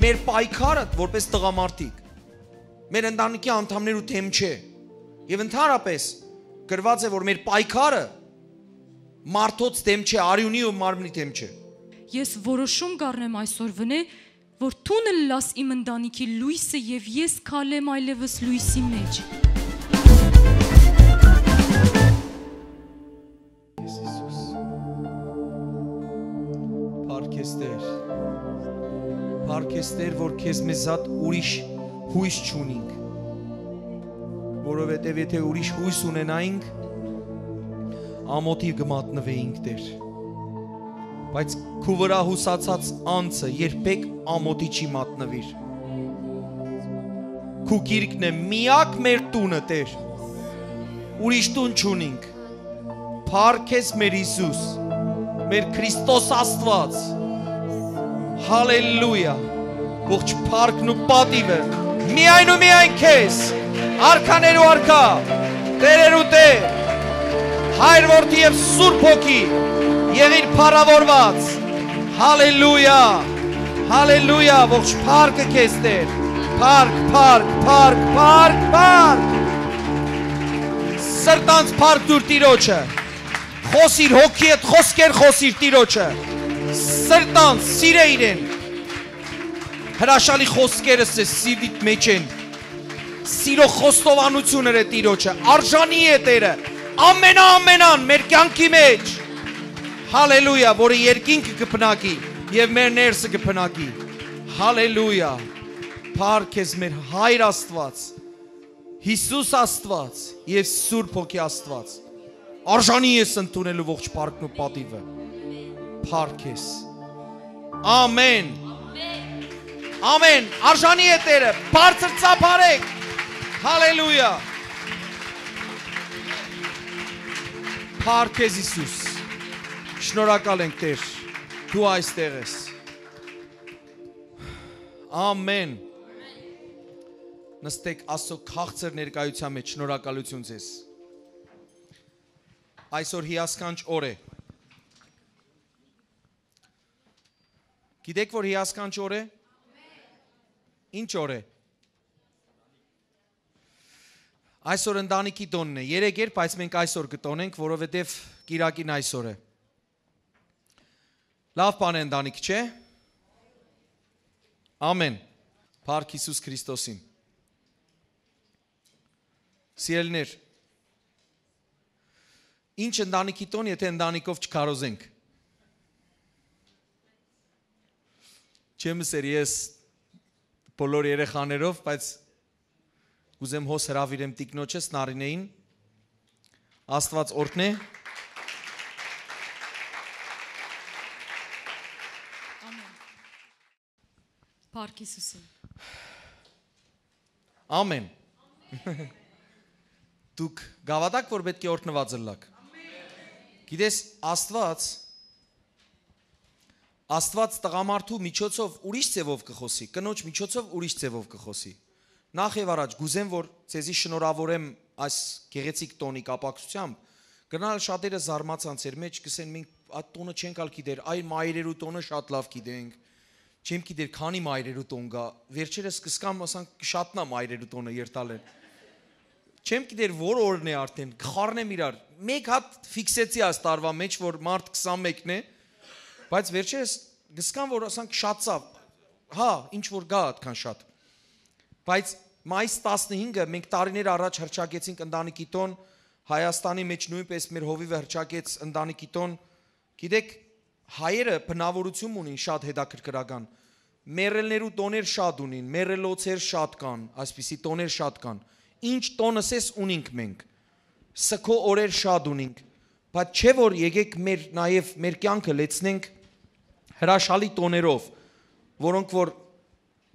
մեր պայքարը որպես տղամարդիկ մեր ընտանիքի անդամներ ու թեմ չէ եւ ընդհանրապես գրված է որ մեր պայքարը մարդոց դեմ չէ արյունի ու մարմնի դեմ չէ ես որոշում կառնեմ այսօր վնե որ թունը լաս իմ ընտանիքի լույսը եւ ես քալեմ այլևս լույսի մեջ Ես Հիսուս Փառք ես Տեր Փառք ես Տեր, որ քեզ մեզ հատ ուրիշ հույս չունենք։ Որովհետև եթե ուրիշ հույս ունենայինք, ամոթի կմատնվեինք Տեր։ Բայց քու վրա հուսացած անձը երբեք ամոթի չի մատնվիր։ Քու գիրկն է միակ մեր տունը Տեր։ Ուրիշ տուն չունենք։ Փառք ես մեր Հիսուս, մեր Քրիստոս Աստված հալելույա ողջ փառքն ու պատիվը միայն ու միայն քեզ արքաներու արքա տերերու տեր հայր որդի եւ սուրբ հոգի եղիր փառավորված հալելույա հալելույա ողջ փառքը քեզ տեր փառք փառք փառք փառք փառք սրտանց փառք դուր տիրոջը խոսիր հոգի հետ խոսքեր խոսիր տիրոջը սրտան, սիրե իրեն։ Հրաշալի խոսքերս է սիրիդ մեջ են։ Սիրո խոստովանությունն է Տիրոջը, արժանի է Տերը։ Ամենա ամենան մեր կյանքի մեջ։ Հալելույա, որը երկինքը կփնակի եւ մեր ներսը կփնակի։ Հալելույա։ Փառք ես մեր Հայր Աստված, Հիսուս Աստված եւ Սուրբ Հոգի Աստված։ Արժանի ես ընդունելու ողջ պարգն ու պատիվը փառքես։ Ամեն։ Ամեն, արժանի է Տերը, բարձր ծափարեք։ Հալելույա։ Փառքես Հիսուս։ Շնորհակալ ենք Տեր։ Դու այստեղ ես։ Ամեն։ Նստեք Աստծո քաղցր ներկայության մեջ, շնորհակալություն ձեզ։ Այսօր հիասքանչ օր է։ Գիտեք որ հիասքանչ օր է։ Ինչ օր է։ Այսօր ընտանիքի տոնն է։ Երեք էր, բայց մենք այսօր կտոնենք, որովհետև Կիրակին այսօր է։ Լավ բան է ընտանիք, չէ՞։ Ամեն։ Փառք Հիսուս Քրիստոսին։ Սիրելիներ, ինչ ընտանիքի տոն, եթե ընտանիքով չքարոզենք։ չեմ սեր ես բոլոր երեխաներով, բայց գուզեմ հոս հravirեմ տիկնոջս նարինեին Աստված օրհնե Ամեն Փառք Հիսուսին Ամեն Դուք գավաթակ որ պետք է օրհնված լաք Ամեն Գիտես Աստված Աստված տղամարդու միջոցով ուրիշ ձևով կխոսի, կնոջ միջոցով ուրիշ ձևով կխոսի։ Նախ եւ առաջ գուզեմ որ ցեզի շնորհավորեմ այս գեղեցիկ տոնի կապակցությամբ։ Գնալ շատերը զարմացան ծեր մեջ, կսեն մենք այդ տոնը չենք ալ գիտեր, այ մայրերու տոնը շատ լավ գիտենք։ Չեմ գիտեր քանի մայրերու տոն գա։ Վերջերս կսկամ ասանք շատնա մայրերու տոնը երտալեն։ Չեմ գիտեր որ օրն է արդեն, խառնեմ իրար։ Մեկ հատ ֆիքսեցի այս տարվա մեջ, որ մարտ 21-ն է 2021 Բայց վերջերս գսկան, որ ասենք շատացավ։ Հա, ինչ որ գա այդքան շատ։ Բայց մայիս 15-ը մենք տարիներ առաջ հրճակեցինք ընտանիքի տոն Հայաստանի մեջ նույնպես մեր հովիվը հրճակեց ընտանիքի տոն։ Գիտեք, հայերը բնավորություն ունին շատ հետաքրքրական։ Մերելներու տոներ շատ ունին, մերելոցեր շատ կան, այսպիսի տոներ շատ կան։ Ինչ տոնսես ունենք մենք։ Սքո օրեր շատ ունենք։ Բայց չէ որ եկեք մեր նաև մեր կյանքը լեցնենք հրաշալի տոներով, որոնք որ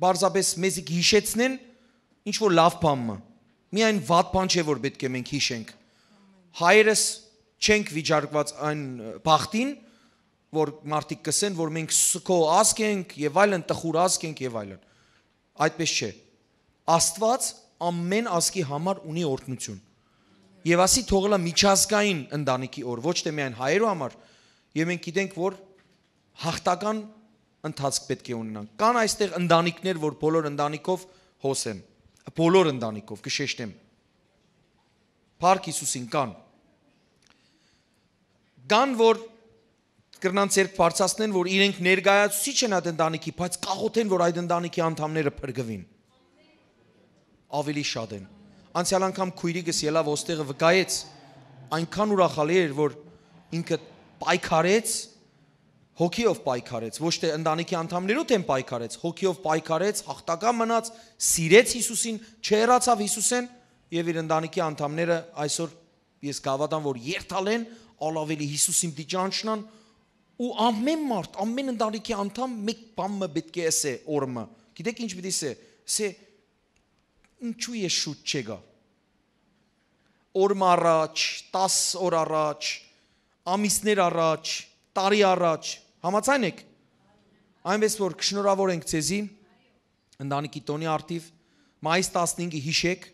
բարձապես մեզի հիշեցնեն ինչ որ լավ բանը։ Միայն վատ բան չէ որ պետք է մենք հիշենք։ Հայերս չենք վիճարկված այն բախտին, որ մարդիկ կսեն, որ մենք քո ազգ ենք եւ այլն, տխուր ազգ ենք եւ այլն։ Այդպես չէ։ Աստված ամեն ազգի համար ունի օրհնություն։ Եվ ասի թողնա միջազգային ընտանիքի օր, ոչ թե միայն հայերու համար, եւ մենք գիտենք, որ հաղթական ընթացք պետք է ունենան։ Կան այստեղ ընտանիքներ, որ բոլոր ընտանիքով հոս են։ Բոլոր ընտանիքով կշեշտեմ։ Փառք Հիսուսին կան։ Կան որ կրնան ցերկ բարձացնեն, որ իրենք ներկայացուցիչ են այդ ընտանիքի, բայց կաղոթեն, որ այդ ընտանիքի անդամները փրկվին։ Ավելի շատ են։ Անցյալ անգամ քույրիկս ելավ ոստեղը վկայեց, այնքան ուրախալի էր, որ ինքը պայքարեց հոգիով պայքարեց, ոչ թե ընտանիքի անդամներով դեմ պայքարեց, հոգիով պայքարեց, հաղթական մնաց, սիրեց Հիսուսին, չհեռացավ Հիսուսեն եւ իր ընտանիքի անդամները այսօր ես գավաթան որ երթալ են ալավելի Հիսուսին դիճանչնան ու ամեն մարդ, ամեն ընտանիքի անդամ մեկ բանը պետք է ասե օրը։ Գիտեք ինչ պիտի ասե։ Ասե ինչու ես շուտ չեգա։ Օրը առաջ, 10 օր առաջ, ամիսներ առաջ, տարի առաջ Համացան եք։ Այնպես որ կշնորհավոր ենք ցեզի ընտանիքի տոնի արդիվ մայիս 15-ի հիշեք,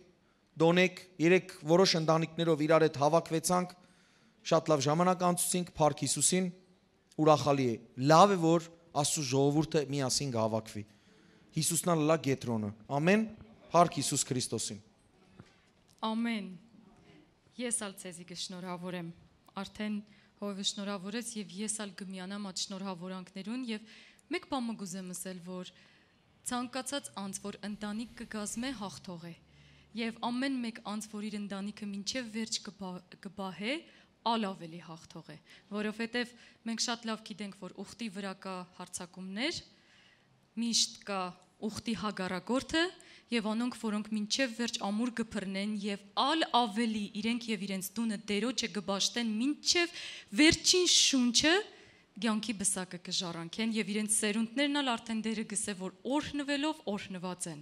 դոնեք, երեք որոշ ընտանիքներով իրար հետ հավաքվեցանք, շատ լավ ժամանակ անցուցինք Փարք Հիսուսին, ուրախալի է։ Լավ է որ Աստծո ժողովուրդը միասին գավակվի։ Հիսուսն ալլա գետրոնը։ Ամեն։ Փարք Հիսուս Քրիստոսին։ Ամեն։ Ես ալ ցեզի կշնորհավոր եմ։ Արդեն Հովևը շնորհավորեց եւ ես ալ գմյանամ այդ շնորհավորանքներուն եւ մեկ բան մը գուզեմ ասել, որ ցանկացած անձ, որ ընտանիք կգազմե հաղթող է։ Եվ ամեն մեկ անձ, որ իր ընտանիքը մինչև վերջ կբահե, ալ ավելի հաղթող է, որովհետև մենք շատ լավ գիտենք, որ ուխտի վրա կա հարցակումներ, միշտ կա ուխտի հագարակորդը եւ անոնք, որոնք մինչև վերջ ամուր գփռնեն եւ ալ ավելի իրենք եւ իրենց տունը Տերոջը գբաշտեն մինչև վերջին շունչը ցանկի բսակը կժարանքեն եւ իրենց սերունդներն ալ արդեն դերը գսե որ օրհնվելով օրհնված են։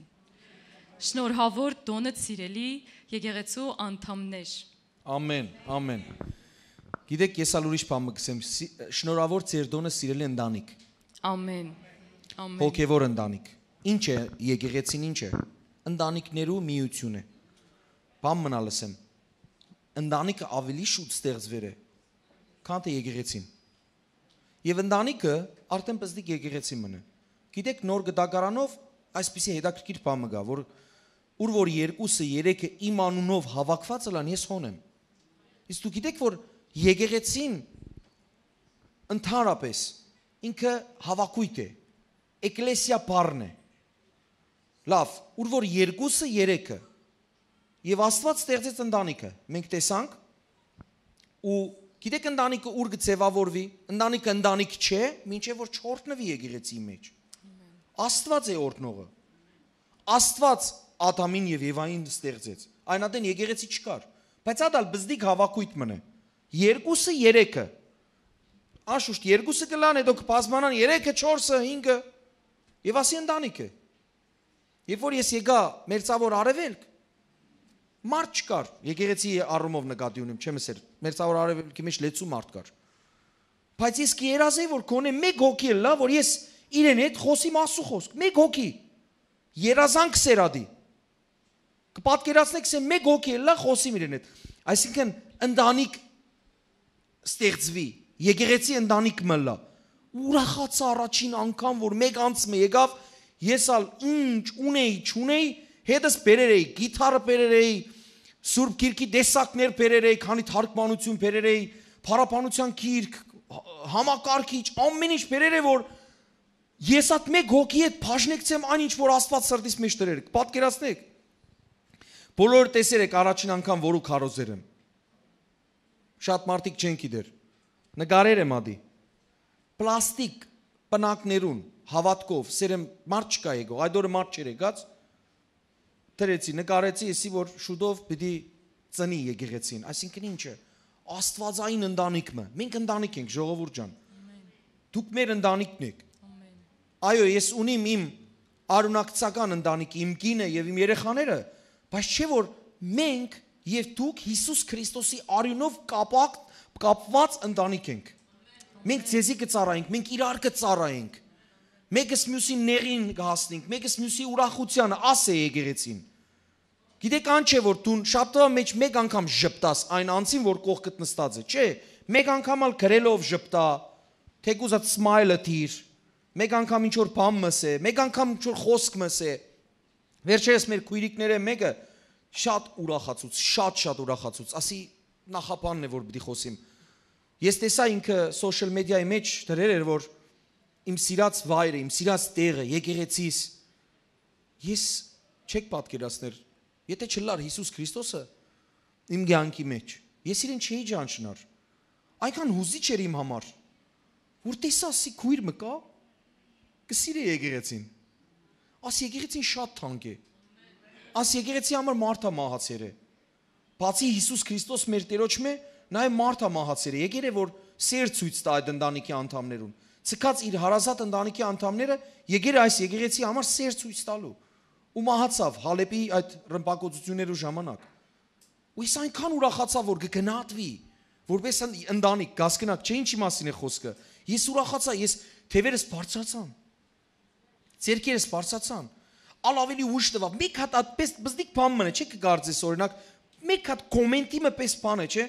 Շնորհավոր տոնը ցիրելի եկեղեցու անդամներ։ Ամեն, ամեն։ Գիտեք, ես ալ ուրիշ բան մգսեմ։ Շնորհավոր ծեր տոնը սիրելի ընտանիք։ Ամեն։ Ամեն։ Հոգևոր ընտանիք։ Ինչ է եկեղեցին, ինչ է ընտանիքներու միություն է։ Բան մնա լսեմ։ Ընտանիքը ավելի շուտ ստեղծվեր է, քան թե եկեղեցին։ Եվ ընտանիքը արդեն պստիկ եկեղեցի մնա։ Գիտեք, նոր գտակարանով այսպիսի հետաքրքիր բան մը գա, որ ուր որ երկուսը, երեքը իմ անունով հավաքված լան, ես հոն եմ։ Իսկ դու գիտեք, որ եկեղեցին ընդհանրապես ինքը հավաքույթ է, էկլեսիա բառն է։ եկ Լավ, ուր որ երկուսը երեքը։ Եվ Աստված ստեղծեց ընտանիքը։ Մենք տեսանք ու գիտեք ընտանիքը ուր գծեվավորվի։ Ընտանիքը ընտանիք չէ, ինչեւ որ չորտնվի եկեղեցի մեջ։ Աստված է օրտնողը։ Աստված Ադամին եւ Եվային ստեղծեց։ Այնատեն եկեղեցի չկար, բայց ադալ բզդիկ հավաքույթ մնե։ Երկուսը, երեքը։ Անշուշտ երկուսը կլան, հետո կպազմանան 3-ը, 4-ը, 5-ը։ Եվ ասի ընտանիք է։ Երբ որ ես եկա Մերձավոր Արևելք, մարդ չկար։ Եկեղեցի առումով նկատի ունեմ, չեմ ասել։ Մերձավոր Արևելքի մեջ լեցու մարդ կար։ Բայց ես կերազեի, որ կոնե մեկ հոգի լա, որ ես իրեն հետ խոսիմ ասու խոսք, մեկ հոգի։ Երազանք սերադի։ Կպատկերացնեք, սա մեկ հոգի լա խոսիմ իրեն հետ։ Այսինքն ընտանիք ստեղծվի, եկեղեցի ընտանիք մլա։ Ուրախացա առաջին անգամ, որ մեկ անցը եկավ ես ալ ինչ ունեի, չունեի, հետս բերեր էի, գիտարը բերեր էի, Սուրբ Գիրքի տեսակներ բերեր էի, քանի թարգմանություն բերեր էի, փարապանության գիրք, համակարգիչ, ամեն ինչ բերեր է որ ես այդ մեկ հոգի հետ բաժնեկցեմ այն ինչ որ Աստված սրտից մեջ դրեր։ Պատկերացնեք։ Բոլոր տեսեր եք առաջին անգամ որու քարոզեր եմ։ Շատ մարդիկ չեն գիտեր։ Նկարեր եմ ադի։ Պլաստիկ պնակներուն հավատքով, սերեմ մարդ չկա եկող, այդ օրը մարդ չեր եկած, դրեցի, նկարեցի, եսի որ շուտով պիտի ծնի եկեղեցին, այսինքն ինչը, աստվածային ընտանիքը, մենք ընտանիք ենք ժողովուրդ ջան։ Դուք մեր ընտանիքն եք։ Այո, ես ունիմ իմ արունակցական ընտանիք, իմ կինը եւ իմ երեխաները, բայց չէ որ մենք եւ դուք Հիսուս Քրիստոսի արյունով կապակ կապված ընտանիք ենք։ Մենք ցեզի կծառայենք, մենք իրար կծառայենք մեկս մյուսի ներին կհասնենք, մեկս մյուսի ուրախությանը, ասե եկեղեցին։ Գիտեք ան չէ որ դուն շաբաթվա մեջ մեկ անգամ ճպտաս այն անձին, որ կողքդ նստած է, չէ։ Մեկ անգամ ալ գրելով ճպտա, թե կուզած smile-ը դիր, մեկ անգամ ինչ որ բան մսե, մեկ անգամ ինչ որ խոսք մսե։ Վերջերս մեր քույրիկները մեկը շատ ուրախացուց, շատ-շատ ուրախացուց, ասի նախապանն է որ պիտի խոսիմ։ Ես տեսա ինքը social media-ի մեջ դրել էր որ իմ սիրած վայրը, իմ սիրած տեղը, եկեղեցիս։ Ես չեք պատկերացնել, եթե չլար Հիսուս Քրիստոսը իմ ցանկի մեջ, ես իրեն չէի ճանչնար։ Այնքան հուզիչ էր իմ համար, որ տեսասի քույր մկա, կսիրե եկեղեցին։ Աս եկեղեցին շատ թանկ է։ Աս եկեղեցի համար մարդա մահացեր է։ Բացի Հիսուս Քրիստոս մեր Տերոջ մե, նաև մարդա մահացեր է։ Եկեր է որ սեր ցույց տա այդ ընտանիքի անդամներուն ցկած իր հարազատ ընտանիքի անդամները եկեր այս եկեղեցի համար սեր ցույց տալու ու մահացավ Հալեպի այդ ռմբակոծությունների ժամանակ ու ես այնքան ուրախացավ որ կգնահատվի որպես ընտանիք գասկնակ չէ ինչի մասին է խոսքը ես ուրախացա ես թևերս բարձրացան ցերկերս բարձրացան ալ ավելի ուշ տվա մեկ հատ այդպես բզդիկ բան մնա չէ կգարձես օրինակ մեկ հատ կոմենտի մը պես բան է չէ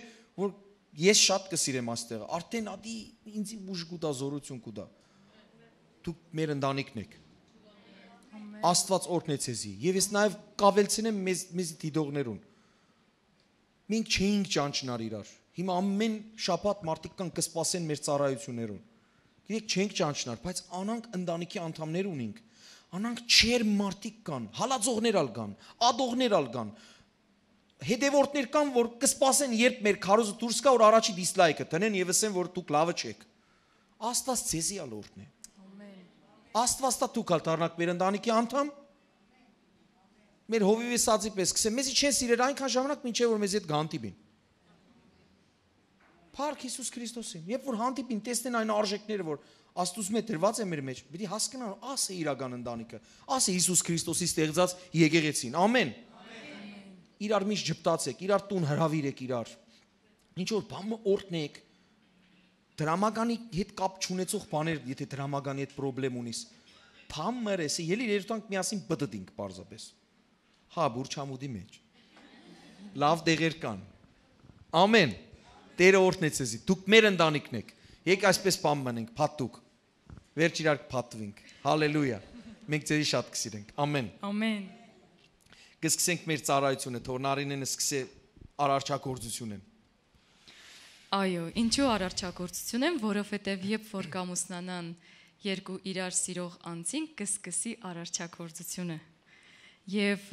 ես շատ կսիրեմ աստեղը, արդեն ադի ինձի բուժ գուտա զորություն կուտա։ Դուք մեր ընտանիքն եք։ Աստված օրհնեցեզի։ Եվ ես նաև կավելցնեմ մեզ մեզ դիդողներուն։ Մենք չէինք ճանչնար իրար։ Հիմա ամեն շաբաթ մարդիկ կան կսպասեն մեր ծառայություններուն։ Գիտեք, չենք ճանչնար, բայց անանք ընտանիքի անդամներ ունենք։ Անանք չեր մարդիկ կան, հալածողներ ալ կան, ադողներ ալ կան, հետևորդներ կան, որ կսպասեն, երբ մեր քարոզը դուրս գա, որ առաջի դիսլայքը տնեն եւ ասեն, որ դուք լավը չեք։ Աստված ցեզի ալորտն է։ Ամեն։ Աստվածը դուք ալ դառնաք մեր ընտանիքի անդամ։ Մեր հովիվեսածի պես կսեմ, մեզի չեն սիրել այնքան ժամանակ, մինչեւ որ մեզ այդ գանտիբին։ Փառք Հիսուս Քրիստոսին։ Երբ որ հանդիպին, տեսնեն այն արժեքները, որ Աստուծո մեջ դրված է մեր մեջ, պիտի հասկանան, ասե իրական ընտանիքը, ասե Հիսուս Քրիստոսի ստեղծած եկեղեցին։ Ամեն։ Ամեն իրար միշտ ճպտացեք, իրար տուն հրավիրեք իրար։ Ինչ որ բամը օրտնեք, դրամականի հետ կապ չունեցող բաներ, եթե դրամականի հետ խնդրեմ ունիս, բամը էսի ելի երտանք միասին բդդինք parzapes։ Հա, բուրչամուդի մեջ։ Լավ դեղեր կան։ Ամեն։ Տերը օրտնեցեզի։ Դուք մեր ընտանիքն եք։ Եկ այսպես բամ մնենք, փաթուկ։ Վերջ իրար փաթվենք։ Հալելույա։ Մենք ձեզ շատ կսիրենք։ Ամեն։ Ամեն կսկսենք մեր ծառայությունը, թող նարինեն սկսի արարչագործությունը։ Այո, ինչու արարչագործություն եմ, որովհետև երբ որ կամուսնանան երկու իրար սիրող անձին, կսկսի արարչագործությունը։ Եվ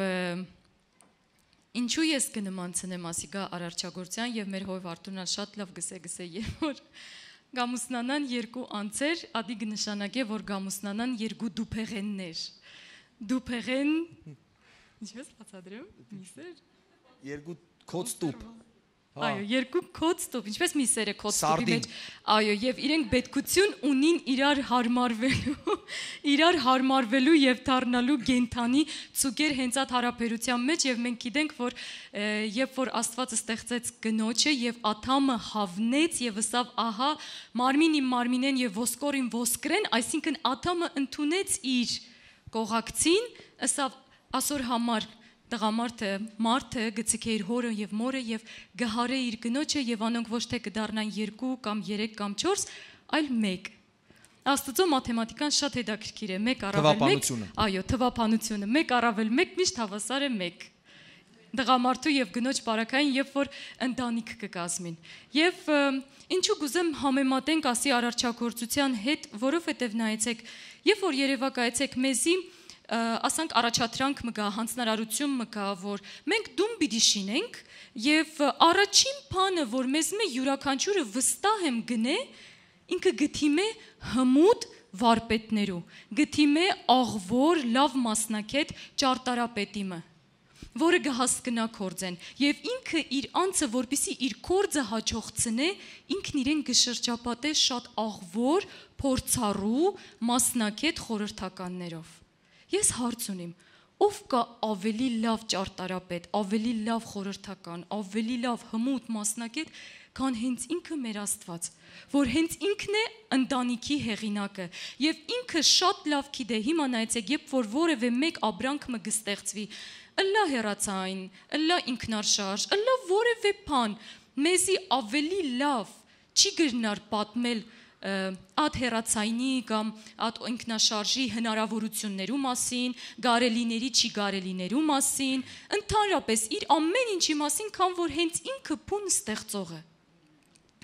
ինչու ես գնում անցնեմ ասիկա արարչագործյան եւ մեր հով Արտունան շատ լավ գսե գսե երբ որ գամուսնանան երկու անձեր, ադի կնշանակե որ գամուսնանան երկու դուփեղեններ։ Դուփեղեն Ինչպես լացադրեմ, միսեր։ Երկու կոց տուփ։ Այո, երկու կոց տուփ, ինչպես միսերը կոց տուփի մեջ։ Այո, եւ իրենք պետքություն ունին իրար հարմարվելու, իրար հարմարվելու եւ դառնալու գենթանի ցուգեր հենց այդ հարաբերության մեջ եւ մենք գիտենք, որ երբ որ Աստվածը ստեղծեց գնոջը եւ աթամը հավնեց եւ ըսավ, ահա, մարմինի մարմինեն եւ ոսկորին ոսկրեն, այսինքն աթամը ընդունեց իր կողակցին, ըսավ Այսօր համար տղամարդը մարդը գցիկե իր հորը եւ մորը եւ գհարե իր գնոջը եւ անոնք ոչ թե կդառնան 2 կամ 3 կամ 4, այլ 1 Աստծո մաթեմատիկան շատ հետաքրքիր է։ 1 առավել 1, այո, թվապանությունը 1 առավել 1 միշտ հավասար է 1 դղամարդու եւ գնոջ բարակային երբ որ ընտանիք կկազմին եւ ինչու գուզեմ համեմատենք ասի արարչագործության հետ որովհետեւ նայեցեք երբ որ երևակայեցեք մեզի և ասանք առաջադրանք մգա, հանձնարարություն մգա, որ մենք դում պիտի շինենք եւ առաջին բանը, որ մեզ մե յուրաքանչյուրը վստահ եմ գնե, ինքը գտիմե հմուտ վարպետներու, գտիմե աղվոր լավ մասնակետ ճարտարապետիմը որը գահասկնա կորձեն եւ ինքը իր անձը որբիսի իր կորձը հաջողցնե ինքն իրեն գշրջապատե շատ աղվոր փորձառու մասնակետ խորհրդականներով Ես հարց ունիմ. ով կա ավելի լավ ճարտարապետ, ավելի լավ խորհրդական, ավելի լավ հմուտ մասնակետ, քան հենց ինքը մեր Աստված, որ հենց ինքն է ընտանիքի հեղինակը եւ ինքը շատ լավ գիտե հիմա նայեցեք, երբ որ որևէ մեկ աբրանք մը գստեղծվի, ըլլա հերացային, ըլլա ինքնարշարժ, ըլլա որևէ բան, մեզի ավելի լավ չի գրնար պատմել աթերացայինի կամ ատ ինքնաշարժի հնարավորություններու մասին, գարելիների չի գարելիներու մասին, ընդհանրապես իր ամեն ինչի մասին, քան որ հենց ինքը փուն ստեղծողը։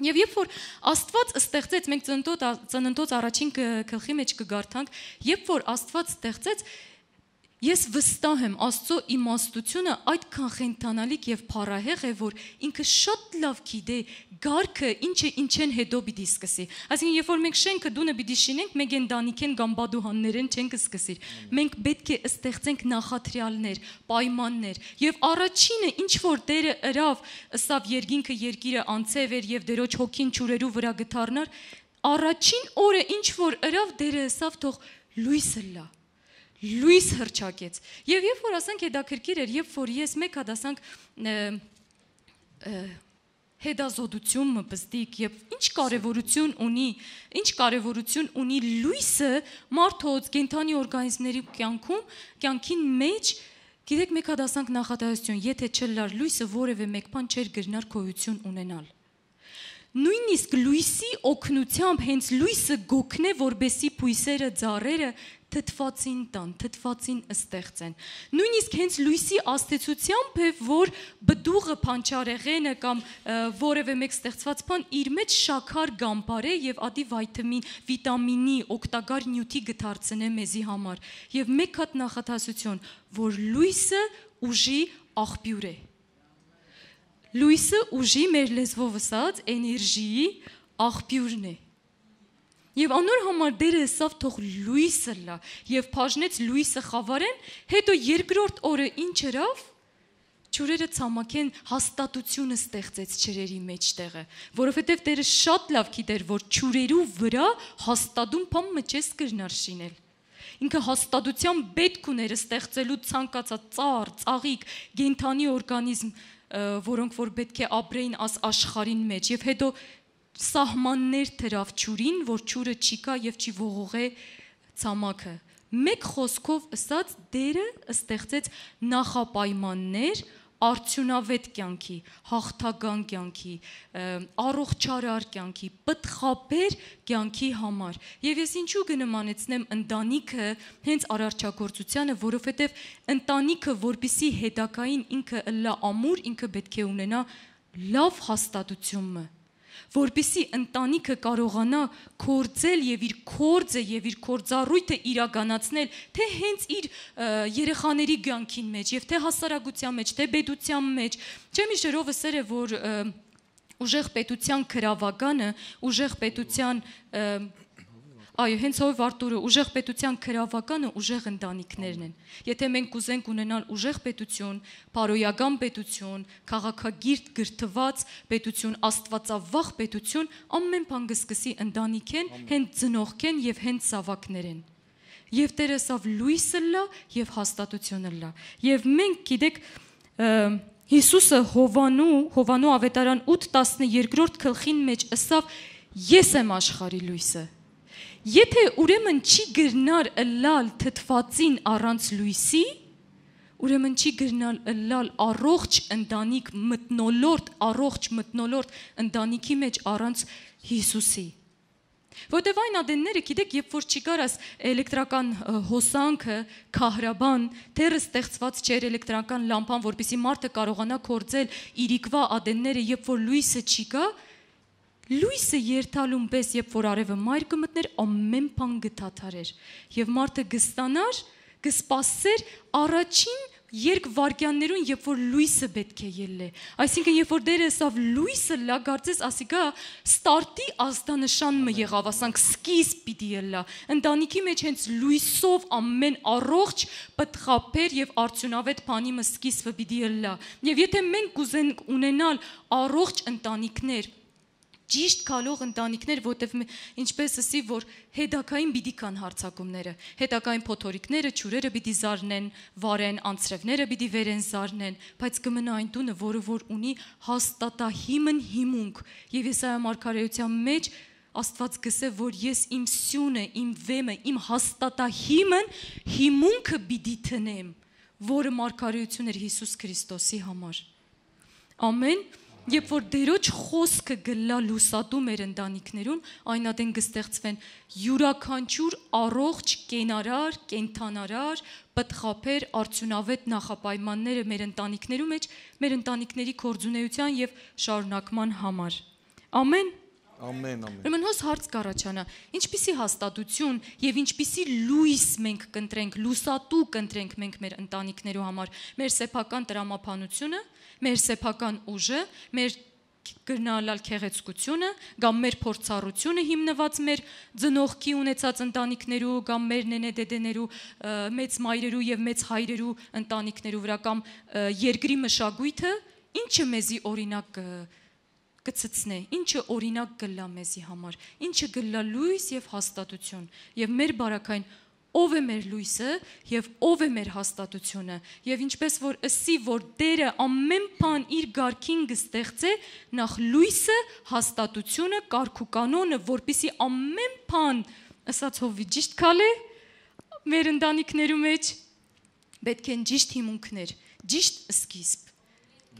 Եվ երբ որ Աստված ստեղծեց, մենք ծննդոց ծննդոց առաջին գլխի մեջ կգարթանք, երբ որ Աստված ստեղծեց, Ես վստահ եմ Աստծո իմաստությունը այդքան խենթանալիք եւ փառահեղ է, որ ինքը շատ լավ գիտե գարկը ինչը ինչեն հետո պիտի սկսի։ Այսինքն երբ որ մենք շենքը դունը պիտի շինենք, մենք են դանիքեն կամ բադուհաններեն չենք սկսիր։ Մենք պետք է ստեղծենք նախատրյալներ, պայմաններ եւ առաջինը ինչ որ Տերը ըրավ, ըսավ երկինքը երկիրը անցև էր եւ դերոջ հոգին ճուրերու վրա գթառնար, առաջին օրը ինչ որ ըրավ Տերը ըսավ թող լույսը լա։ լա լույս հրճակեց։ Եվ երբ որ ասենք հետաքրքիր էր, երբ որ ես մեկ հատ ասենք հետազոտություն մը բզդիկ եւ ինչ կարեւորություն ունի ինչ կարեւորություն ունի լույսը մարդոց գենթանի օրգանիզմների կյանքում կյանքին մեջ գիտեք մեկ հատ ասանք նախադասություն եթե չլար լույսը որևէ մեկ բան չէր գրնար գոյություն ունենալ նույնիսկ լույսի օկնությամբ հենց լույսը գոքնե որբեսի փույսերը ծառերը թթվածին տան, թթվածին ստեղծեն։ Նույնիսկ հենց լույսի աստեցությամբ է, որ բդուղը փանչարեղենը կամ որևէ մեկ ստեղծված բան իր մեջ շաքար գամբարե եւ ադի վիթամին, վիտամինի օգտակար նյութի գտարցնե մեզի համար։ Եվ մեկ հատ նախատասություն, որ լույսը ուժի աղբյուր է։ Լույսը ուժի մեր լեզվով ասած էներգիի աղբյուրն է։ Եվ անոր համար դերը հսավ թող լույսը լա եւ բաժնեց լույսը խավարեն, հետո երկրորդ օրը ինչ երավ Չուրերը ցամաքեն հաստատությունը ստեղծեց ճրերի մեջտեղը, որովհետև Տերը շատ լավ գիտեր, որ ճուրերու վրա հաստատուն փամ մջես կրնար շինել։ Ինքը հաստատության պետք ուներ ստեղծելու ցանկացած ծառ, ծաղիկ, գենթանի օրգանիզմ, որոնք որ պետք է ապրեին աս աշխարհին մեջ եւ հետո սահմաններ դրավ ճուրին, որ ճուրը չի կա եւ չի ողողե ցամաքը։ Մեկ խոսքով ասած դերը ստեղծեց նախապայմաններ արդյունավետ կյանքի, հաղթական կյանքի, առողջարար կյանքի, պտխաբեր կյանքի համար։ Եվ ես ինչու գնմանեցնեմ ընտանիքը հենց արարչագործությանը, որովհետև ընտանիքը, որբիսի հետակային ինքը լա ամուր, ինքը պետք է ունենա լավ հաստատությունը որբիսի ընտանիքը կարողանա կործել եւ իր կործը եւ իր կործառույթը իրականացնել, թե հենց իր երեխաների ցանկին մեջ եւ թե հասարակության մեջ, թե բեդության մեջ։ Չեմ հիշերովս էր որ ուժեղ պետության քրավականը, ուժեղ պետության և, Այո, հենց ով Արտուրը ուժեղ պետության քրավականը ուժեղ ընտանիքներն են։ Եթե մենք ուզենք ունենալ ուժեղ պետություն, բարոյական պետություն, քաղաքագիրտ գրթված պետություն, աստվածավախ պետություն, ամեն բան կսկսի ընտանիքեն, հենց ծնողքեն եւ հենց սավակներեն։ Եվ Տերը սավ լույսը լա եւ հաստատությունը լա։ Եվ մենք գիտեք Հիսուսը Հովանու, Հովանու ավետարան 8:12-րդ գլխին մեջ ըսավ Ես եմ աշխարհի լույսը։ Եթե ուրեմն չի գրնար ըլալ թթվածին առանց լույսի, ուրեմն չի գրնալ ըլալ առողջ ընտանիք մտնոլորտ, առողջ մտնոլորտ ընտանիքի մեջ առանց Հիսուսի։ Որտեվ այն ադենները, գիտեք, երբ որ չի գար աս էլեկտրական հոսանքը, քահրաբան, թերը ստեղծված չէր էլեկտրական լամպան, որովհետեւ մարդը կարողանա կործել իրիկվա ադենները, երբ որ լույսը չի գա, Լույսը երթալուն պես, երբ որ արևը մայր կմտներ, ամեն բան գթաթարեր եւ մարդը գստանար, գսպասեր առաջին երկ վարքյաններուն, երբ որ լույսը պետք է ելլե։ Այսինքն, երբ որ դերը սավ լույսը լա գարցես, ասիկա ստարտի ազդանշանը եղավ, ասանք սկիզբ պիտի ելլա։ Ընտանիքի մեջ հենց լույսով ամեն առողջ պատխափեր եւ արդյունավետ բանի մը սկիզբը պիտի ելլա։ Եվ եթե մենք կուզենք ունենալ առողջ ընտանիքներ, ճիշտ քալող ընտանիքներ, որտեվ ինչպես ասի, որ հետակային պիտի կան հարցակումները, հետակային փոթորիկները, ճյուրերը պիտի զարնեն, վարեն, անցրևները պիտի վերեն զարնեն, բայց կմնա այն տունը, որը որ ունի հաստատահիմն հիմունք։ Եվ Եսայա մարգարեության մեջ Աստված գսե, որ ես իմ սյունը, իմ վեմը, իմ հաստատահիմն հիմունքը պիտի տնեմ, որը մարգարեություն էր Հիսուս Քրիստոսի համար։ Ամեն Երբ որ Տերոջ խոսքը գլա լուսատու մեր ընտանիքներուն, այնադեն կստեղծվեն յուրաքանչյուր առողջ, կենարար, կենթանարար, պտղափեր, արդյունավետ նախապայմանները մեր ընտանիքներու մեջ, մեր ընտանիքների կորձունեության եւ շարունակման համար։ Ամեն Ամեն, ամեն։ Ուրեմն հոս հարց կառաջանա, ինչպիսի հաստատություն եւ ինչպիսի լույս մենք կընտրենք, լուսատու կընտրենք մենք մեր ընտանիքներու համար, մեր սեփական տրամապանությունը, մեր սեփական ուժը, մեր գրնալալ քեղեցկությունը կամ մեր փորձառությունը հիմնված մեր ծնողքի ունեցած ընտանիքներու կամ մեր նենեդեդեներու մեծ մայրերու եւ մեծ հայրերու ընտանիքներու վրա կամ երկրի մշակույթը ինչը մեզի օրինակ կծծնե ինչը օրինակ գլա մեզի համար ինչը գլա լույս եւ հաստատություն եւ մեր բարակային ով է մեր լույսը եւ ով է մեր հաստատությունը եւ ինչպես որ ըսի որ Տերը ամեն բան իր ղարքին կստեղծե նախ լույսը հաստատությունը կարգուկանոնը որբիսի ամեն բան ասացով ճիշտ քալե մեր ընտանիքներու մեջ պետք են ճիշտ հիմունքներ ճիշտ սկիզբ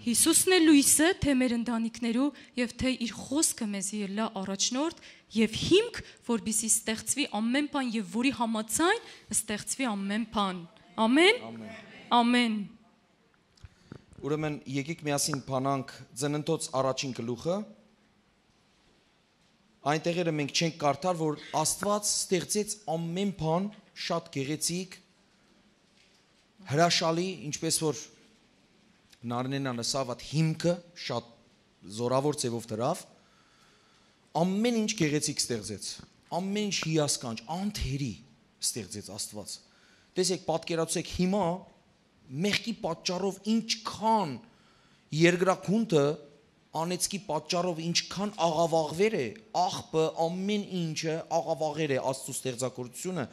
Հիսուսն է լույսը, թե մեր ընտանիքներու եւ թե իր խոսքը մեզի ելա առաջնորդ եւ հիմք, որբիսի ստեղծվի ամեն բան եւ որի համաձայն ստեղծվի ամեն բան։ Ամեն։ Ամեն։ Ուրեմն եկեք միասին բանանք ծննդոց առաջին գլուխը։ Այնտեղերը մենք չենք կարդար, որ Աստված ստեղծեց ամեն բան շատ գեղեցիկ հրաշալի, ինչպես որ Նարնենյանը սավ այդ հիմքը շատ զորավոր ձևով դրավ ամեն ինչ գեղեցիկ ստեղծեց ամեն ինչ հիասքանչ անթերի ստեղծեց Աստված տեսեք պատկերացեք հիմա մեղքի պատճառով ինչքան երկրակունտը անեցքի պատճառով ինչքան աղավաղվեր է աղբը ամեն ինչը աղավաղեր է Աստծո ստեղծագործությունը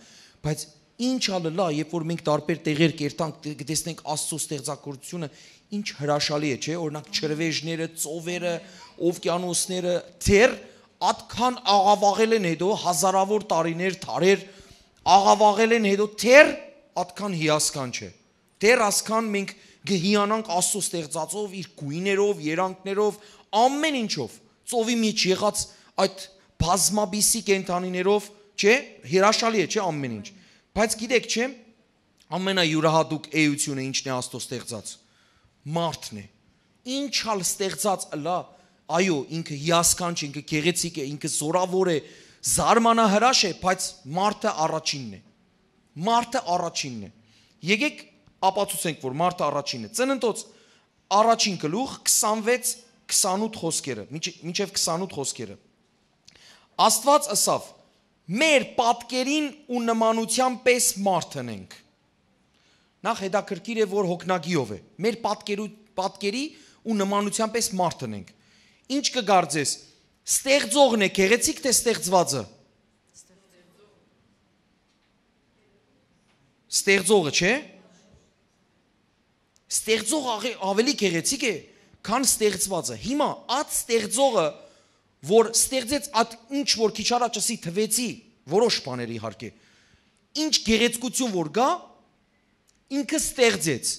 բայց ինչ ալը լա, երբ որ մենք տարբեր տեղեր կերտանք, կտեսնենք Աստծո ստեղծագործությունը, ինչ հրաշալի է, չէ՞, օրինակ չրվեժները, ծովերը, օվկիանոսները, դեռ atkan աղավաղել են հետո հազարավոր տարիներ, տարեր աղավաղել են հետո դեռ atkan հիասքան չէ։ Դեռ ասքան մենք գհիանանք Աստծո ստեղծածով, իր գույներով, երանքներով, ամեն ինչով, ծովի մեջ եղած այդ բազմաբիսի կենթանիներով, չէ՞, հրաշալի է, չէ՞, ամեն ինչ Բայց գիտեք, չէ՞, ամենայուրահատուկ էությունը ինչն է Աստծո ստեղծած։ Մարդն է։ Ինչալ ստեղծած լա, այո, ինքը հիասքանչ, ինքը գեղեցիկ է, ինքը զորավոր է, զարմանահրաշ է, բայց մարդը առաջինն է։ Մարդը առաջինն է։ Եկեք ապացուցենք, որ մարդը առաջինն է։ Ծննդոց առաջին գլուխ 26 28 խոսքերը, մինչև 28 խոսքերը։ Աստված ասավ մեր պատկերին ու նմանության պես մարդ ենք։ Նախ հետաքրքիր է որ հոգնագիով է։ Մեր պատկերու պատկերի ու նմանության պես մարդ ենք։ Ինչ կգարձես, ստեղծողն է գեղեցիկ թե ստեղծվածը։ Ստեղծողը, չէ՞։ Ստեղծող ավելի գեղեցիկ է, քան ստեղծվածը։ Հիմա, այդ ստեղծողը ստեղծող որ ստեղծեց այդ ինչ որ քիչ առաջ ասի թվեցի որոշ բաներ իհարկե ինչ գեղեցկություն որ գա ինքը ստեղծեց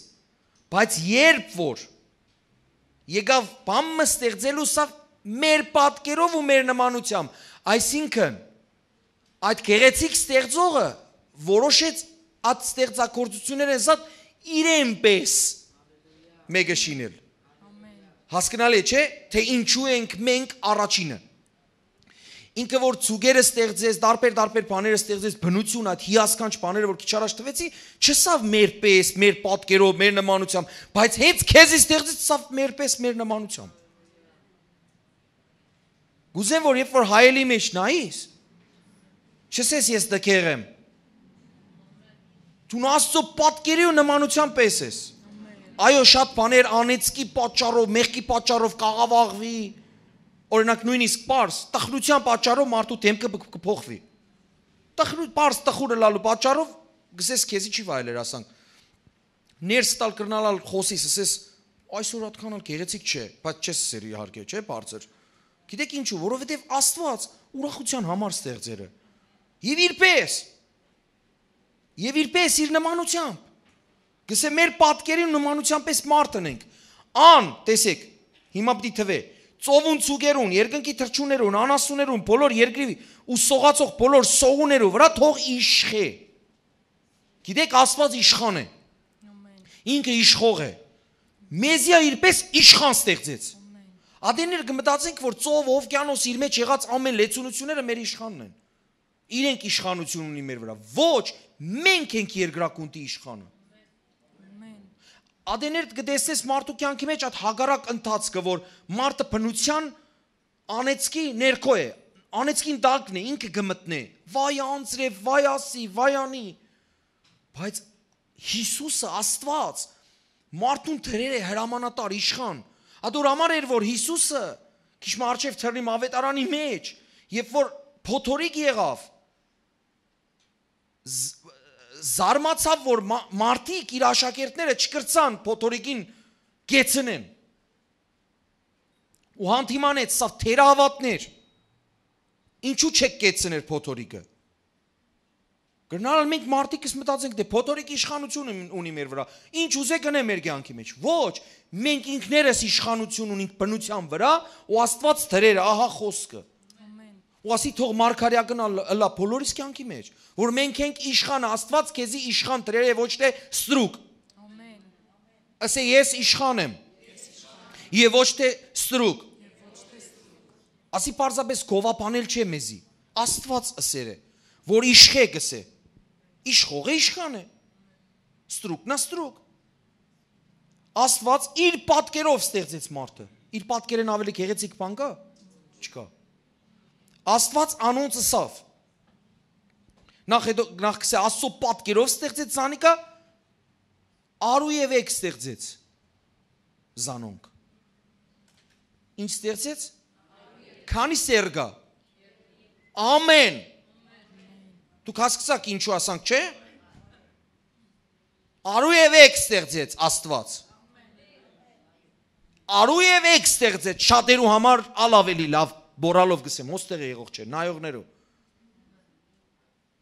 բայց երբ որ եկավ բամը ստեղծելու սա մեր պատկերով ու մեր նմանությամբ այսինքն այդ գեղեցիկ ստեղծողը որոշեց այդ ստեղծագործությունները զատ իրեն պես մեկը շինել Հասկանալի է, չէ, թե ինչու ենք մենք առաջինը։ Ինքը որ ցուգերը ստեղծեց, տարբեր-տարբեր բաները ստեղծեց, բնություն այդ հիասքանչ բաները, որ քիչ առաջ տվեցի, չսավ մեր պես, մեր պատկերով, մեր նմանությամբ, բայց հենց քեզի ստեղծեց սավ մեր պես, մեր նմանությամբ։ Գուզեմ որ երբ որ հայելի մեջ նայես, չսես ես դքեղ եմ։ Դու աստծո պատկերի ու նմանության պես ես։ Այո, շատ բաներ անեցքի պատճառով, մեղքի պատճառով կաղավաղվի։ Օրինակ նույնիսկ པարս տխրության պատճառով մարդու դեմքը կփոխվի։ Տխրու པարս տխուրը լալու պատճառով գսես քեզի չի վայելեր, ասանք։ Ներս տալ կրնալալ խոսիս, ասես այսօր այդքան էլ գեղեցիկ չէ, բայց չես սեր իհարկե, չէ՞, բարձր։ Գիտեք ինչու, որովհետև Աստված ուրախության համար ստեղծերը։ Եվ իրպես։ Եվ իրպես իր նմանությամբ Գսե մեր պատկերին նմանության պես մարդ ունենք։ Ան, տեսեք, հիմա պիտի թվե։ Ծովուն ցուգերուն, երկնքի թրջուներուն, անասուներուն, բոլոր երկրի ու սողացող բոլոր սողուներու վրա թող իշխե։ Գիտեք, Աստված իշխան է։ Ինքը իշխող է։ Մեզիա իրպես իշխան ստեղծեց։ Ադեներ կմտածենք, որ ծով, օվկիանոս իր մեջ եղած ամեն լեցունությունները մեր իշխանն են։ Իրենք իշխանություն ունի մեր վրա։ Ոչ, մենք ենք երկրակունտի իշխանը ադեներդ կտեսնես մարդու կյանքի մեջ այդ հագարակ ընթացքը, որ մարդը բնության անեցքի ներքո է, անեցքին դալքն է, ինքը գմտնե, վայ անձրև, վայ ասի, վայ անի, բայց Հիսուսը Աստված մարդուն թրեր է հրամանատար իշխան, Ադոր համար էր որ Հիսուսը քիչ մարջև թռնի ավետարանի մեջ, երբ որ փոթորիկ եղավ զարմացավ, որ մարդիկ իր աշակերտները չկրծան փոթորիկին գեցնեն։ Ու հանդիմանեց սա թերահավատներ։ Ինչու չեք կեցներ փոթորիկը։ Գրնալ մենք մարդիկս մտածենք, դե փոթորիկ իշխանություն ունի մեր վրա։ Ինչ ուզե գնե մեր կյանքի մեջ։ Ոչ, մենք ինքներս իշխանություն ունենք բնության վրա, ու Աստված դրեր, ահա խոսքը ու ասի թող մարգարեական լա բոլորիս կյանքի մեջ, որ մենք ենք իշխանը, Աստված քեզի իշխան դրել է ոչ թե ստրուկ։ Ամեն։ Ասե ես իշխան եմ։ Եվ ոչ թե ստրուկ։ Ասի parzabes գովաբանել չէ մեզի։ Աստված ասեր է, որ իշխեք ասե։ Իշխողը իշխան է։ Ստրուկնա ստրուկ։ Աստված իր պատկերով ստեղծեց մարդը։ Իր պատկերն ավելի գեղեցիկ բան կա։ Չկա։ Աստված անոնց սավ։ Նախ հետո նախ կսե Աստծո պատկերով ստեղծեց Զանիկա, Արուևեկ ստեղծեց Զանոնք։ Ինչ ստեղծեց։ Քանի սերգա։ Ամեն։ Դուք հասկացաք ինչու ասանք, չէ՞։ Արուևեկ ստեղծեց Աստված։ Արուևեկ ստեղծեց շատերու համար ալավելի լավ բորալով գսեմ, ոստեղ է եղող չէ, նայողներով։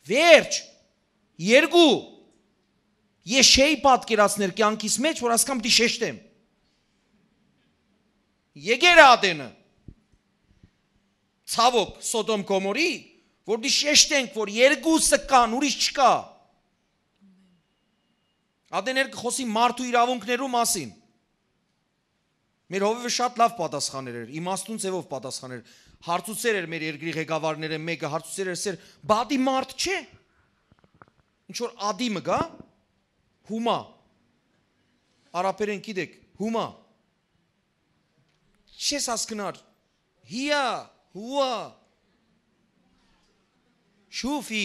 Վերջ։ Երկու։ Ես չէի պատկերացնել կյանքիս մեջ, որ ասկամ դի շեշտեմ։ Եգեր Ադենը։ Ցավոք Սոդոմ Գոմորի, որ դի շեշտենք, որ երկուսը կան, ուրիշ չկա։ Ադեներ կխոսի մարդու իրավունքներու մասին։ Մեր հովիվը շատ լավ պատասխաներ էր, իմաստուն ձևով պատասխաներ էր հարցուցեր էր մեր երկրի ղեկավարները մեկը հարցուցեր էր սեր բադի մարդ չէ ինչ որ ադիմը գա հումա արաբերեն գիտեք հումա չես հասկնար հիա հուա շուֆի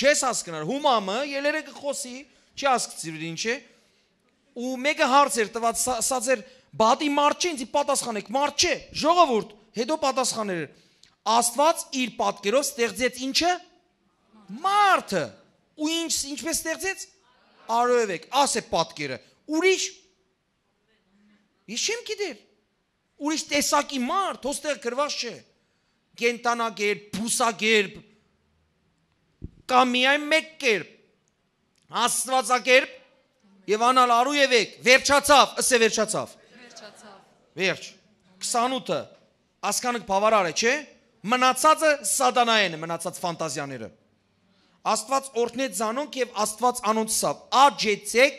չես հասկնար հումամը ելերը կխոսի չի հասկցիր ինչ է ու մեկը հարց էր տված սա ծեր սա Բադի մարդ չէ, ինձի պատասխանեք, մարդ չէ, ժողովուրդ, հետո պատասխաները։ Աստված իր պատկերով ստեղծեց ինչը։ Մարդը։ Ու ինչ ինչպես ստեղծեց։ Արոևեք, ասե պատկերը։ Ուրիշ Ես չեմ գիտեր։ Ուրիշ տեսակի մարդ հոստեղ գրված չէ։ Կենտանագերբ, բուսագերբ կամ միայն մեկ կերպ։ Աստվածակերպ եւ անալ արու եւեք, վերջացավ, ըսե վերջացավ։ Վերջ։ 28-ը ասկանը բավարար է, չէ՞։ Մնացածը սատանային է, մնացած ֆանտազիաները։ Աստված օրհնեց ցանոնք եւ Աստված անոնց սավ։ Աջեցեք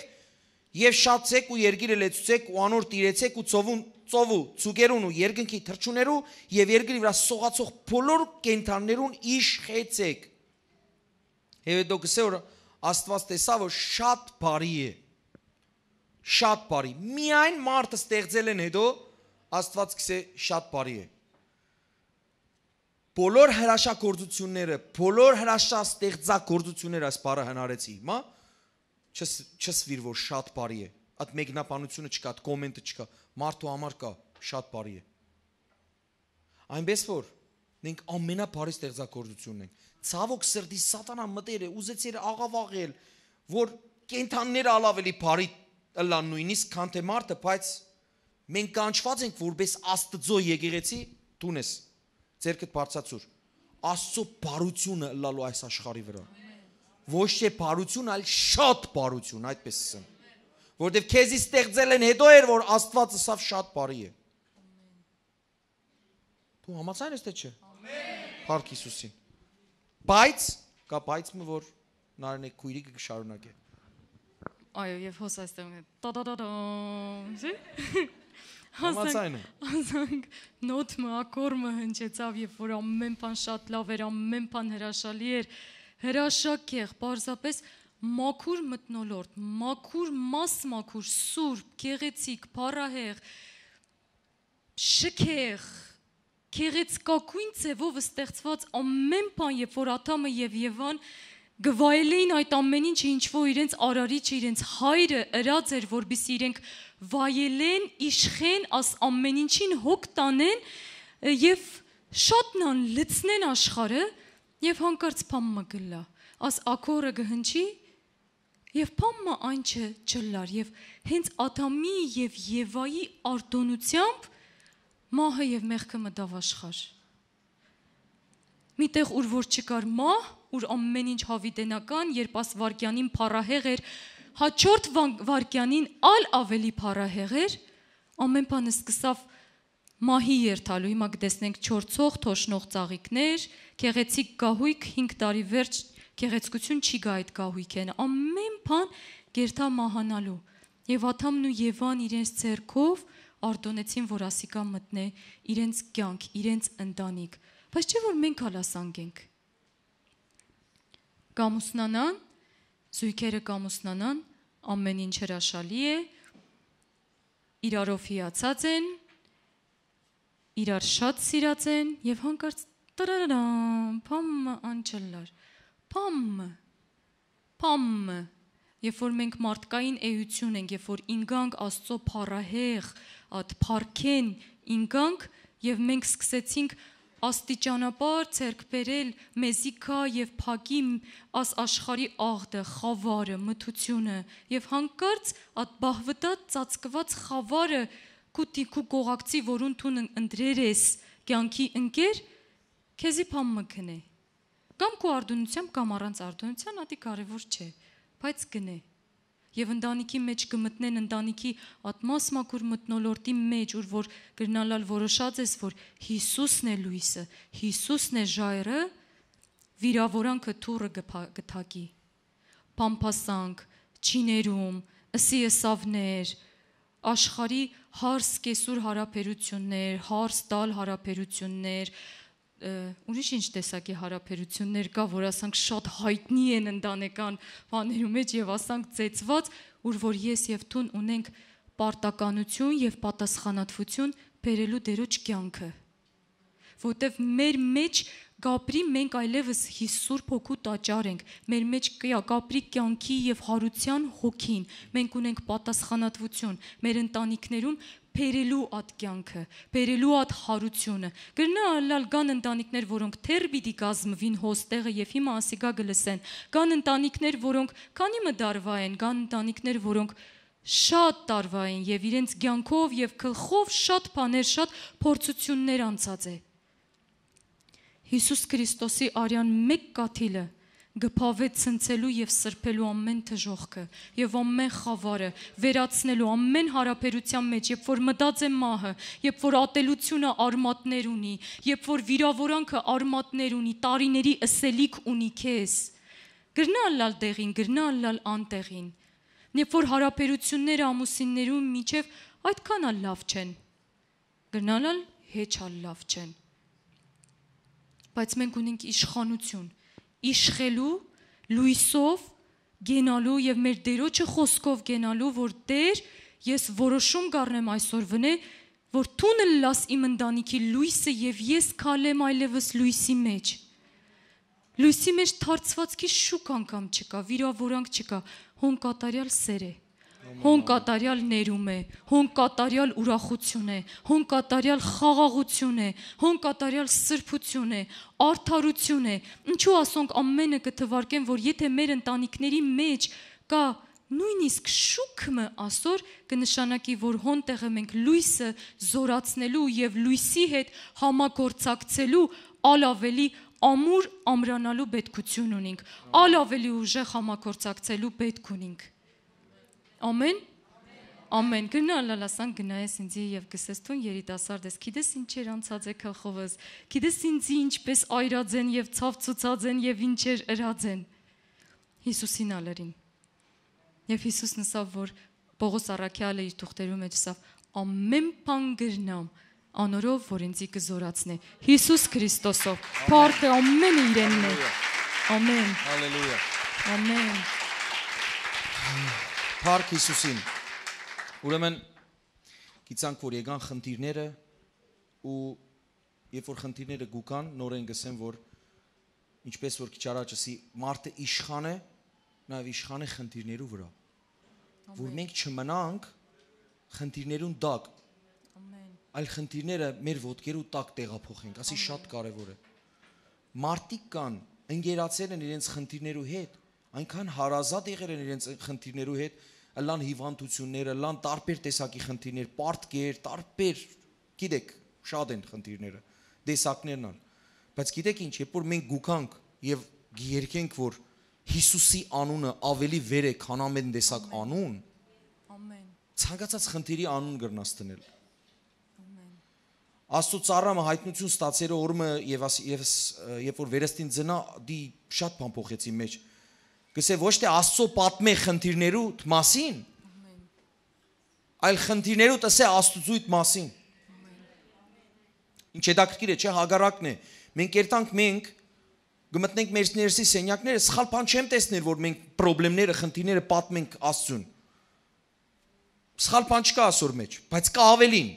եւ շացեք ու երկիրը լեցուցեք ու անոր տիրեցեք ու ծովուն ծովու ծուկերուն ու երկնքի թրջուներու եւ երկրի վրա սողացող բոլոր կենթաններուն իշխեցեք։ Եվ դուք ասե որ Աստված տեսա որ շատ բարի է շատ բարի։ Միայն մարդը ստեղծել են հետո Աստված քսե շատ բարի է։ Բոլոր հրաշագործությունները, բոլոր հրաշաստեղծագործությունները այս բառը հնարեցի, հիմա չս չսվիր որ շատ բարի է։ Այդ մեկնաբանությունը չկա, այդ կոմենտը չկա, մարդու համար կա, շատ բարի է։ Այնպես որ մենք ամենաբարի ստեղծագործությունն ենք։ Ցավոք սրտի սատանան մտերը ուզեցեր աղավաղել, որ կենթանները ալավելի բարի լան նույնիսկ քան թե մարդը, բայց Մենք կանչված ենք որպես Աստծո եկեղեցի, դուն ես։ Ձերքդ բարձացուր։ Աստծո բարությունը լալու այս աշխարի վրա։ Ոչ թե բարություն, այլ շատ բարություն, այդպես ասեմ։ Որտեվ քեզի ստեղծել են հետո էր որ Աստվածը սավ շատ բարի է։ Դու համաձայն ես թե չէ։ Ամեն։ Փառք Հիսուսին։ Բայց կա բայցը որ նարնե քույրիկը կշարունակի։ Այո, եւ հոս այստեղ։ Տա-տա-տա-տա։ Զի։ Համացայն է։ Ասենք նոթը, ակորմը հնչեցավ, երբ որ ամեն բան շատ լավ էր, ամեն բան հրաշալի էր, հրաշակեղ, պարզապես մաքուր մտնոլորտ, մաքուր մաս մաքուր, սուրբ, գեղեցիկ, փառահեղ, շքեղ, գեղեցկակույն ձևով ստեղծված ամեն բան, երբ որ Աթամը եւ Եվան եվ գվայելեին այդ ամեն ինչը ինչ որ իրենց արարիչը իրենց հայրը ըրած էր որբիսի իրենք վայելեն իշխեն աս ամեն ինչին հոգ տանեն եւ շոտնան լցնեն աշխարը եւ հանկարծ փամը գլա աս ակորը գհնչի Եվ փամը այն չէ չլար եւ հենց Ադամի եւ Եվայի արդոնությամբ մահը եւ մեղքը մտավ աշխարհ։ Միտեղ ուր որ չկար մահ, ուր ամեն ինչ հավիտենական, երբ Ասվարկյանին փառահեղ էր, հաջորդ վարկյանին ալ ավելի փառահեղ էր, ամեն բանը սկսավ մահի երթալու։ Հիմա կտեսնենք 4-ող թոշնող ծաղիկներ, գեղեցիկ գահույք 5 տարի վերջ գեղեցկություն չի գա այդ գահույքեն։ Ամեն բան գերտա մահանալու։ Եվ Աթամն ու Եվան իրենց ցերքով արդոնեցին, որ ASCII-ը մտնե իրենց կյանք, իրենց ընտանիք։ Բայց չէ որ մենք հալասանգենք կամուսնանան, զույգերը կամուսնանան, ամեն ինչ հրաշալի է, իրարով հիացած են, իրար շատ սիրած են եւ հանկարծ տրարամ, փամ անջլլար։ Փամ։ Փամ։ Երբ որ մենք մարդկային էություն ենք, երբ որ ինգանք Աստծո փառահեղ, այդ փառքեն ինգանք եւ մենք սկսեցինք աստիճանաբար ցերկ բերել մեզի կա եւ փակի աս աշխարի աղդը, խավարը, մթությունը եւ հանկարծ այդ բահվտած ծածկված խավարը կուտի կու գողակցի, որուն տուն ընտրեր ես, կյանքի ընկեր քեզի փամ մքնե։ Կամ կու արդունությամբ կամ առանց արդունության ատի կարևոր չէ, բայց գնե եւ ընտանիքի մեջ կմտնեն ընտանիքի ատմոսմակուր մտնոլորտի մեջ, ուր որ գրնալալ որոշած ես, որ Հիսուսն է լույսը, Հիսուսն է ժայռը, վիրավորանքը թուրը գտակի։ Պամփասանք, չիներում, ըսի եսավներ, աշխարի հարս կեսուր հարաբերություններ, հարս տալ հարաբերություններ, հարս ուրիշ ինչ տեսակի հարաբերություններ կա, որ ասանք շատ հայտնի են ընտանեկան բաներու մեջ եւ ասանք ծեծված, ուր որ ես եւ ցուն ունենք պարտականություն եւ պատասխանատվություն բերելու դերոջ կյանքը։ Որտեւ մեր մեջ Գաբրի մենք այլևս հիս Սուրբ Հոգու տաճար ենք։ Մեր մեջ կա Գաբրի կյանքի եւ հարության հոգին։ Մենք ունենք պատասխանատվություն մեր ընտանիքներում բերելու այդ կյանքը, բերելու այդ հարությունը։ Գրնա լալ կան ընտանիքներ, որոնք թեր պիտի գազմվին հոստեղը եւ հիմա ասիգա գլսեն։ Կան ընտանիքներ, որոնք քանի մը դարվա են, կան ընտանիքներ, որոնք շատ տարվա են եւ իրենց ցանկով եւ գլխով շատ բաներ, շատ փորձություններ անցած է։ Հիսուս Քրիստոսի արյան մեկ կաթիլը գփավեց ցնցելու եւ սրբելու ամեն դժողքը եւ ամեն խավարը վերացնելու ամեն հարաբերության մեջ երբ որ մտած է մահը երբ որ ատելությունը արմատներ ունի երբ որ վիրավորանքը արմատներ ունի տարիների ըսելիք ունի քեզ գրնալ լալ դեղին գրնալ լալ անտեղին երբ որ հարաբերությունները ամուսիններում միջև այդքան ալ լավ չեն գրնալալ հեչալ լավ չեն բայց մենք ունենք իշխանություն իշխելու լույսով գենալու եւ մեր Տերոջը խոսքով գենալու որ Տեր ես որոշում կառնեմ այսօր վնե որ թունը լաս իմ ընտանիքի լույսը եւ ես քալեմ այլևս լույսի մեջ լույսի մեջ թարծվածքի շուկ անգամ չկա վիրավորանք չկա հոն կատարյալ սեր է Հոն կատարյալ ներում է, հոն կատարյալ ուրախություն է, հոն կատարյալ խաղաղություն է, հոն կատարյալ սրբություն է, արդարություն է։ Ինչու ասոնք ամենը կթվարկեն, որ եթե մեր ընտանիքների մեջ կա նույնիսկ շուքը ասոր կնշանակի որ հոնտեղը մենք լույսը զորացնելու եւ լույսի հետ համագործակցելու ալավելի ամուր ամրանալու պետքություն ունենք ալավելի ուժեղ համագործակցելու պետք ունենք Ամեն ամեն գնա լալասան գնայես ինձի եւ գսես տուն երիտասարդ ես գիտես ինչեր անցած է քախովս գիտես ինձի ինչպես այրած են եւ ցավ ցուցած են եւ ինչեր ըրած են Հիսուսին ալերին եւ Հիսուսն ասավ որ Պողոս առաքյալը իր թուղթերում էջսավ ամեն բան գրնամ անորով որ ինձի կզորացնե Հիսուս Քրիստոսով փառքը ամենը իրենն է ամեն հալելույա ամեն Փառք Հիսուսին։ Ուրեմն գիտանք որ եկան խնդիրները ու երբ որ խնդիրները գուկան, նորեն գսեմ որ ինչպես որ քիչ առաջ ասի, մարդը իշխան է, նաև իշխան է խնդիրներու վրա։ Որ մենք չմնանք խնդիրներուն տակ։ Ամեն։ Այլ խնդիրները մեր ոտքերու տակ տեղափոխենք, ասի շատ կարևոր է։ Մարդիկ կան, ընկերացել են իրենց խնդիրներու հետ, այնքան հարազատ եղել են իրենց խնդիրներու հետ, լան հիվանդությունները, լան տարբեր տեսակի խնդիրներ, պարտկեր, տարբեր, գիտեք, շատ են խնդիրները, տեսակներն ան։ Բայց գիտեք ինչ, երբ որ մենք գուքանք եւ երկենք, որ Հիսուսի անունը ավելի վեր է, քան ամեն տեսակ անուն, ամեն։ Ցանկացած խնդիրի անուն գրնաս տնել։ Աստծո ծառամը հայտնություն ստացերը օրը եւ ես երբ որ վերստին ծնա դի շատ բան փոխեցի մեջ։ Ամեն գսե ոչ թե Աստծո պատմե խնդիրներու մասին, այլ խնդիրներու տսե Աստուծույթ մասին։ Ինչ հետաքրքիր է, չէ, հագարակն է։ Մենք երտանք մենք գմտնենք մեր ներսի սենյակները, սխալ բան չեմ տեսներ, որ մենք խնդիրները, խնդիրները պատմենք Աստծուն։ Սխալ բան չկա այսօր մեջ, բայց կա ավելին։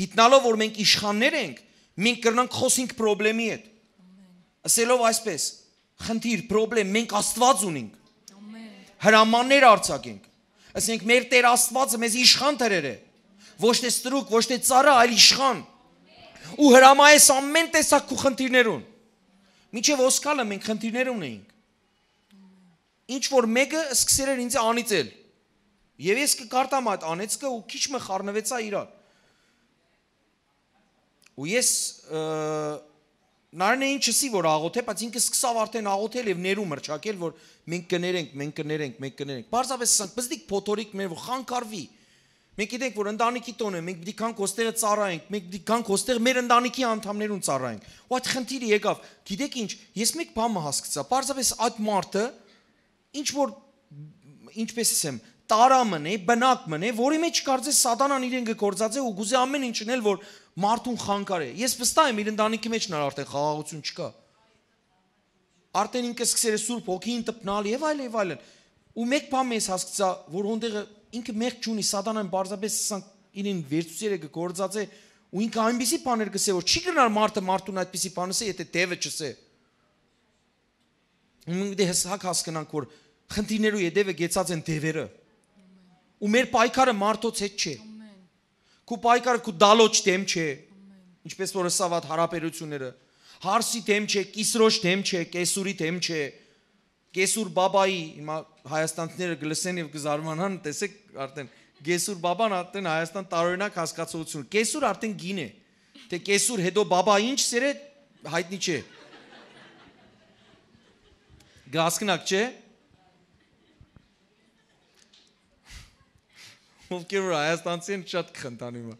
Գիտնալով որ մենք իշխաններ ենք, մենք կրնանք խոսենք խնդրի հետ։ Ասելով այսպես, խնդիր, խնդրեմ, մենք Աստված ունենք։ Ամեն։ Հրամաններ արձակենք։ Ասենք մեր Տեր Աստվածը մեզ իշխան դրեր է։ Ոչ թե ստրուկ, ոչ թե ծառա, այլ իշխան։ Ու հրամայես ամեն տեսակ քու խնդիրներուն։ Միջև ոսկալը մենք խնդիրներ ունեինք։ Ինչ որ մեկը սկսել էր ինձ անիծել։ Եվ ես կկարտամ այդ անեծքը ու քիչ մը խառնվեցա իրար։ Ու ես և, նարնեին չսի որ աղոթե, բայց ինքը սկսավ արդեն աղոթել եւ ներու մրճակել, որ մենք կներենք, մենք կներենք, մենք կներենք։ Պարզապես ասանք, բզդիկ փոթորիկ մեր որ խանգարվի։ Մենք գիտենք, որ ընտանիքի տոն է, մենք պիտի քանք ոստերը ծառայենք, մենք պիտի քանք ոստեղ մեր ընտանիքի անդամներուն ծառայենք։ Ու այդ խնդիրը եկավ։ Գիտեք ինչ, ես մեկ բան հասկացա։ Պարզապես այդ մարդը ինչ որ ինչպես ասեմ, տարա մնե, բնակ մնե, որի մեջ կարծես սատանան իրեն գործածե ու գուզե ամեն ինչ ունել, որ մարդուն խանգարե։ Ես վստահ եմ իր ընտանիքի մեջ նա արդեն խաղաղություն չկա։ Արդեն ինքը սկսել է Սուրբ Հոգին տպնալ եւ այլ եւ այլն։ Ու մեկ բան մեզ հասկացա, որ հոնդեղը ինքը մեղք չունի, սատանան բարձրապես սան իրեն վերցուցել է գործածե ու ինքը այնպիսի բաներ գսե, որ չի գնար մարդը մարդուն այդպիսի բան ասե, եթե դևը չսե։ Մենք դե հասկանանք, որ խնդիրներու յետևը գեցած են դևերը ու մեր պայքարը մարդոց հետ չէ։ Քու պայքարը քու դալոջ դեմ չէ։ Ինչպես որ սավատ հարաբերությունները հարսի դեմ չէ, կիսրոջ դեմ չէ, կեսուրի դեմ չէ։ Կեսուր բաբայի հիմա հայաստանցիները գլսեն եւ գզարմանան, տեսեք արդեն Կեսուր բաբան արդեն Հայաստան տարօրինակ հասկացություն։ Կեսուր արդեն գին է։ Թե կեսուր հետո բաբա ինչ սերը հայտնի չէ։ Գասկնակ չէ։ Մովկի վրա հայաստանցին շատ կխնդան հիմա։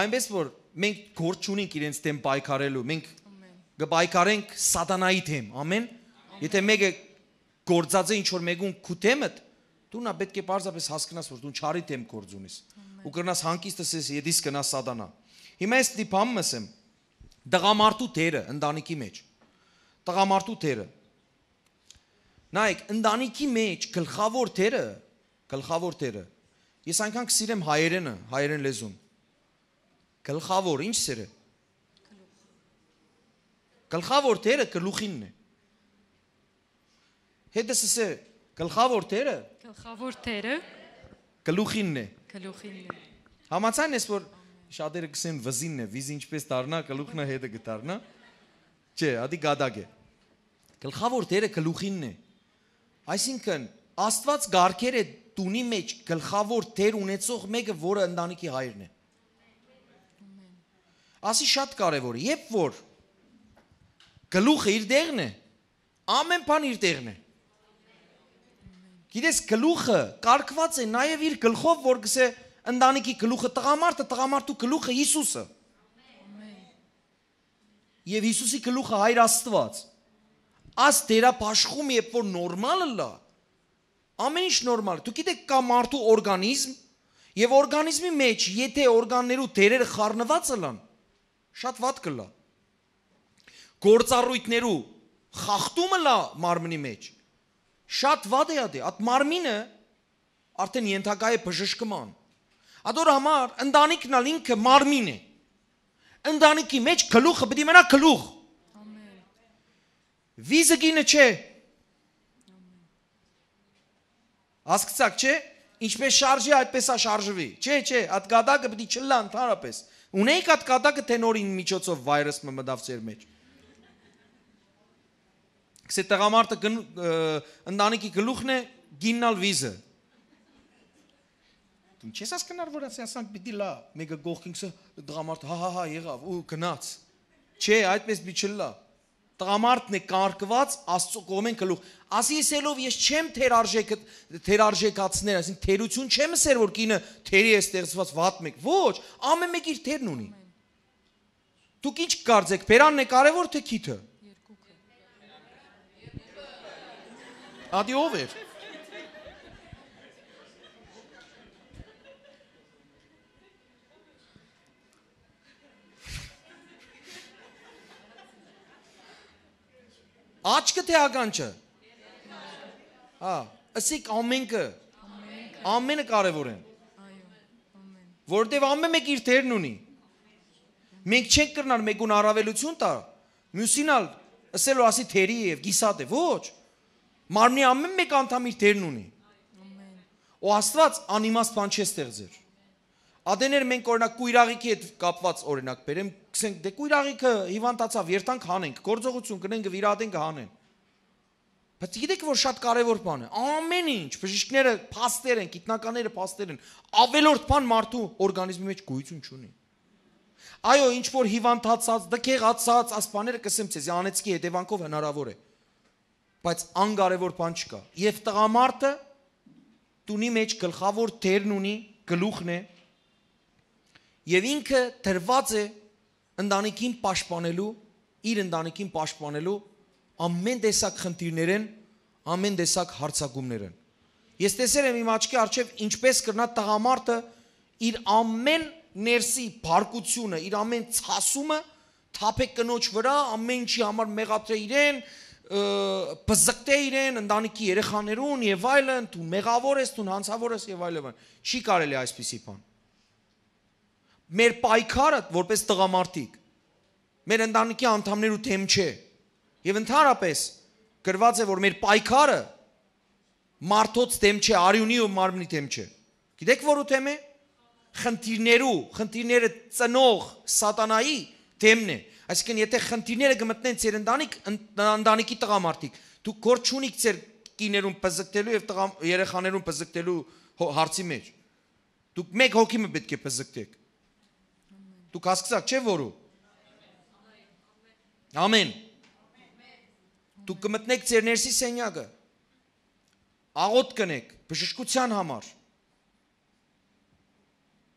Այնպես որ մենք գործ չունենք իրենց դեմ պայքարելու։ Մենք կպայքարենք սատանայի դեմ, ամեն։ Եթե մեկը գործածը ինչ որ մեկուն քուտեմդ, դու նա պետք է պարզապես հասկանաս, որ դու չարի դեմ գործ ունես։ Ու կրնաս հանկիստս ես եդիս կնա սատանա։ Հիմա ես դիփամը ասեմ։ Տղամարդու դերը ընտանիքի մեջ։ Տղամարդու դերը։ Նայեք, ընտանիքի մեջ գլխավոր դերը գլխավոր տերը։ Ես այնքան կսիրեմ հայերենը, հայերեն լեզուն։ Գլխավոր ի՞նչ սերը։ Գլխավոր տերը գլուխինն է։ Հետս էս է գլխավոր տերը։ Գլխավոր տերը գլուխինն է։ Գլուխինն է։ Համացան ես որ շատերը գսեն վզինն է, վիզ ինչպես դառնա, գլուխնա հետը գտառնա։ Չէ, ադի գադագ է։ Գլխավոր տերը գլուխինն է։ Այսինքն Աստված գարկեր է տունի մեջ գլխավոր դեր ունեցող մեկը, որը ընտանիքի հայրն է։ Ասի շատ կարևոր է, երբ որ գլուխը իր տեղն է, ամեն բան իր տեղն է։ Գիտես գլուխը կարկված է նաև իր գլխով, որ գսե ընտանիքի գլուխը տղամարդը, տղամարդու գլուխը Հիսուսը։ Եվ Հիսուսի գլուխը հայր Աստված։ Աս դերա աշխում, երբ որ նորմալը լա, ամեն ինչ նորմալ։ Դու գիտեք կա մարդու օրգանիզմ եւ օրգանիզմի մեջ եթե օրգաններու դերերը խառնված լան, շատ վատ կլա։ Գործառույթներու խախտումը լա մարմնի մեջ։ Շատ վատ է դա։ Այդ մարմինը արդեն ենթակա է բժշկման։ Ադոր համար ընտանիքն ալ ինքը մարմին է։ Ընտանիքի մեջ գլուխը պետք է մնա գլուխ։ Ամեն։ Վիզը գինը չէ, Հասկացաք, չէ՞։ Ինչպես շարժի, այդպես է շարժվի։ Չէ, չէ, այդ գադակը պետք չլա ընդհանրապես։ Ունեիք այդ գադակը տենորին միջոցով վայրս մը մտավ ծեր մեջ։ Քսե տղամարդը ընտանիքի գլուխն է գիննալ վիզը։ Դու չես հասկանար, որ ասենք պիտի լա, մեկը գողքինքսը տղամարդ հա հա հա եղավ ու գնաց։ Չէ, այդպես մի չլա տղամարդն է կարկված Աստծո կողմեն գլուխ։ Ասիսելով ես չեմ թեր արժեքը թեր արժեկացնել, այսինքն թերություն չեմ ասել որ կինը թերի է ստեղծված վատ մեկ։ Ոչ, ամեն մեկ իր թերն ունի։ Դուք ինչ կարծեք, բերանն է կարևոր թե քիթը։ Երկուքը։ Ադի դե ով էր։ Աչքը թե ականջը։ Հա, ասիկ ամենքը։ Ամենը կարևոր է։ Այո, ամեն։ Որտեվ ամեն մեկ իր թերն ունի։ Մենք չենք կրնալ մեկուն առավելություն տա, մյուսին ալ ասելու ասի թերի եւ գիսատ է, ոչ։ Մարմնի ամեն մեկ անդամ իր թերն ունի։ Ամեն։ Ու Աստված անիմաստ բան չի ստեղծեր։ Ադեներ մենք օրինակ կույրաղիքի հետ կապված օրինակ բերեմ, ասենք դե կույրաղիքը հիվանդացավ, երթանք հանենք, գործողություն կնենք, վիրատենք հանեն։ Բայց գիտեք որ շատ կարևոր բան է։ Ամեն ինչ, բժիշկները փաստեր են, գիտնականները փաստեր են, ավելորդ բան մարդու օրգանիզմի մեջ գույություն չունի։ Այո, ինչ որ հիվանդացած, դքեղացած, ասպաները կսեմ ցեզ, անեցքի հետևանքով հնարավոր է։ Բայց անկարևոր բան չկա։ Եվ տղամարդը տունի մեջ գլխավոր դերն ունի, գլուխն է, եւ ինքը դրված է ընտանիքին պաշտպանելու, իր ընտանիքին պաշտպանելու ամեն տեսակ խնդիրներեն, ամեն տեսակ հարցակումներեն։ Ես տեսել եմ իմ աչքի առջև ինչպես կրնա տղամարդը իր ամեն ներսի բարկությունը, իր ամեն ցասումը թափե կնոջ վրա, ամեն ինչի համար մեղատրե իրեն, բզկտե իրեն, ընտանիքի երեխաներուն եւ այլն, դու մեղավոր ես, դու հանցավոր ես եւ այլն։ Չի կարելի այսպիսի բան մեր պայքարը որպես տղամարդիկ մեր ընտանիքի անդամներու թեմ չէ եւ ընդհանրապես գրված է որ մեր պայքարը մարդոց թեմ չէ արյունի ու մարմնի թեմ չէ գիտեք որու թեմ է խնդիրներու խնդիրները ծնող սատանայի թեմն է այսինքն եթե խնդիրները կմտնեն ձեր ընտանիք ընտանիքի տղամարդիկ դու գործ չունիք ձեր կիներուն բզկտելու եւ տղա երեխաներուն բզկտելու հարցի մեջ դուք մեկ հոգի մը պետք է բզկտեք Դուք հասկացաք, չէ՞ որու։ Ամեն։ Դուք կմտնեք ձեր ներսի սենյակը։ Աղոտ կնեք բժշկության համար։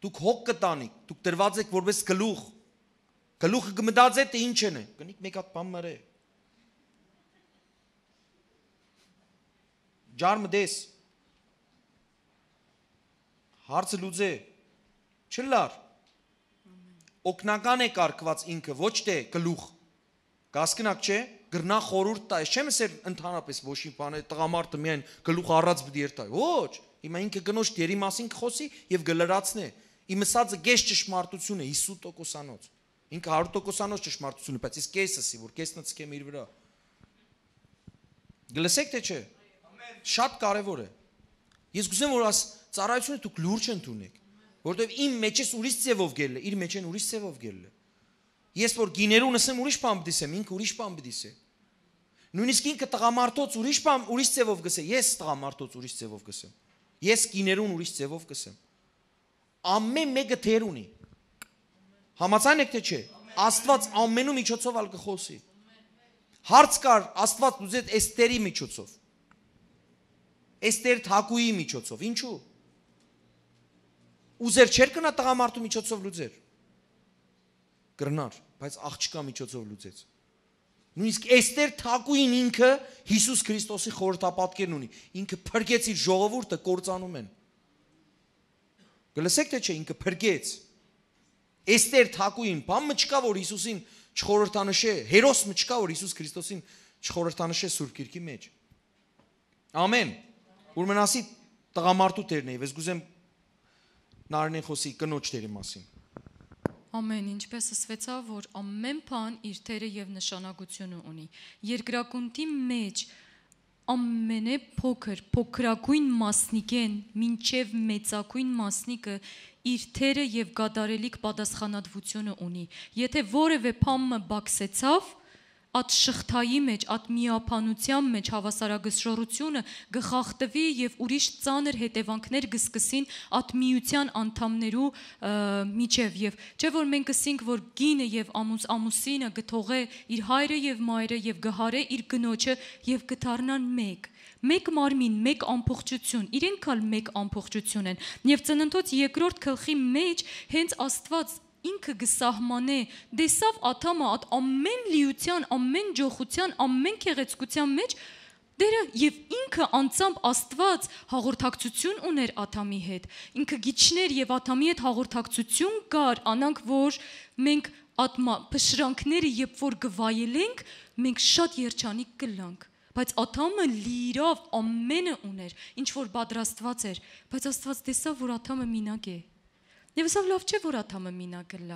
Դուք հոգ կտանիք, դուք դրված եք որպես գլուխ։ Գլուխը կմտածե թե ինչ են։ Գնիկ մեկ հատ բան մրե։ Ջարմ դես։ Հարցը լուծե։ Չլար։ Օկնական է կարկված ինքը, ոչ թե գլուխ։ Գասկնակ չէ, գրնա խորուրդ տա, չեմ ասել ընդհանրապես ոչ մի բան է, տղամարդը միայն գլուխ առած պիտի երթա։ Ոչ, հիմա ինքը գնոջ դերի մասին կխոսի եւ գլրացնե։ Իմ ասածը գես ճշմարտություն է 50% անոց։ Ինքը 100%-անոց ճշմարտություն է, բայց իսկ կեսը սի, որ կեսնը ցկեմ իր վրա։ Գլսեք թե չէ։ Շատ կարևոր է։ Ես գուզեմ որ աս ծառայությունը դուք լուրջ ընդունեք որովհետև իմ մեջից ուրիշ ձևով գելը, իր մեջեն ուրիշ ձևով գելը։ Ես որ գիներուն ասեմ ուրիշ բան բդիսեմ, ինքը ուրիշ բան բդիսե։ Նույնիսկ ինքը տղամարդոց ուրիշ բան ուրիշ ձևով գսե, ես տղամարդոց ուրիշ ձևով գսեմ։ Ես գիներուն ուրիշ ձևով գսեմ։ Ամեն մեկը թեր ունի։ Համացան եք թե չէ։ Աստված ամենու միջոցով ալ կխոսի։ Հարց կար Աստված ուզեց Էստերի միջոցով։ Էստեր Թակուի միջոցով։ Ինչու՞ ուզեր չեր կնա տղամարդու միջոցով լուծեր։ Կրնար, բայց աղջկա միջոցով լուծեց։ Նույնիսկ Էստեր Թակուին ինքը Հիսուս Քրիստոսի խորհրդապատկերն ունի։ Ինքը փրկեց իր ժողովուրդը կործանում են։ Գլսեք թե չէ, ինքը փրկեց։ Էստեր Թակուին բան մը չկա, որ Հիսուսին չխորհրդանշե, հերոս մը չկա, որ Հիսուս Քրիստոսին չխորհրդանշե Սուրբ Գիրքի մեջ։ Ամեն։ Ուրմենասի տղամարդու տերն է, ես գուզեմ Նարնեն խոսի կնոջ դերի մասին։ Ամեն ինչպես ասվեցավ, որ ամեն բան իր թերը եւ նշանակությունը ունի։ Երկրակունտի մեջ ամենե փոքր, փոքրագույն մասնիկեն, ինչև մեծագույն մասնիկը իր թերը եւ գադարելիք պատասխանատվությունը ունի։ Եթե որևէ բամը բաքսեցավ, այդ շղթայի մեջ, այդ միապանության մեջ հավասարագծշռությունը գխախտվի եւ ուրիշ ծանր հետևանքներ գսկսին այդ միության անդամներու միջև եւ չէ որ մենք ասենք որ գինը եւ ամուս ամուսինը գթողե իր հայրը եւ մայրը եւ գհարե իր գնոջը եւ գթարնան մեկ մեկ մարմին, մեկ ամբողջություն, իրենք էլ մեկ ամբողջություն են։ Եվ ծննդոց երկրորդ գլխի մեջ հենց Աստված ինքը գսահմանե դեսավ աթամա ատ ամեն լիության, ամեն ջոխության, ամեն քեղեցկության մեջ դերը եւ ինքը անցամբ Աստված հաղորդակցություն ուներ աթամի հետ։ Ինքը գիչներ եւ աթամի հետ հաղորդակցություն կար, անանք որ մենք ատմա փշրանքները երբ որ գվայելենք, մենք շատ երջանիկ կլանք բայց աթամը լիրավ ամենը ուներ ինչ որ պատրաստված էր բայց աստված տեսավ որ աթամը մինակ է Եվ ասավ լավ չէ որ աթամը մինակը լա։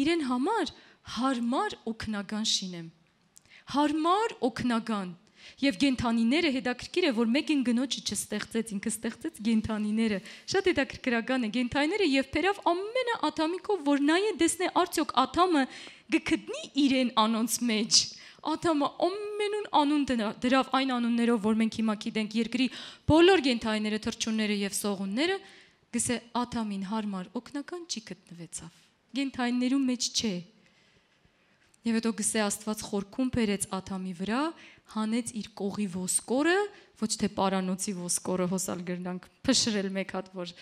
Իրեն համար հարմար օկնական շինեմ։ Հարմար օկնական։ Եվ գենթանիները հետաքրքիր է որ մեկին գնոջը չստեղծեց, ինքը ստեղծեց գենթանիները։ Շատ հետաքրքրական է գենթայինները եւ փերավ ամենը աթամիկով որ նայե դեսնե արդյոք աթամը գկտնի իրեն անոնց մեջ։ Աթամը ամենուն անուն դրավ այն անուններով, որ մենք հիմա գիտենք երկրի բոլոր գենթայիները, թրջունները եւ սողունները, գսե Աթամին հարմար օկնական չի գտնվեցավ։ Գենթայիններում մեջ չէ։ Եվ հետո գսե Աստված խորքում բերեց Աթամի վրա, հանեց իր կողի ոսկորը, ոչ թե պարանոցի ոսկորը հոսալ գրնանք, փշրել մեկ հատ որ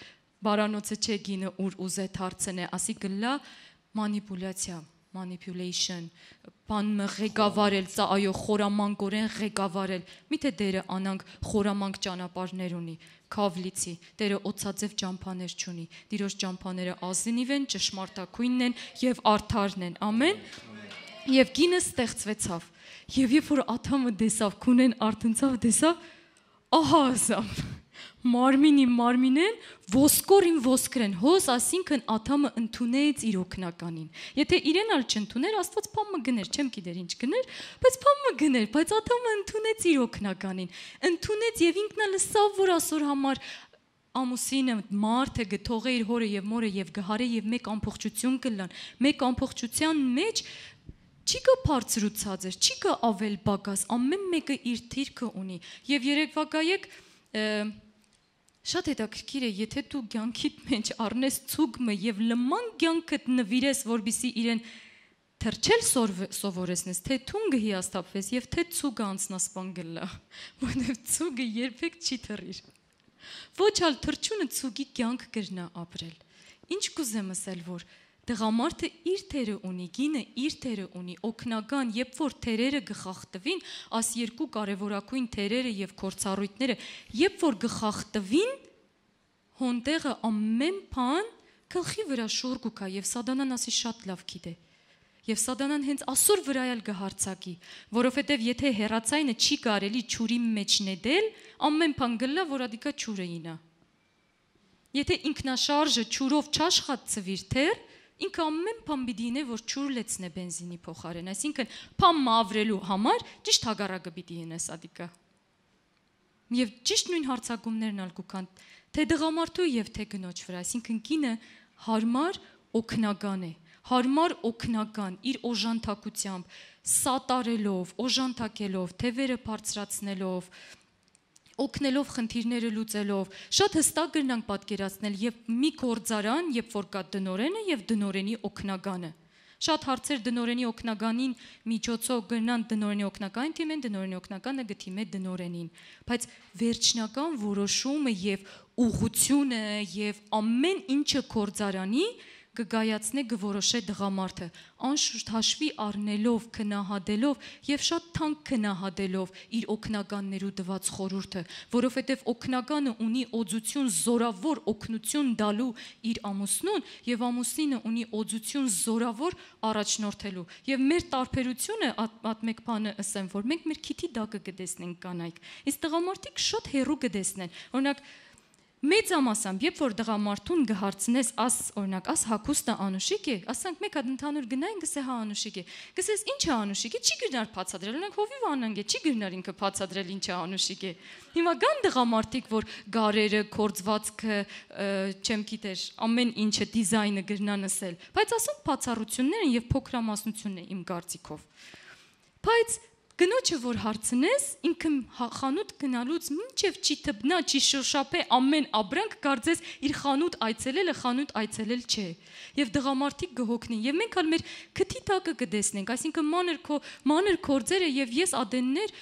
բարանոցը չէ գինը ուր ուզե թարցնե, ասի գլա մանիպուլյացիա manipulation բանը ղեկավարել, սա այո խորամանկորեն ղեկավարել։ Միթե դերը անանք խորամանկ ճանապարհներ ունի։ Քավլիցի Տերը օծաձև ճամփաներ չունի Տիրոջ ճամփաները ազնիվ են ճշմարտակույնն են եւ արդարն են ամեն եւ գինը ստեղծվեցավ եւ երբ որ Աթամը դեսավ քունեն արթնցավ դեսավ ահա ասավ մարմինի մարմինեն ոսկորին ոսկրեն հոս ասինքն աթամը ընդունեց իր օկնականին եթե իրեն ալ չընդուներ աստված փամը գներ չեմ գիտեր ինչ գներ բայց փամը գներ բայց աթամը ընդունեց իր օկնականին ընդունեց եւ ինքնա լսավ որ ասոր համար ամուսինը մարդը գթողե իր հորը եւ մորը եւ գհարե եւ մեկ ամբողջություն կլան մեկ ամբողջության մեջ Չի կա բարձրացած էր, չի կա ավել բակաս, ամեն մեկը իր թիրքը ունի։ Եվ երեկվա գայեք Շատ հետաքրքիր է, եթե դու ցանկիդ մեջ առնես ցուգը եւ լման ցանկդ նվիրես, որբիսի իրեն թրջել սովորեսնես, թե թունգը հիաստափվես եւ թե ցուգը անցնասպան գլա, որովհետեւ ցուգը երբեք չի թռիր։ Ոչ ալ թրջունը ցուգի ցանկ կրնա ապրել։ Ինչ կուզեմ ասել, որ Տղամարդը իր թերը ունի, գինը իր թերը ունի, օկնական, երբ որ թերերը գխախտվին, աս երկու կարևորակույն թերերը եւ կորցառույթները, երբ որ գխախտվին, հոնտեղը ամեն բան գլխի վրա շուրգու կա եւ սադանան ասի շատ լավ գիտե։ Եվ սադանան հենց ասոր վրայալ գահարցակի, որովհետև եթե հերացայինը չի կարելի ճուրի մեջ նետել, ամեն բան գլա, որ ադիկա ճուրեինա։ Եթե ինքնաշարժը ճուրով չաշխատծվիր թեր, ինքը ամեն բան պիտի ինե որ ճուր լեցնե բենզինի փոխարեն այսինքն փամ մավրելու համար ճիշտ հագարակը պիտի ինես ադիկա եւ ճիշտ նույն հարցակումներն ալ կուքան թե դղամարթու եւ թե գնոջ վրա այսինքն կինը հարմար օկնական է հարմար օկնական իր օժանդակությամբ սատարելով օժանդակելով թևերը բարձրացնելով օգնելով խնդիրները լուծելով։ Շատ հստակ կգնանք պատկերացնել եւ մի գործարան, երբ որ կա դնորենը եւ դնորենի օկնագանը շատ հարցեր դնորենի օկնականին միջոցով գնան դնորենի օկնական թիմեն, դնորենի օկնականը գտիմ է դնորենին։ Բայց վերջնական որոշումը եւ ուղությունը եւ ամեն ինչը կորցարանի կգայացնե գորոշե դղամարթը անշուշտ հաշվի առնելով քնահադելով եւ շատ թանկ քնահադելով իր օկնականներու տված խորուրդը որովհետեւ օկնականը ունի օծություն զորավոր օկնություն դալու իր ամուսնուն եւ ամուսինը ունի օծություն զորավոր առաջնորդելու եւ մեր տարբերությունը այդ մեկ բանը ասեմ որ մենք մեր քիթի դակը կտեսնենք կանայք իսկ տղամարդիկ շատ հերու կտեսնեն օրինակ մեծամասամբ երբ որ դղամարթուն գհարցնես աս օրինակ աս հակոստը անուշիկ է ասենք մեկ հատ ընդհանուր գնային գսե հա անուշիկ է գսես ինչ է անուշիկ է չի գրնար փածադրել օրինակ հովիվ անանգ է չի գրնար ինքը փածադրել ինչ է անուշիկ է հիմա կան դղամարթիկ որ գարերը կորձվածքը չեմ գիտեր ամեն ինչը դիզայնը գրնան ասել բայց ասում փածառությունները եւ փոքրամասնությունն է իմ կարծիքով բայց Գնոջը որ հարցնես, ինքը հա- խանութ գնալուց մինչև չի թբնա, չի շոշափե ամեն աբրանք կարծես իր խանութ այցելելը խանութ այցելել չէ։ Եվ դղամարդիկ գհոգնին, եւ մենք հալ մեր քթի տակը կտեսնենք, այսինքն մանր քո մանր կորձերը եւ ես ադեններ,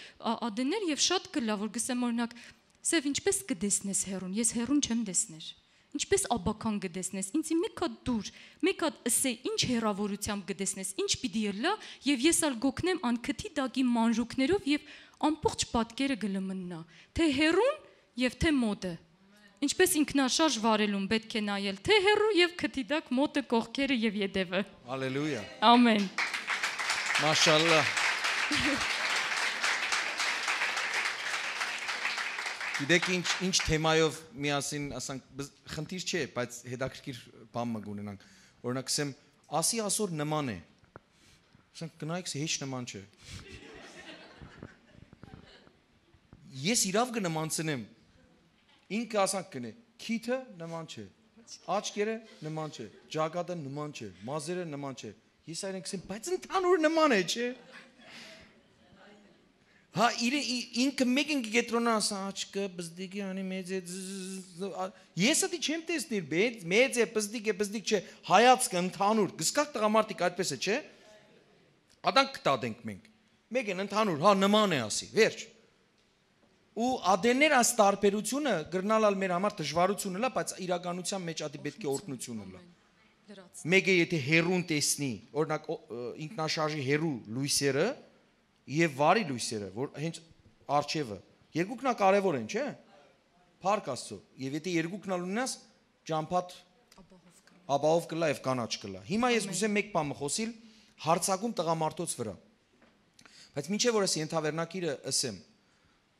ադեններ եւ շատ կլա, որ գսեմ օրինակ, սև ինչպես կտեսնես հերուն, ես հերուն չեմ տեսներ ինչպես աբական գտեսնես ինձի մեկ հատ դուր մեկ հատ սե ինչ հերավորությամբ գտեսնես ինչ պիտի ելա եւ ես ալ գոկնեմ անքթի դագի մանրուկներով եւ ամբողջ պատկերը գլմննա թե հերուն եւ թե մոդը ինչպես ինքնաշարժ վարելուն պետք է նայել թե հերու եւ քթի դակ մոտը կողքերը եւ յետևը հալելույա ամեն մաշալլա Գիտեք ինչ ինչ թեմայով միասին, ասենք, խնդիր չէ, բայց հետաքրքիր բան մը գունենանք։ Օրինակ, ասեմ, ասի ասոր նման է։ Ասենք, գնայքս հեչ նման չէ։ Ես իրավ կնմանցնեմ։ Ինքը ասանք գնե, քիթը նման չէ։ Աչկերը նման չէ, ճակատը նման չէ, մազերը նման չէ։ Ես այն ասեմ, բայց ընդհանուր նման է, չէ՞ Հա ինքը մեկին գետրոնա ասա աչքը բզդիկի անի մեծ է ես էդի չեմ տեսնիր բեծ մեծ է բզդիկ է բզդիկ չէ հայացքը ընդհանուր գսկակ տղամարդիկ այդպես է չէ ադանք կտադենք մենք մեկին ընդհանուր հա նման է ասի վերջ ու ադեններ աս տարբերությունը գրնալալ մեր համար դժվարություն լա բայց իրականության մեջ ադի պետք է օրտնություն լա մեկը եթե հերուն տեսնի օրինակ ինքնաշարժի հերու լույսերը եւ վարի լույսերը, որ հենց արչևը։ Երկուքն է կարևոր են, չէ՞։ Փառք Աստծո։ Եվ եթե երկուքն ալուննաս, ճամփատ ապահով կլա եւ կանաչ կլա։ Հիմա ես գուցե մեկ բան մխոսիլ հարցակում տղամարդոց վրա։ Բայց ինչեւ որ ես ենթավերնակիրը ասեմ,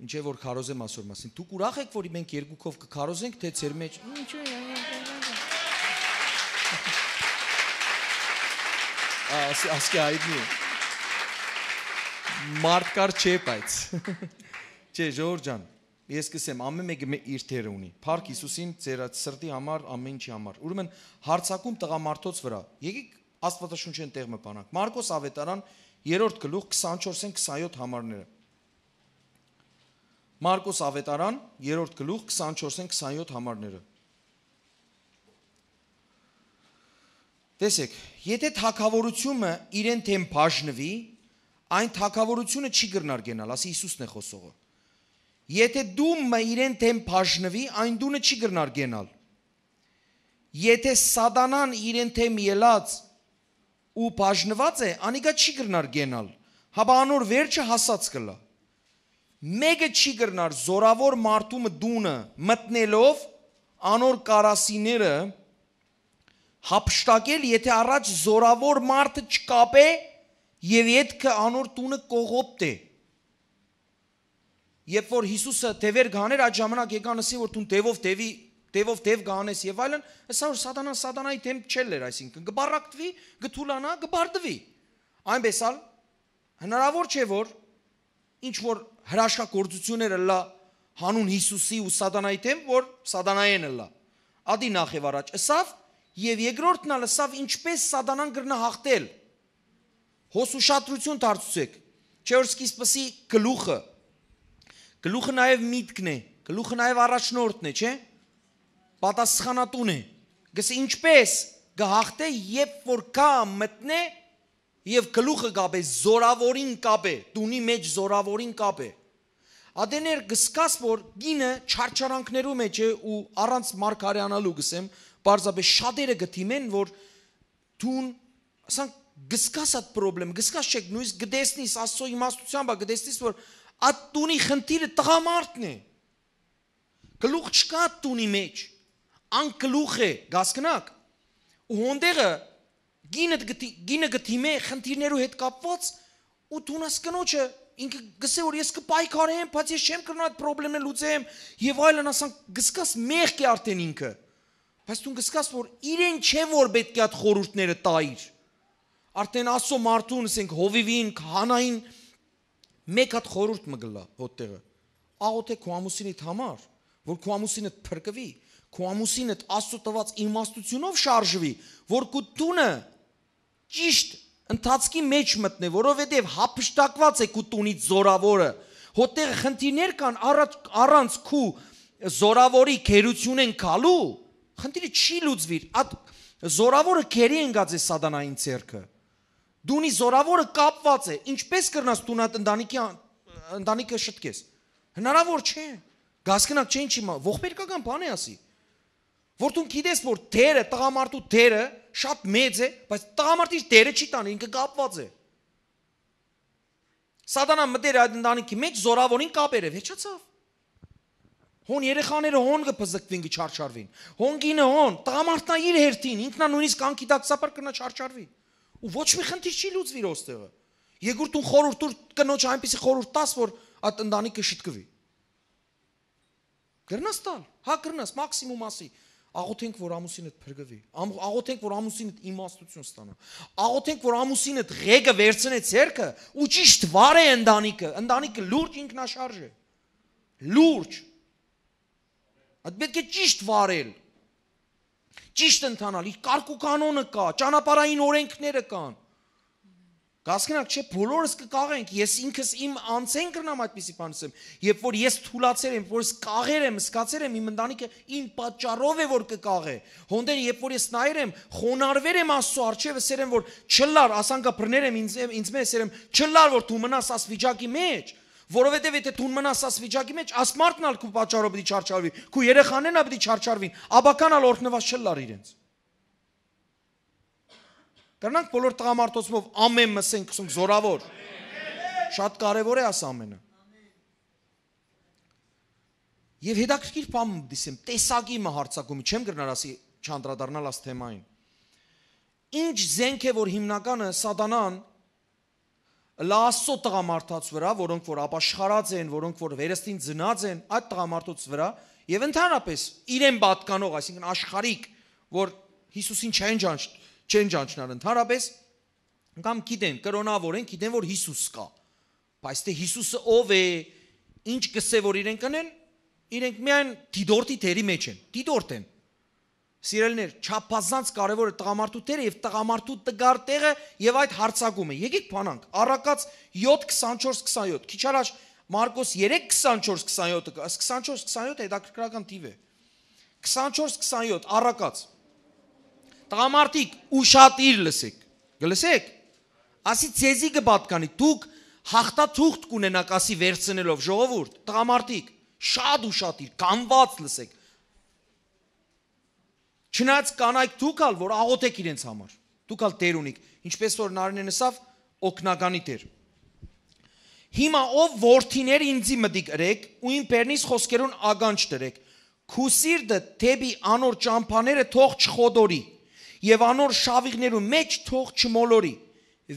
ինչեւ որ քարոզեմ այսօր մասին, դուք ուրախ եք, որ մենք երկուքով կքարոզենք, թե ծեր մեջ։ Ինչու՞ ասկի հայտնի մարդ կար չէ, բայց։ Չէ, Ժողովուրդ ջան, ես կսեմ, ամեն մեկը իր դերը ունի։ Փառք Հիսուսին ձեր սրտի համար, ամեն ինչի համար։ Ուրեմն հարցակում տղամարդոց վրա։ Եկեք Աստվածաշունչի ընտեղ մտանանք։ Մարկոս Ավետարան 3-րդ գլուխ 24-ին 27 համարները։ Մարկոս Ավետարան 3-րդ գլուխ 24-ին 27 համարները։ Տեսեք, եթե թակավորությունը իրեն թեմ բաժնվի, այն թակավորությունը չի գրնարգենալ, ասի Հիսուսն է խոսողը։ Եթե դումը իրեն դեմ բաժնվի, այն դունը չի գրնարգենալ։ Եթե սատանան իրեն դեմ ելած ու բաժնված է, անիկա չի գրնարգենալ։ Հաբանոր վերջը հասած կլա։ Մեկը չի գրնար զորավոր մարդու մդունը մտնելով անոր կարասիները հապշտակել, եթե առաջ զորավոր մարդը չկապե, չկ Եվ յետքը անոր տունը կողոպտ է։ Երբ որ Հիսուսը տևեր գաներ, այդ ժամանակ եկան ասի, որ տուն տևով տևի, տևով տև գանես եւ այլն, հեսա որ սատանան սատանայի դեմ չել էր, այսինքն գբարակտվի, գթուլանա, գբարդվի։ Այնպես ալ հնարավոր չէ որ ինչ որ հրաշքագործությունները լա հանուն Հիսուսի ու սատանայի դեմ, որ սատանային լա։ Ադի նախև առաջ ըսավ եւ երկրորդն ալ ըսավ ինչպես սատանան կրնա հաղթել հոսուշատրություն դարձուցեք։ Չէ որ սկիզբսի գլուխը գլուխը նաև միտքն է, գլուխը նաև առաջնորդն է, չէ՞։ Պատասխանատուն է։ Գս ինչպես գահախտե, երբ որ կա մտնե եւ գլուխը կապե զորավորին կապե, տունի մեջ զորավորին կապե։ Ադեներ գսկաս որ գինը չարչարանքներու մեջ է ու առանց մարգարյանալու գսեմ, բարձաբե շատերը գտիմեն որ տուն ասենք գսկաս այդ խնդրեմ, գսկաս չեք, նույնիսկ գտեսնիս Աստծո իմաստությամբ, գտեսնիս որ այդ տունի խնդիրը տղամարդն է։ Գլուխ չկա տունի մեջ։ Անկլուխ է, գասկնակ։ Ու հոնդերը գինը գտի գինը գտիմե խնդիրներու հետ կապված ու տունաս կնոջը ինքը գսե որ ես կպայքարեմ, բայց ես չեմ կարող այդ խնդրեմը լուծեմ եւ այլն ասան գսկաս մեղք է արդեն ինքը։ Բայց դու գսկաս որ իրեն չէ որ պետք է այդ խորհուրդները տայիր արդեն ասո մարդուն, ասենք հովիվին, հանային մեկ հատ խորուրդ մգլա հոտտեղը։ Աղոթե քո ամուսինիդ համար, որ քո ամուսինը փրկվի, քո ամուսինդ աստծո տված իմաստությունով շարժվի, որ քո տունը ճիշտ ընթացքի մեջ մտնե, որովհետև հապշտակված է քո տունի զորավորը։ Հոտեղ խնդիրներ կան առած առանց քու զորավորի քերություն են քալու, խնդիրը չի լուծվիր։ Այդ զորավորը քերի են գած է սատանային ցերկը։ Դունի զորավորը կապված է։ Ինչպես կրնաս տունատնտանիքի ընտանիքը շտկես։ Հնարավոր չէ։ Գասկնակ չէ ինչի մա, ողբերգական բան է ասի։ Որ դու գիտես, որ դերը, տղամարդու դերը շատ մեծ է, բայց տղամարդի դերը չի տանի, ինքը կապված է։ Սատանան մտեր այդ ընտանիքի մեջ զորավորին կապերև, հեչացավ։ Հոն երեխաները հոն կփզկվին գիչարչարվին։ Հոն գինը հոն, տղամարդն իր հերթին, ինքնա նույնիսկ անկիտակցաբար կնա չարչարվի ու ոչ մի խնդիր չի լուծվի ոստեղը։ Երկրորդուն խորուրդ ու կնոջ այնպեսի խորուրդ տաս, որ այդ ընտանիքը շտկվի։ Գրնաս տալ, հա գրնաս մաքսիմում ասի, Աղոթենք, որ ամուսինդ փրկվի։ Աղոթենք, որ ամուսինդ իմաստություն ստանա։ Աղոթենք, որ ամուսինդ ղեկը վերցնե ցերքը ու ճիշտ վարե ընտանիքը։ Ընտանիքը լուրջ ինքնաշարժ է։ Լուրջ։ Այդ պետք է ճիշտ վարել ճիշտ ընթանալ, իր կարգ ու կանոնը կա, ճանապարհային օրենքները կան։ Գասկնակ չէ, բոլորս կկաղենք, ես ինքս իմ անցեն կրնամ այդպիսի բան ասեմ։ Երբ որ ես թուլացել եմ, որ ես կաղեր եմ, սկացել եմ իմ ընտանիքը իմ պատճառով է որ կկաղե։ Հոնդեր երբ որ ես նայեր եմ, խոնարհվեր եմ Աստծո արչեւը, սերեմ որ չլար, ասանքա բռներ եմ ինձ ինձ մեզ սերեմ, չլար որ դու մնաս աս վիճակի մեջ որովհետև եթե դու մնաս աս վիճակի մեջ, աս մարդն ալ քու պատճառով պիտի չարչարվի, քու երեխաներն ա պիտի չարչարվին, աբական ալ օրտնված չլար իրենց։ Կրնանք բոլոր տղամարդոցով ամեն մսենք ուսում զորավոր։ Շատ կարևոր է աս ամենը։ Եվ հետաքրքիր բան դիսեմ, տեսակի մը հարցակումի չեմ գրնարասի չանդրադառնալ աս թեմային։ Ինչ զենք է որ հիմնականը սատանան լասո տղամարդաց վրա, որոնք որ ապաշխարած են, որոնք որ վերստին ծնած են, այդ տղամարդոց վրա եւ ընդհանրապես իրեն պատկանող, այսինքն աշխարիկ, որ Հիսուսին չեն ճանչ, չեն ճանչնար ընդհանրապես կամ գիտեն, կրոնավոր են, գիտեն որ Հիսուս կա։ Բայց թե Հիսուսը ով է, ինչ կսե որ իրեն կնեն, իրենք միայն դիդորտի թերի մեջ են։ Դիդորտ են։ դիդորտ են Սիրելիներ, չափազանց կարևոր է տղամարդու տերը եւ տղամարդու տգար տեղը եւ այդ հարցակումը։ Եկեք փանանք։ Առակած 7:24-27։ Քիչ առաջ Մարկոս 3:24-27-ը, 24-27-ը հետաքրքրական թիվ է։ 24-27 առակած։ Տղամարդիկ, ուշադիր լսեք։ Գլսեք։ Ասի ցեզի կպատկանի, դուք հաղթաթուղթ կունենաք ասի վերցնելով ժողովուրդ, տղամարդիկ, շատ ուշադիր, կանված լսեք Չնայած կանայք դուք ալ որ աղոթեք իրենց համար։ Դուք ալ Տեր ունիք, ինչպես որ Նարինեն ասավ, օկնագանի Տեր։ Հիմա ով worth-իներ ինձի մտիկ գրեք ու իմ բեռնից խոսքերուն ագանջ դրեք։ Քու սիրտը թեպի անոր ճամփաները թող չխոդորի եւ անոր շավիղներու մեջ թող չմոլորի։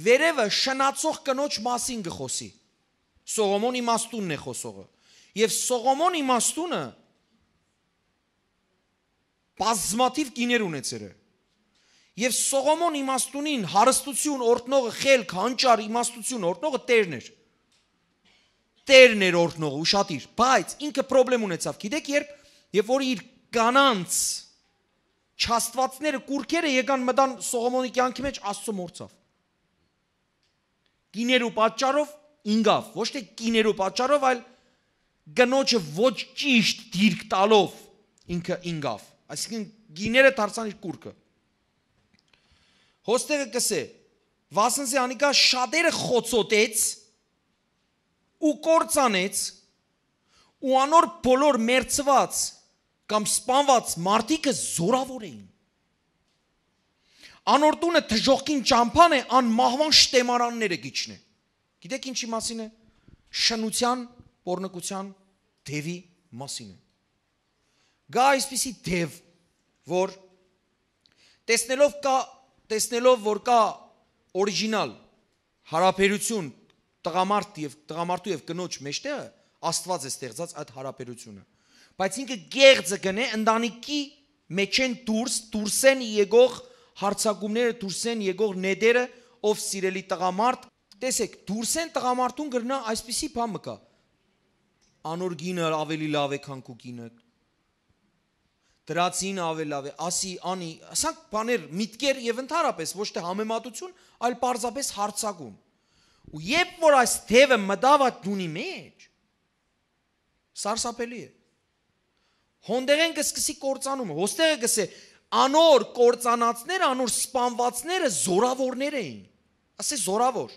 Վերևը շնացող կնոջ մասին գխոսի։ Սողոմոն իմաստունն է խոսողը։ Եվ Սողոմոն իմաստունը իմ բազմաթիվ կիներ ունեցել է։ Եվ Սողոմոն իմաստունին հարստություն օրտնողը խելք, հանճար իմաստություն օրտնողը Տերն էր։ Տերն էր օրտնողը, ուշադիր, բայց ինքը խնդրեմ ունեցավ։ Գիտեք, երբ երբ որ իր կանանց չաստվածները, կուրքերը եկան մտան Սողոմոնի կյանքի մեջ, Աստծո մորցավ։ Կիներու պատճառով ինգավ, ոչ թե կիներու պատճառով, այլ գնոջը ոչ ճիշտ դիրք տալով ինքը ինգավ Այսինքն գիները դարձան իր կուրկը։ Հոստերը կսե Վասնսի Անիկա շատերը խոցոտեց ու կործանեց ու անոր բոլոր մերծված կամ սպանված մարդիկը զորավոր էին։ Անորտունը դժողքին ճամփան է, ան մահվան շտեմարանները գիչն է։ Գիտեք ինչի մասին է։ Շնության, բորնկության, դևի մասին է։ Գա այսպիսի դև, որ տեսնելով կա տեսնելով որ կա օրիգինալ հարաբերություն տղամարդ եւ տղամարդու եւ կնոջ մեջտեղը Աստված է ստեղծած այդ հարաբերությունը։ Բայց ինքը գեղձը գնե ընտանիքի մեջ են դուրս, դուրս են եկող հարցակումները, դուրս են եկող ները, ով սիրելի տղամարդ, տեսեք, դուրս են տղամարդուն գրնա այսպիսի բան մկա։ Անոր գինը ավելի լավ է քան կուկինը, դրացին ավելավ է, ասի, անի, ասանք բաներ, միտքեր եւ ընդհանրապես ոչ թե համեմատություն, այլ պարզապես հարցակում։ Ու երբ որ այս թևը մտավ այդ նունի մեջ, սարսափելի է։ Հոնդերեն կսկսի կործանում, հոստերը կսե անոր կործանածները, անոր սպանվածները զորավորներ էին։ Ասե զորավոր։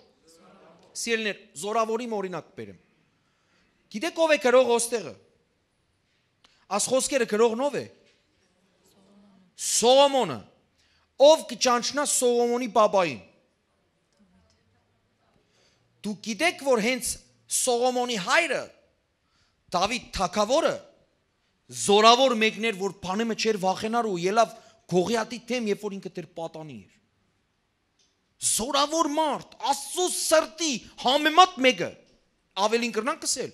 Սիրելիներ, զորավորի օրինակ բերեմ։ Գիտեք ով է գրող հոստերը։ Աս խոսքերը գրողն ով է։ գրող Սողոմոնը, ով կճանչնա Սողոմոնի բաբային։ Դու գիտեք, որ հենց Սողոմոնի հայրը Դավիթ թակավորը զորավոր մեկն էր, որ բանը մը չէր վախենար ու ելավ Գողիաթի թեմ, երբ որ ինքը դեր պատանի էր։ Զորավոր մարդ, Աստծո սրտի համեմատ մեկը ավելին կրնան կսել։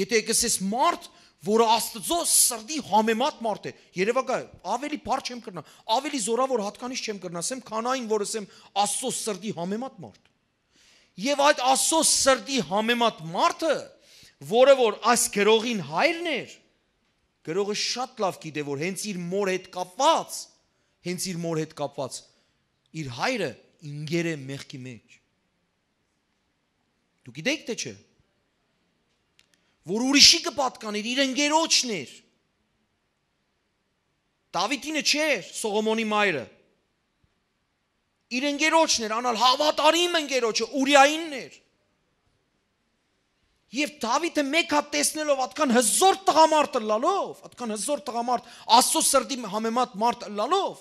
Եթե կսես մարդ, որը Աստծո սրդի համեմատ մարդ է։ Երևակա ավելի բարձ չեմ կրնա, ավելի զորավոր հատկանիշ չեմ կրնասեմ, քան այն, որը ասեմ Աստծո սրդի համեմատ մարդ։ Եվ այդ Աստծո սրդի համեմատ մարդը, որը որ այս գրողին հայրն էր, գրողը շատ լավ գիտե, որ հենց իր մոր հետ կապված, հենց իր մոր հետ կապված իր հայրը ինգեր է մեղքի մեջ։ Դու գիտեք թե չէ որ ուրիշի կպատկաներ, իր ընկերոջն էր։ Դավիթինը չէր Սողոմոնի մայրը։ Իր ընկերոջն էր, անալ հավատարիմ ընկերոջը Ուրիայինն էր։ Եվ Դավիթը մեկ հատ տեսնելով այդքան հզոր տղամարդը լալով, այդքան հզոր տղամարդ Աստծո սրտի համեմատ մարդ լալով,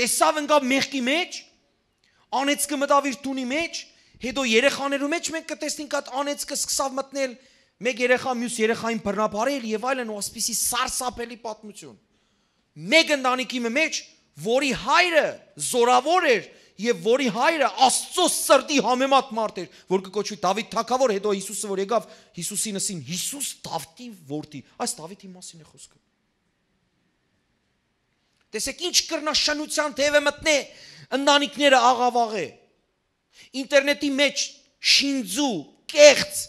տեսավ ընկավ մեղքի մեջ, անեցքը մտավ իր տունի մեջ, մեջ հետո երեխաներու մեջ մենք կտեսնենք այդ անեծքը սկսավ մտնել մեկ երեխա մյուս երեխային բռնապարել եւ այլն ու ասպիսի սարսափելի պատմություն։ Մեկ ընտանիքի մեջ, որի հայրը զորավոր էր եւ որի հայրը Աստծո սրտի համեմատ մարդ էր, որ կոչվի Դավիթ թագավոր, հետո Հիսուսը որ եկավ, Հիսուսի նսին Հիսուս Դավթի որդի։ Այս Դավիթի մասին է խոսքը։ Տեսեք ինչ կրնաշանության թևը մտնե ընտանիքները աղավաղ է։ աղավ աղավ ինտերնետի մեջ շինձու, կեղծ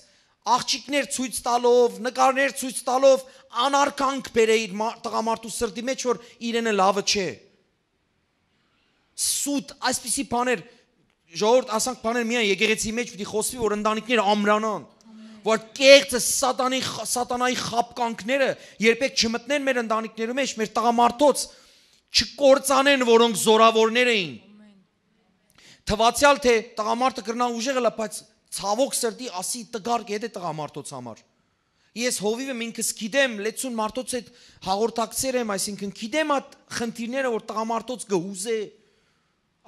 աղջիկներ ցույց տալով, նկարներ ցույց տալով անարկանք բերեի տղամարդու սրտի մեջ, որ իրենը լավը չէ։ Սուտ, այսպիսի բաներ ժողովուրդ ասանք բաներ միայն եկեղեցի մեջ պիտի խոսվի, որ ընտանիքները ամրանան որ կեղծը սատանի սատանայի խապկանքները երբեք չմտնեն մեր ընտանիքներում մեջ, մեր տղամարդոց չկործանեն, որոնք զորավորներ էին Թվացյալ թե տղամարդը կրնա ուժեղ լա, բայց ցավոք սրտի ասի տգարք է դե տղամարդոց համար։ Ես հովիվը ինքս գիտեմ, լեցուն մարդոց հետ հաղորդակցեր եմ, այսինքն գիտեմ այդ խնդիրները, որ տղամարդոց գուզե։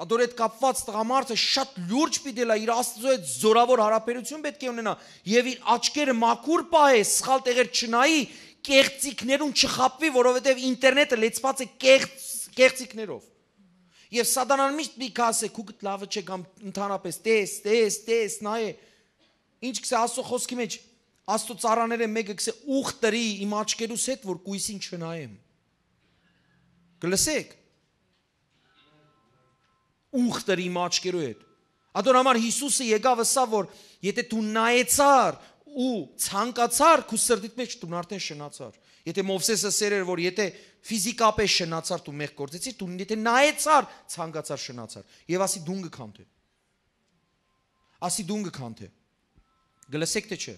Ադոր այդ կապված տղամարդը շատ լուրջ պիտի լա իր Աստծո հետ զորավոր հարաբերություն պետք է ունենա եւ իր աչքերը մաքուր պահե, սխալ տեղեր չնայի, կեղծիքներուն չխապվի, որովհետեւ ինտերնետը լեցված է կեղծ կեղծիքներով։ Եվ սատանան միշտ մի կասե, քուքդ լավը չէ կամ ընդհանրապես տես, տես, տես, նայե։ Ինչ կսե Աստծո խոսքի մեջ, Աստծո ծառաները մեկը կսե ուղ տրի իմ աչքերուս հետ, որ կույսին չնայեմ։ Գլսեք։ Ուղ տրի իմ աչքերու հետ։ Ադոր համար Հիսուսը եկավ ասա, որ եթե դու նայեցար ու ցանկացար քու սրդիդ մեջ դու արդեն շնացար։ Եթե Մովսեսը սերեր, որ եթե ֆիզիկապես շնացար դու մեղ գործեցիր, դու եթե նայեցար, ցանկացար շնացար։ Եվ ասի դունգը քանթե։ Ասի դունգը քանթե։ Գլսեք թե չէ։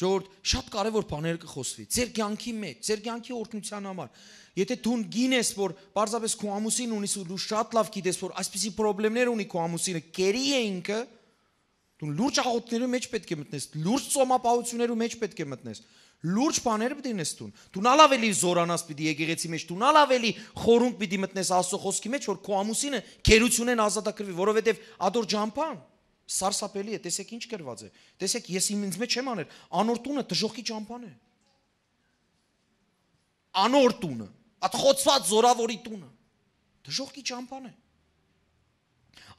Ժողովուրդ, շատ կարևոր բաներ կխոսվի։ Ձեր կյանքի մեջ, ձեր կյանքի օրհնության համար։ Եթե դու գինես, որ parzabes քո ամուսին ունի, ու դու շատ լավ գիտես, որ այսպիսի խնդիրներ ունի քո ամուսինը, կերի է ինքը, ինքը Դու լուրջ աղոթներու մեջ պետք է մտնես, լուրջ ծոմապահություններու մեջ պետք է մտնես։ Լուրջ բաները պիտի նես տուն։ Դու նալ ավելի զորանաս պիտի եկեղեցի մեջ, դու նալ ավելի խորունկ պիտի մտնես Աստծո խոսքի մեջ, որ քո ամուսինը քերությունեն ազատագրվի, որովհետև ադոր ջամփան սարսափելի է, տեսեք ինչ կերված է։ Տեսեք, ես ինձ մեջ չեմ անել, անոր տունը դժողքի ջամփան է։ Անոր տունը, այդ խոցված զորավորի տունը դժողքի ջամփան է։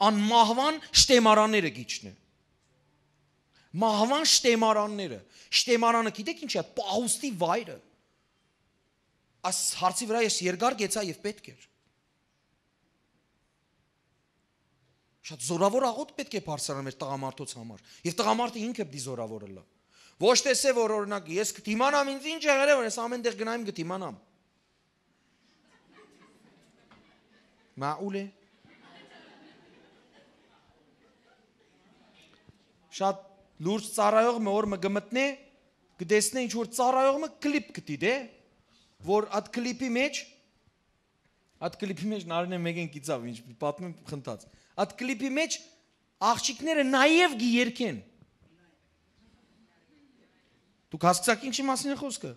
Անմահվան շտեմարանները գիճն է մահվան շտեմարանները։ Շտեմարանը գիտեք ինչ է, պահուստի վայրը։ Աս հարցի վրա ես երկար գեցա եւ պետք էր։ Շատ զորավոր աղոտ պետք է բարձրանա մեր տղամարդոց համար։ Եվ տղամարդը ինքը պետք է զորավորը լա։ Ոչ թե սև որ օրինակ ես կդիմանամ ինձ ինչ է եղել, որ ես ամեն տեղ գնայեմ կդիմանամ։ Մաուլ է։ Շատ լուրջ ծառայող մը օր մը գմտնե գտեսնե ինչ որ ծառայող մը կլիպ գտի դե որ այդ կլիպի մեջ այդ կլիպի մեջ նարնե մեկեն գիծավ ինչ պատմեմ խնդած այդ կլիպի մեջ աղջիկները նաև գի երկեն դուք հասկացաք ինչի մասին է խոսքը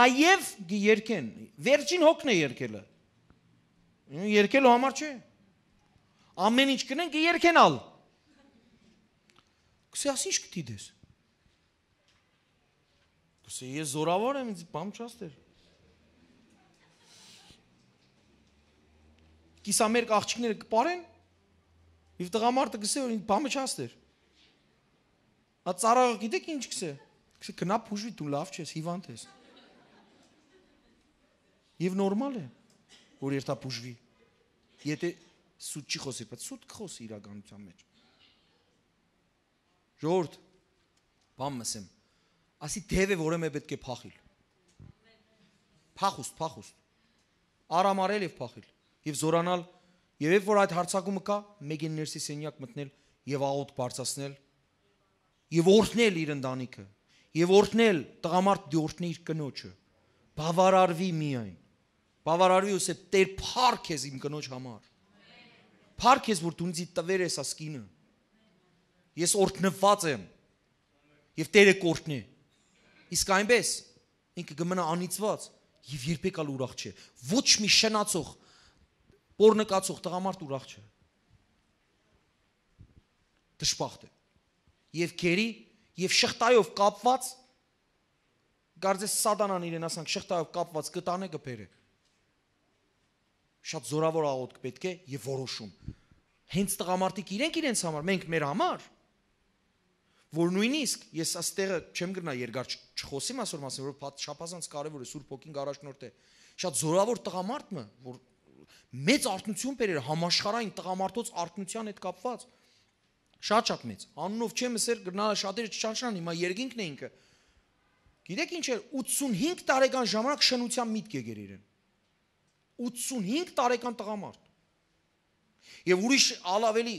նաև գի երկեն վերջին հոգն է երկելը երկելու համար չէ ամեն ինչ կնեն գի երկենալ Կսի ասի ինչ կդիտես։ Կսի ես զորավոր եմ, ինձ բամ չաստեր։ Կիսամերկ աղջիկները կպարեն, Եվ տղամարդը գսե որ ինձ բամը չաստեր։ Հա ծառաղը գիտեք ինչ գսե։ Գսե գնա փուժվի դու լավ չես, հիվանդ ես։ Եվ նորմալ է որ երթա փուժվի։ Եթե սուտ չի խոսի, բայց սուտ կխոսի իրականության մեջ։ Ժողովուրդ, բան մսեմ։ Ասի դևը որը մե պետք է փախիլ։ Փախուստ, փախուստ։ Արամարել եւ փախիլ եւ զորանալ եւ երբ որ այդ հարցակումը կա, մեկին ներսի սենյակ մտնել եւ աղոտ բարձրացնել եւ օրհնել իր ընտանիքը եւ օրհնել տղամարդ դյորտնի իր կնոջը բավարարվի միայն բավարարվի ուսե Տեր փառք ես իմ կնոջ համար փառք ես որ դու ինձ տվեր ես ասկինը Ես օրտնված եմ։ Եվ Տերը կօրտնի։ Իսկ այնպես ինքը կմնա անիծված եւ երբեք ալ ուրախ չէ։ Ոչ մի շնացող, pornկացող տղամարդ ուրախ չէ։ Դժբախտ է։ Եվ քերի եւ շղթայով կապված գարձես սատանան իրեն ասանք շղթայով կապված կտանը կբերե շատ զորավոր աղոտ պետք է եւ որոշում հենց տղամարդիկ իրենք իրենց համար մենք մեր համար որ նույնիսկ ես աստեղը չեմ գտնա երկար չխոսեմ այսօր մասին, որ շապազանց կարևոր է Սուրբ Հոգին առաջնորդ է։ Շատ զորավոր տղամարդը, որ մեծ արտնություն բերեր համաշխարհային տղամարդոց արտնության հետ կապված։ Շատ-շատ մեծ։ Անունով չեմ ասեր գնա շատերը չճանչան, հիմա երկինքն է ինքը։ Գիտեք ինչ էր 85 տարեկան ժամանակ շնության միտք եկեր իրեն։ 85 տարեկան տղամարդ։ Եվ ուրիշ ալավելի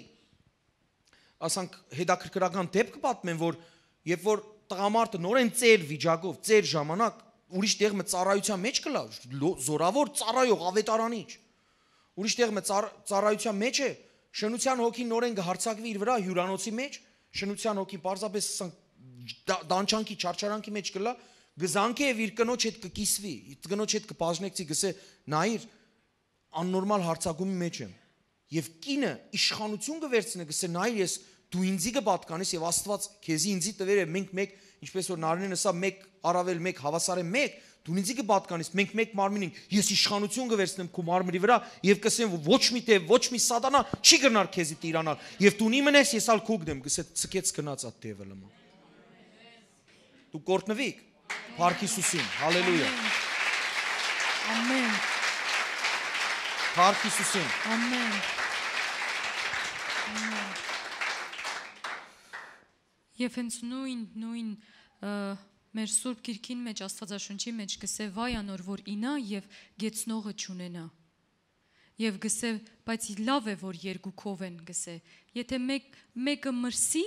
ասանք հետաքրքրական դեպք պատմեմ, որ երբ որ տղամարդը նորեն ծեր վիճակով, ծեր ժամանակ ուրիշ տեղ մը ծառայության մեջ կլա, զորավոր ծառայող ավետարանիչ։ Ուրիշ տեղ մը ծառայության մեջ է, շնության հոգին նորեն կհարցակվի իր վրա հյուրանոցի մեջ, շնության հոգին պարզապես դանչանքի չարչարանքի մեջ կլա, գզանքի եւ իր կնոջ հետ կկիսվի, կնոջ հետ կպաժնեկցի, գսե նայիր աննորմալ հարցակումի մեջ եմ։ Եվ կինը իշխանություն կվերցնի, գսե նայիր ես դու ինձի կպատկանես եւ Աստված քեզի ինձի տվեր է մենք մեկ ինչպես որ Նարինեն ասա մեկ առավել մեկ հավասար է մեկ դու ինձի կպատկանես մենք մեկ մարմին ենք ես իշխանություն կվերցնեմ քո մարմնի վրա եւ կսեմ ոչ մի տեւ ոչ մի սատանա չի գնար քեզի տիրանալ եւ դու ինի մնես ես ալ քո գնեմ գսե ցկեց գնաց այդ տևը լմա դու կորտնվիկ Փառք Հիսուսին հալելույա Ամեն Փառք Հիսուսին Ամեն Ամեն Եվ հենց նույն նույն մեր Սուրբ Գիրքին մեջ Աստվածաշունչի մեջ գսե վայանոր որ ինա եւ գեցնողը ճունենա։ Եվ գսե, բայց լավ է որ երկուքով են գսե։ Եթե մեկ մեկը մրսի,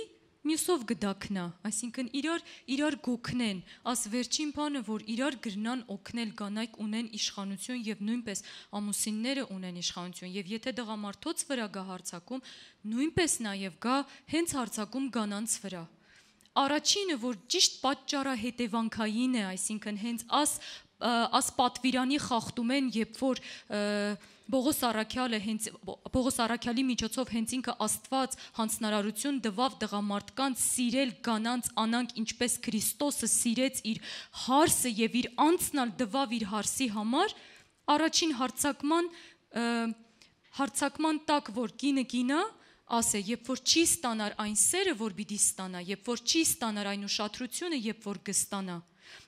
մյուսով գդակնա, այսինքն իրար իրար գոքնեն, աս վերջին բանը, որ իրար գրնան օգնել կանայք ունեն իշխանություն եւ նույնպես ամուսինները ունեն իշխանություն եւ եթե դղամարթոց վրա գա հարցակում, նույնպես նաեւ գա հենց հարցակում կանանց վրա։ Առաջինը, որ ճիշտ պատճառահետևանքային է, այսինքն հենց աս աս պատվիրանի խախտում են, երբ որ Պողոս Արաքյալը հենց Պողոս Արաքյալի միջոցով հենց ինքը Աստված հանցնարարություն տվավ դղամարդկանց սիրել կանանց անանք ինչպես Քրիստոսը սիրեց իր հարսը եւ իր անցնալ տվավ իր հարսի համար, առաջին հարցակման հարցակման տակ որ կինը կինա, կինա ասե, երբ որ չի ստանար այն սերը, որ պիտի ստանա, երբ որ չի ստանար այն ուշադրությունը, երբ որ կստանա,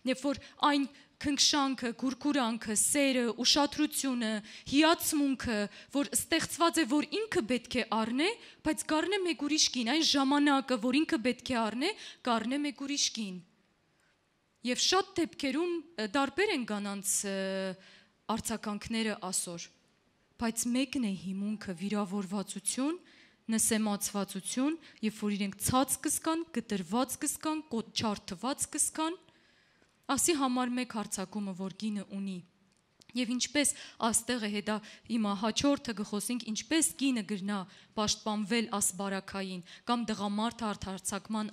երբ որ այն քնքշանքը, գուրգուրանքը, սերը, ուշադրությունը, հիացմունքը, որ ստեղծված է, որ ինքը պետք է առնե, բայց կառնե մեկ ուրիշ կին, այն ժամանակը, որ ինքը պետք է առնե, կառնե մեկ ուրիշ կին։ Եվ շատ դեպքերում դարբեր են կանանց արցականքները ասոր, բայց մեկն է հիմունքը՝ վիրավորվածություն, նսեմացվածություն, երբ որ իրենք ցած կսկան, կտրված կսկան, կոտ չարթված կսկան, ասի համար մեկ հարցակումը, որ գինը ունի Եվ ինչպես աստեղ է հետա հիմա հաջորդը գխոսենք ինչպես կինը գրնա պաշտպանվել աս բարակային կամ դղամարդը արդարցակման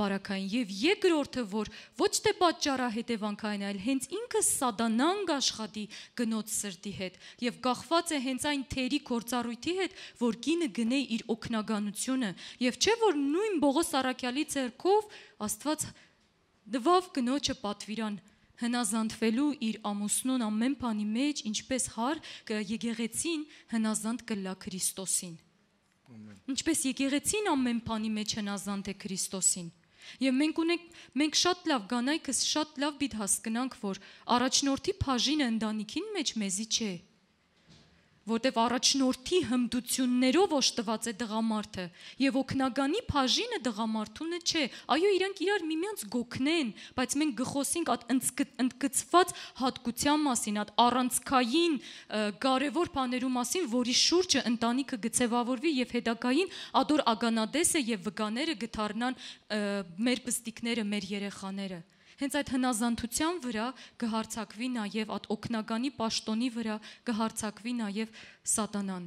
բարակային եւ երկրորդը որ ոչ թե պատճառը հետևանքային այլ հենց ինքը սադանանգ աշխատի գնոց սրտի հետ եւ գախված է հենց այն թերի կորցառույթի հետ որ կինը գնե իր օկնականությունը եւ չէ որ նույն Բողոս Արաքյալի ցերքով Աստված դվավ գնոջը պատվիրան հնազանդվելու իր ամուսնուն ամեն բանի մեջ, ինչպես հար եկեղեցին հնազանդ կլա Քրիստոսին։ Ինչպես եկեղեցին ամեն բանի մեջ հնազանդ է Քրիստոսին։ Եվ մենք ունենք մենք շատ լավ գանայքս շատ լավ պիտի հասկանանք, որ առաջնորդի բաժինը ընտանիքին մեջ մեզի չէ։ մեջ որտեվ առաջնորդի հմդություններով ոշտված է դղամարթը եւ օկնագանի բաժինը դղամարթունը չէ այո իրանք իրար միմյանց գոքնեն բայց մենք գխոսենք այդ ընդգծված հատկության մասին այդ առանցքային կարևոր բաներու մասին որի շուրջը ընտանիքը գծեվավորվի եւ հետագային ադոր ագանադեսը եւ վկաները գթարնան մեր պստիկները մեր երեխաները Հենց այդ հնազանդության վրա կհարցակվի նաև այդ օկնագանի պաշտոնի վրա կհարցակվի նաև սատանան։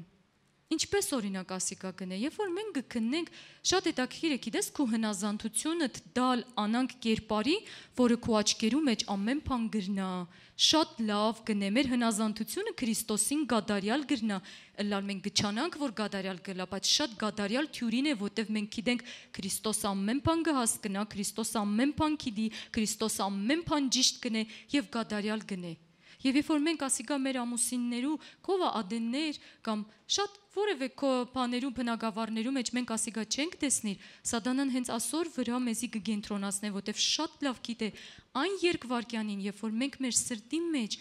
Ինչպես օրինակ ասիկա գնե, երբ որ մենք գտնենք շատ հետաքրքիր է, գիտես, քո հնազանդությունը դալ անանք կերպարի, որը քո աչքերու մեջ ամեն բան գրնա, շատ լավ գնե, մեր հնազանդությունը Քրիստոսին գադարյալ գրնա, լալ մենք գճանանք, որ գադարյալ գլա, բայց շատ գադարյալ թյուրին է, որտեվ մենք գիտենք Քրիստոս ամեն բան կհասկնա, Քրիստոս ամեն բան կիդի, Քրիստոս ամեն բան ճիշտ գնե եւ գադարյալ գնե։ գնե Եվ երբ որ մենք ասիկա մեր ամուսիններու կովա ադեններ կամ շատ որևէ բաներում բնակավարներում մեջ մենք ասիկա չենք տեսնիր, սատանան հենց ասոր վրա մեզի կգենտրոնացնե, որտեվ շատ լավ գիտե այն երկվարկյանին, երբ որ մենք մեր սրտի մեջ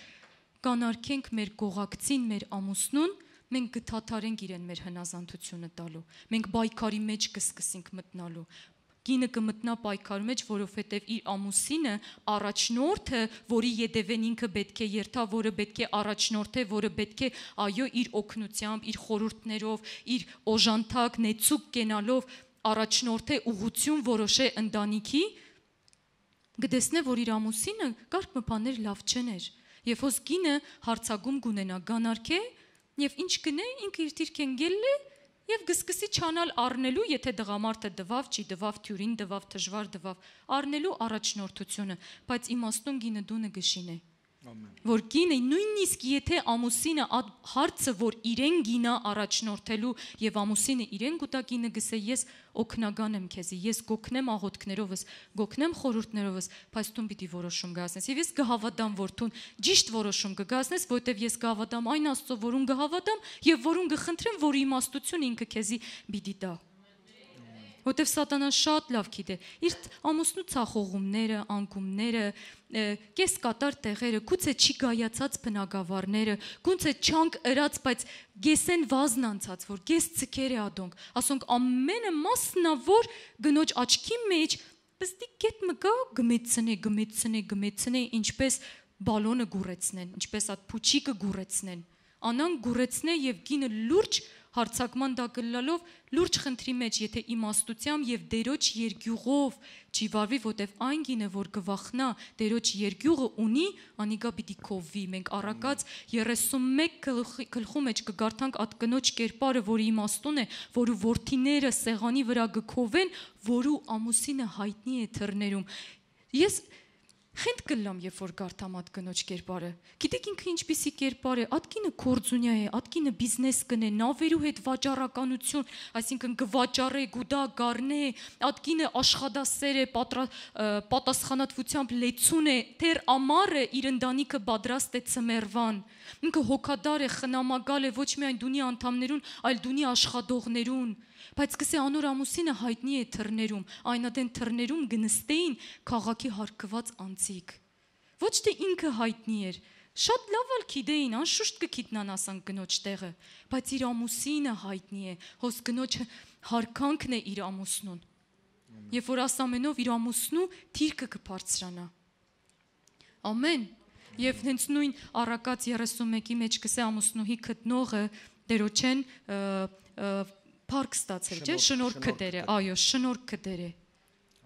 կանարքենք մեր գողակցին, մեր ամուսնուն, մենք գթաթարենք իրեն մեր հնազանդությունը տալու։ Մենք բայկարի մեջ կսկսենք մտնալու գինը կմտնա պայքարի մեջ, որովհետև իր ամուսինը առաջնորդը, որի յետևեն ինքը պետք է երթա, որը պետք է առաջնորդե, որը պետք է այո իր օգնությամբ, իր խորհուրդներով, իր օժանդակ նեցուկ կենալով առաջնորդե ուղություն որոշե ընտանիքի, գտեսնե որ իր ամուսինը կարգ մփաներ լավ չներ։ Եվ ոս գինը հարցագում գունենա գանարքե, եւ ինչ գնե ինքը իր դիրքեն գելլի եւ գսկսի չանալ առնելու, եթե դղամարդը դվավ, չի դվավ, թյուրին դվավ, դժվար դվավ, առնելու առաջնորդությունը, բայց իմաստուն գինը դունը գշին է որ գինը նույնիսկ եթե ամուսինը այդ հարցը որ իրեն գինա առաջնորդելու եւ ամուսինը իրեն գտա գինը գսե ես օկնական եմ քեզի ես գոքնեմ աղոթքներովս գոքնեմ խորհուրդներովս բայց դու պիտի որոշում գասնես եւ ես գհավատամ որ դու ճիշտ որոշում կգասնես որտեւ ես գհավատամ այն աստծո որուն գհավատամ եւ որուն գխնդրեմ որ իմաստություն ինքը քեզի պիտի տա որտեվ սատանան շատ լավ գիտե իր ամուսնու ցախողումները, անկումները, կես կատար տեղերը, գուցե չի գայացած բնակավարները, գուցե չանկ ըրած, բայց գեսեն վազն անցած, որ գես ցկեր է ադոնք, ասոնք ամենը մասնավոր գնոջ աչքի մեջ պստի կետ մգա գմեցնե, գմեցնե, գմեցնե, ինչպես բալոնը գուրեցնեն, ինչպես այդ փուչիկը գուրեցնեն։ Անան գուրեցնե եւ գինը լուրջ հարցակման դա գլլալով լուրջ խնդրի մեջ, եթե իմաստությամբ եւ դերոջ երգյուղով ճիվարվի, որտեվ այն գինը, որ գվախնա դերոջ երգյուղը ունի, անիգա պիտի կովվի։ Մենք առակած 31 գլխու մեջ կգարթանք այդ կնոջ կերպարը, որի իմաստուն է, որը worthiները սեղանի վրա գկովեն, որու ամուսինը հայտնի է թռներում։ Ես Խենթ գլլամ, երբ որ գարտամ այդ կնոջ կերպարը։ Գիտեք ինքը ինչպիսի կերպար է։ Ատկինը կորձունյա է, ատկինը բիզնես կնե, նավերու հետ վաճառականություն, այսինքն գվաճառե, գուդա գառնե, ատկինը աշխատասեր է, պատրա, պատասխանատվությամբ լեցուն է, թեր ամառը իր ընտանիքը պատրաստ է ծմերվան ինքը հոգադար է, խնամակալ է ոչ միայն դունի անդամներուն, այլ դունի աշխատողներուն։ Բայց գսե անոր ամուսինը հայտնի է թռներում, այնադեն թռներում գնստեին քաղաքի հարկված անցիկ։ Ոչ թե ինքը հայտնի էր, Շատ լավ էլ գիտեին, անշուշտ կգիտնան ասան գնոջ տեղը, բայց իր ամուսինը հայտնի է, հոս գնոջը հարկանքն է իր ամուսնուն։ Երբ որ ասամենով իր ամուսնու թիրքը կբարձրանա։ Ամեն եւ հենց նույն առակած 31-ի մեջ կսե ամուսնուհի գտնողը դերոջեն փառք ստացել, չէ՞, շնորհք դերը, այո, շնորհք դերը։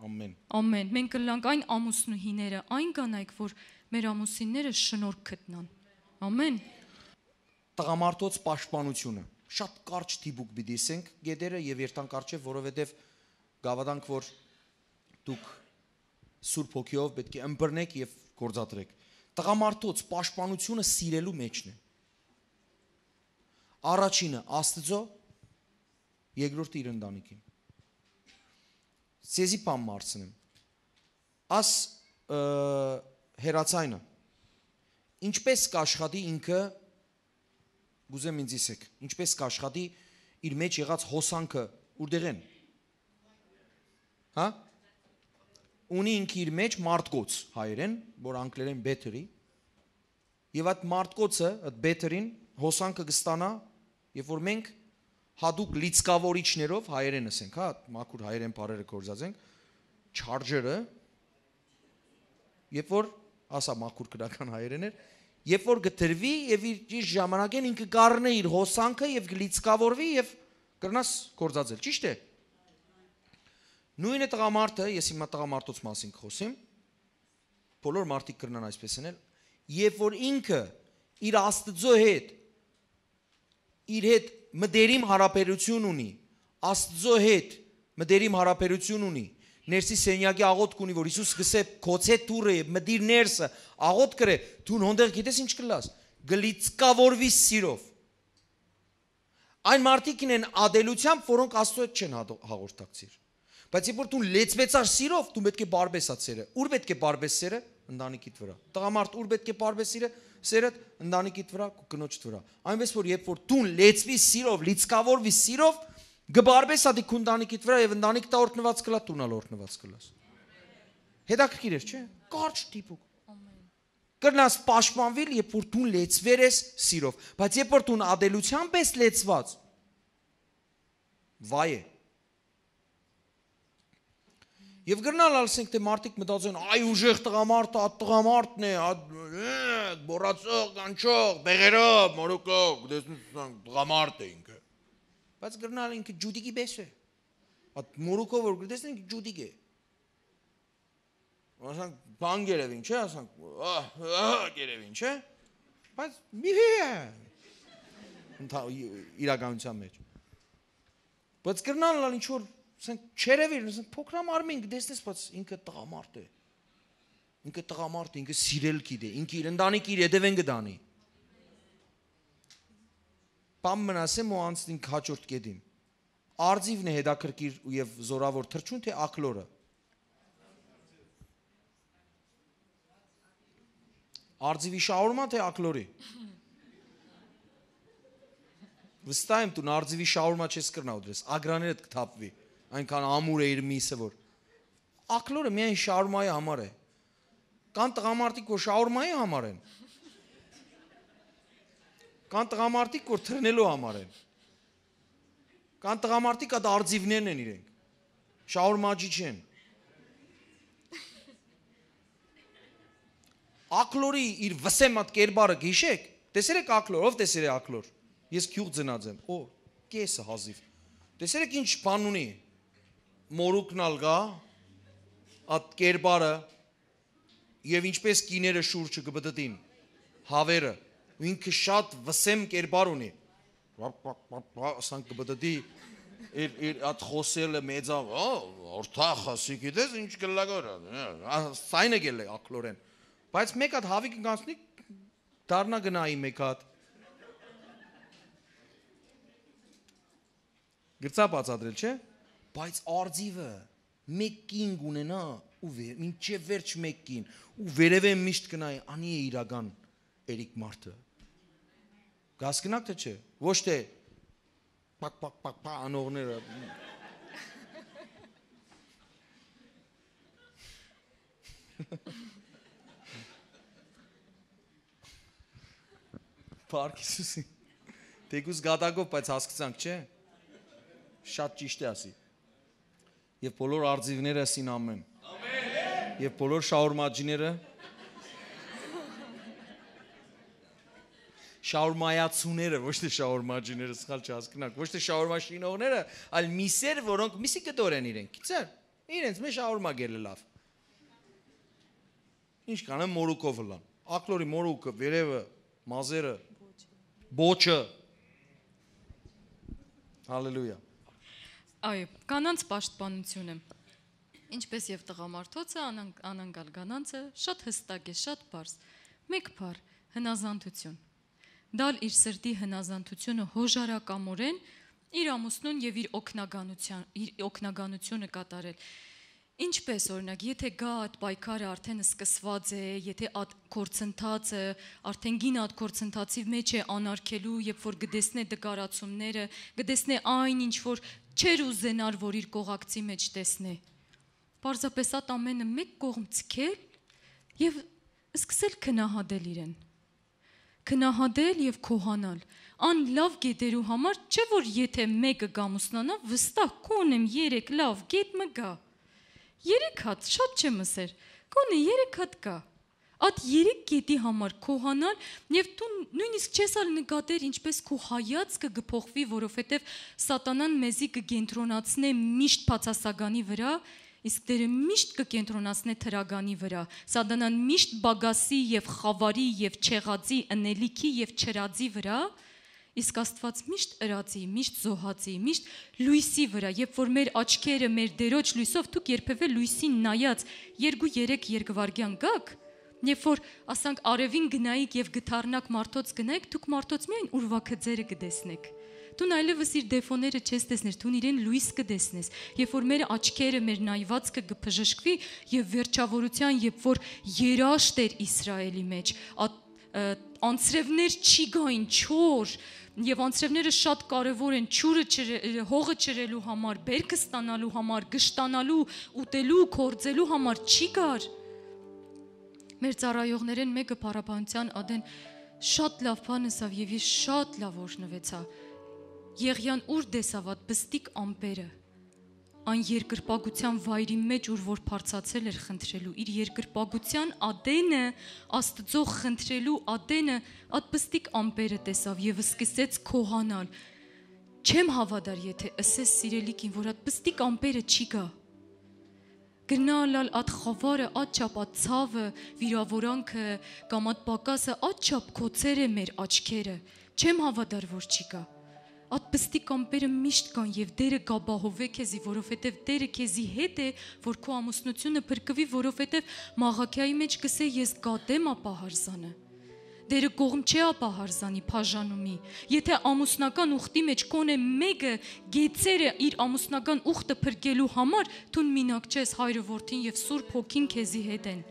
Ամեն։ Ամեն։ Մենք կլանք այն ամուսնուհիները, այն կանայք, որ մեր ամուսինները շնորհք գտնան։ Ամեն։ Տղամարդոց պաշտպանությունը շատ կարճ դիպուկ պիտի ասենք գեդերը եւ երթան կարճ է որովհետեւ գավադանք որ դուք Սուրբ Հոգիով պետք է ըմբռնեք եւ գործադրեք Տղամարդոց պաշտպանությունը սիրելու մեջն է։ Առաջինը Աստծո, երկրորդը իր ընտանիքին։ Ցեզի բան մարցնեմ։ Աս հերացայինը ինչպես կաշխատի ինքը գուզեմ ինձ իսեք, ինչպես կաշխատի իր մեջ եղած հոսանքը, որտեղ են։ Հա՞ ունի ինքի իր մեջ մարդկոց հայերեն, որ անգլերեն better-ի։ Եվ այդ մարդկոցը, այդ better-ին հոսանքը կստանա, երբ որ մենք հadoop լիցկավորիչներով հայերեն ասենք, հա, մաքուր հայերեն բառերը կորզածենք, charger-ը երբ որ ասա մաքուր քրական հայերեն էր, երբ որ գտրվի եւ իր ճիշտ ժամանակին ինքը կառնե իր հոսանքը եւ գլիցկավորվի եւ կրնաս կորզածել, ճիշտ է։ ճիշտ է Նույն է տղամարդը, ես հիմա տղամարդոց մասին խոսեմ, բոլոր մարդիկ կրնան այսպես անել, երբ որ ինքը իր Աստծո հետ իր հետ մտերիմ հարաբերություն ունի, Աստծո հետ մտերիմ հարաբերություն ունի, ներսի սենյակի աղոտ կունի, որ Հիսուս գսե կոցե դուրը եւ մտիր ներսը, աղոտ գրե, դու հոնդեղ գիտես ինչ կլաս, գլիցկավորվի սիրով։ Այն մարդիկին են ադելությամբ, որոնք Աստծո հետ չեն հա- հաղորդակցիր։ Բայց երբ որ դու լեցվեցար սիրով, դու պետք է բարբեսած սերը։ Ուր պետք է բարբես սերը։ Ընտանիքիդ վրա։ Տղամարդ ուր պետք է բարբես սիրը։ Սերդ ընտանիքիդ վրա, կնոջդ վրա։ Այնպես որ երբ որ դու լեցվի սիրով, լիցկավորվի սիրով, գբարբես ադի քո ընտանիքիդ վրա եւ ընտանիք տա օրտնված կլա տունալ օրտնված կլաս։ Հետաքրքիր է, չէ՞։ Կարճ դիպուկ։ Կրնաս պաշտպանվել, երբ որ դու լեցվեր ես սիրով, բայց երբ որ դու ադելությամբ ես լեցված, վայ է։ Եվ գրնալ ասենք թե մարդիկ մտածեն, այ ուժեղ տղամարդը, այդ տղամարդն է, այդ բորացող, կանչող, բեղերով, մորուկով, դեսնուսան տղամարդը ինքը։ Բայց գրնալ ինքը ջուդիկի բես է։ Այդ մորուկով որ գրտես ինքը ջուդիկ է։ Ասանք բան գերևին, չէ, ասանք, ահ, գերևին, չէ։ Բայց մի է։ Ընդ իրականության մեջ։ Բայց գրնալ ինչ որ ասենք չերևին, ասենք փոքրամարմին դեսնես, բայց ինքը տղամարդ է։ Ինքը տղամարդ է, ինքը սիրել գիտե, ինքը իր ընտանիքի իր հետևեն գտանի։ Պամ մնասեմ ու անցնին հաջորդ կետին։ Արձիվն է հետաքրքիր եւ զորավոր թրջուն թե ակլորը։ Արձիվի շաուրմա թե ակլորի։ Վստահ եմ դու արձիվի շաուրմա չես կրնա ուդրես, ագրաներդ կթափվի այնքան ամուր է իր միսը որ ակլորը միայն շաուրմայի համար է կան տղամարդիկ որ շաուրմայի համար են կան տղամարդիկ որ թռնելու համար են կան տղամարդիկ այդ արձիվներն են իրենք շաուրմաջի չեն ակլորի իր վսեմատ կերբարը գիշեք տեսել եք ակլոր ով տեսել է ակլոր ես քյուղ ծնած եմ օ կեսը հազիվ տեսել եք ինչ բան ունի մորուկն ալ գա, այդ կերբարը եւ ինչպես կիները շուրջը կբդտին հավերը ու ինքը շատ վսեմ կերբար ունի ասան կբդտի իր իր այդ խոսելը մեծա օրթախ ասի գիտես ինչ գլագորա սայնը գելե ակլորեն բայց մեկ հատ հավիկ գանցնի դառնա գնայի մեկ հատ գրծա բացադրել չէ՞ բայց արձիվը մեկ կին ունենա ու մինչև վերջ մեկ կին ու վերևը միշտ կնայի անի է իրական Էրիկ Մարտը գասկնակ թե չէ ոչ թե պակ պակ պակ պա անողները Փարք Հիսուսին։ Դեգուս գադագով, բայց հասկացանք, չէ՞։ Շատ ճիշտ է ասի եւ բոլոր արձիվները ասին ամեն։ Ամեն։ Եվ բոլոր շաուրմաջիները շաուրմայացուները, ոչ թե շաուրմաջիները, սխալ չհասկանաք, ոչ թե շաուրմա շինողները, այլ միսեր, որոնք միսի կտոր են իրենք, գիտե՞։ Իրենց մեջ շաուրմա գելը լավ։ Ինչ կանեմ մորուկով լան։ Ակլորի մորուկը, վերևը, մազերը, բոչը։ Հալելույա։ Այո, կանանց պաշտպանությունը։ Ինչպես եւ տղամարդոցը անանգալ կանանցը շատ հստակ է, շատ բարձ։ Մեկ բառ՝ հնազանդություն։ Դալ իր սրտի հնազանդությունը հոժարակամորեն իր ամուսնուն եւ իր օկնականության իր օկնականությունը կատարել։ Ինչպես օրինակ, եթե գա այդ պայքարը արդեն սկսված է, եթե այդ կորցընթացը արդեն գին այդ կորցընթացի մեջ է անարգելու, երբ որ գտեսնե դկարացումները, գտեսնե այն ինչ որ չեր ուզենար, որ իր կողակցի մեջ տեսնե։ Պարզապես այդ ամենը մեկ կողմ ցկել եւ սկսել քնահadել իրեն։ Քնահadել եւ քոհանալ։ Ան լավ գետերու համար չէ որ եթե մեկը գամուսնանա, վստահ կոնեմ 3 լավ գետ մը գա։ գա 3 հատ, շատ չեմ ասեր։ Գոնե 3 հատ կա։ Այդ 3 գետի համար քոհանալ եւ դու նույնիսկ չես ալ նկատեր ինչպես քո հայացքը գփոխվի, որովհետեւ սատանան մեզի կգենտրոնացնե միշտ բացասականի վրա, իսկ Տերը միշտ կկենտրոնացնե թրագանի վրա։ Սատանան միշտ բագասի եւ խավարի եւ չեղածի, ընելիքի եւ չրածի վրա, վրա Իսկ Աստված միշտ ըրացի, միշտ զոհացի, միշտ լույսի վրա, երբ որ մեր աչքերը մեր դերոջ լույսով դուք երբևէ լույսին նայած 2-3 երկվարգյան գաք, երբ որ ասանք արևին գնայիք եւ գթառնակ մարդոց գնայիք, դուք մարդոց միայն ուրվաքը ձերը կտեսնեք դու նայելևս իր դեֆոները չես տեսներ, դու իրեն լույս կտեսնես։ Երբ որ մեր աչքերը, մեր նայվածքը կփժշկվի եւ վերջավորության, երբ որ երաշտ էր Իսրայելի մեջ, անցրևներ չի գային, չոր, եւ անձրևները շատ կարեւոր են ճուրը հողը ճրելու համար, բերքը ստանալու համար, գշտանալու, ուտելու, կորձելու համար չի գար։ Մեր ծառայողներեն մեկը Փարաբանցյան Ադեն շատ լավ բան ասավ եւ ես շատ լավ օրհնվեցա։ Եղյան ուր դեսավ այդ բստիկ ամբերը այն երկրպագության վայրի մեջ, որ որ բարձացել էր խնդրելու, իր երկրպագության Ադենը, Աստծո խնդրելու Ադենը, ատպստիկ ամպերը տեսավ եւ սկսեց քոհանալ։ Չեմ հավատար, եթե ասես սիրելիքին, որ ատպստիկ ամպերը չի գա։ Գնալալ ատ խավարը, աչապ ատ ցավը, վիրավորանքը կամ ատ պակասը աչապ կոցեր է մեր աչքերը։ Չեմ հավատար, որ չի գա։ Ատպստի կամպերը միշտ կան եւ Դերը կապահովե քեզի, որովհետեւ Դերը քեզի հետ է, որ քո ամուսնությունը փրկվի, որովհետեւ Մաղաքյայի մեջ կսե ես գատեմ ապահարզանը։ Դերը կողմ չէ ապահարզանի բաժանումի։ Եթե ամուսնական ուխտի մեջ կոնե մեկը գեցերը իր ամուսնական ուխտը փրկելու համար, դու մինակ չես հայրը որդին եւ Սուրբ Հոգին քեզի հետ են։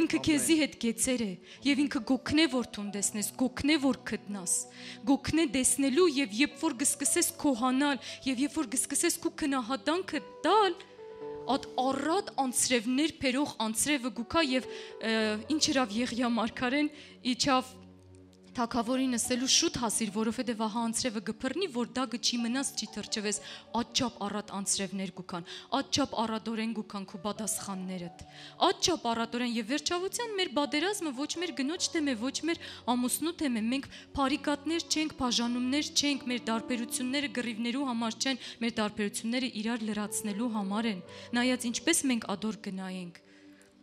Ինքը քեզի հետ գեցեր է եւ ինքը գոքնե որ տուն դեսնես, գոքնե որ գտնաս։ Գոքնե դեսնելու եւ երբ որ գսկսես քոհանալ եւ երբ որ գսկսես քու քնահատանքը տալ, այդ առատ անցրևներ փերող անցրևը գուքա եւ ինչ հրավ Եղիա մարգարեն իջավ Թակավորին ասելու շուտ հասիր, որովհետև ահա անցրևը գփռնի, որ դա գչի մնաս չի թրջվես, աչչապ առատ անցրևներ գուքան, աչչապ առատորեն գուքան քու բադասխաններդ։ Աչչապ առատորեն եւ վերջավության մեր բادرազմը ոչ մեր գնոջ թեմ է, ոչ մեր ամուսնու թեմ է։ Մենք բարիկատներ չենք, բաժանումներ չենք, մեր տարբերությունները գրիվներու համար չեն, մեր տարբերությունները իրար լրացնելու համար են։ Նայած ինչպես մենք ադոր գնայենք։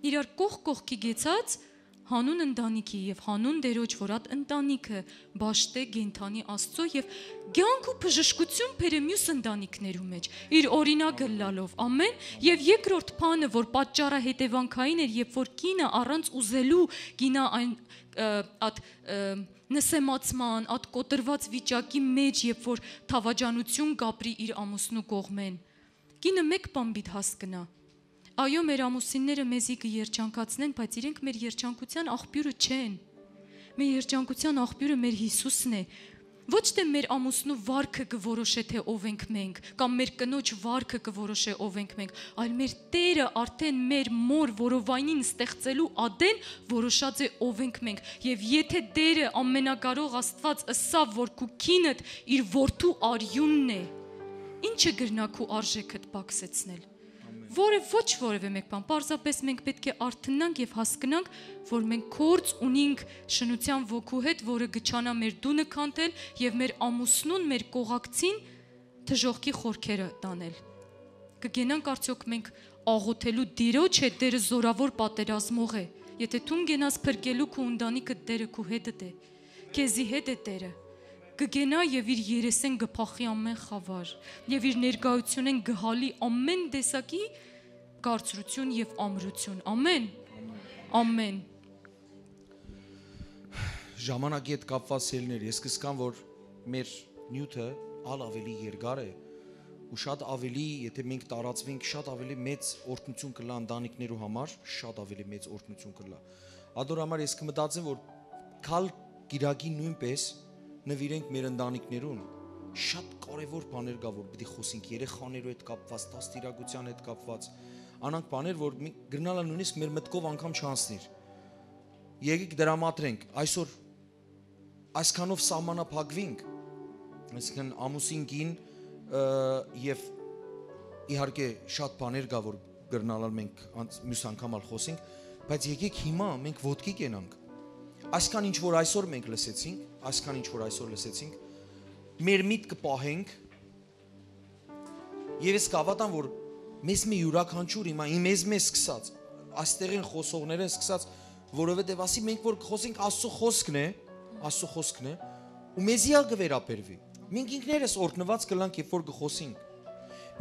Իրար կողք կողքի գեցած կող հանուն ընտանիքի եւ հանուն Տերոջ, որ այդ ընտանիքը ճաշտե գենթանի Աստծո եւ ցանկ ու բժշկություն բերե մյուս ընտանիքներու մեջ։ Իր օրինակը լալով ամեն եւ երկրորդ բանը, որ պատճառը հետևանքային էր, երբ որ կինը առանց ուզելու կինը այն այդ նսեմացման, այդ կոտրված վիճակի մեջ, երբ որ թավաճանություն կապրի իր ամուսնու կողմեն։ Կինը մեկ բան պիտի հասկանա, Այո, մեր ամուսինները մեզի կերջանկացնեն, բայց իրենք մեր երջանկության աղբյուրը չեն։ Մեր երջանկության աղբյուրը մեր Հիսուսն է։ Ոչ թե մեր ամուսնու վարքը կորոշե թե ով ենք մենք, կամ մեր կնոջ վարքը կորոշե ով ենք մենք, այլ մեր Տերը արդեն մեր մոր որովայնին ստեղծելու ադեն որոշած է ով ենք մենք։ Եվ եթե Տերը ամենակարող Աստված ըսա որ քու քինդ իր որդու արյունն է, ինչը գրնակու արժեքդ բացեցնել որը ոչ որևէ մեկ բան, պարզապես մենք պետք է արթնանք եւ հասկանանք, որ մենք կորց ունենք շնության ոգու հետ, որը գճանա մեր դունը քանդել եւ մեր ամուսնուն, մեր կողակցին թժողքի խորքերը տանել։ Կգենանք արդյոք մենք աղոթելու դիրոջ հետ դերը զորավոր պատերազմող է։ Եթե թուն գենաս փրկելու քո ունդանիքը դերը քո հետդ է։ Քեզի հետ է դերը։ դերը կգենա եւ իր երեսեն գփախի ամեն խավար եւ իր ներկայությունեն գհալի ամեն տեսակի կարծրություն եւ ամրություն։ Ամեն։ Ամեն։ Ժամանակի հետ կապված ելներ, ես կսկան որ մեր նյութը ալ ավելի երկար է ու շատ ավելի, եթե մենք տարածվենք, շատ ավելի մեծ օրտնություն կլա ընտանիքներու համար, շատ ավելի մեծ օրտնություն կլա։ Ադոր համար ես կմտածեմ որ քալ գիրակի նույնպես նվիրենք մեր ընտանիքներուն, շատ կարևոր բաներ կա, որ պիտի խոսենք երեխաներու հետ կապված, դաստիարակության հետ կապված, անանք բաներ, որ գրնալը նույնիսկ մեր մտքով անգամ չանցներ։ Եկեք դրամատրենք, այսօր այսքանով սահմանափակվենք, այսինքն ամուսին գին եւ իհարկե շատ բաներ կա, որ գրնալալ մենք մյուս անգամ ալ խոսենք, բայց եկեք հիմա մենք ոդկի կենանք Այսքան ինչ որ այսօր մենք լսեցինք, այսքան ինչ որ այսօր լսեցինք, մեր միտքը պահենք։ Եվ ես կավատան, որ մեզ մի յուրաքանչյուր հիմա մեզ մեզ սկսած, այստեղին խոսողներեն սկսած, որովհետև ասի մենք որ խոսենք Աստծո խոսքն է, Աստծո խոսքն է, ու մեզի ա կվերաբերվի։ Մենք ինքներս օրտնված կլանք, երբ որ գխոսենք։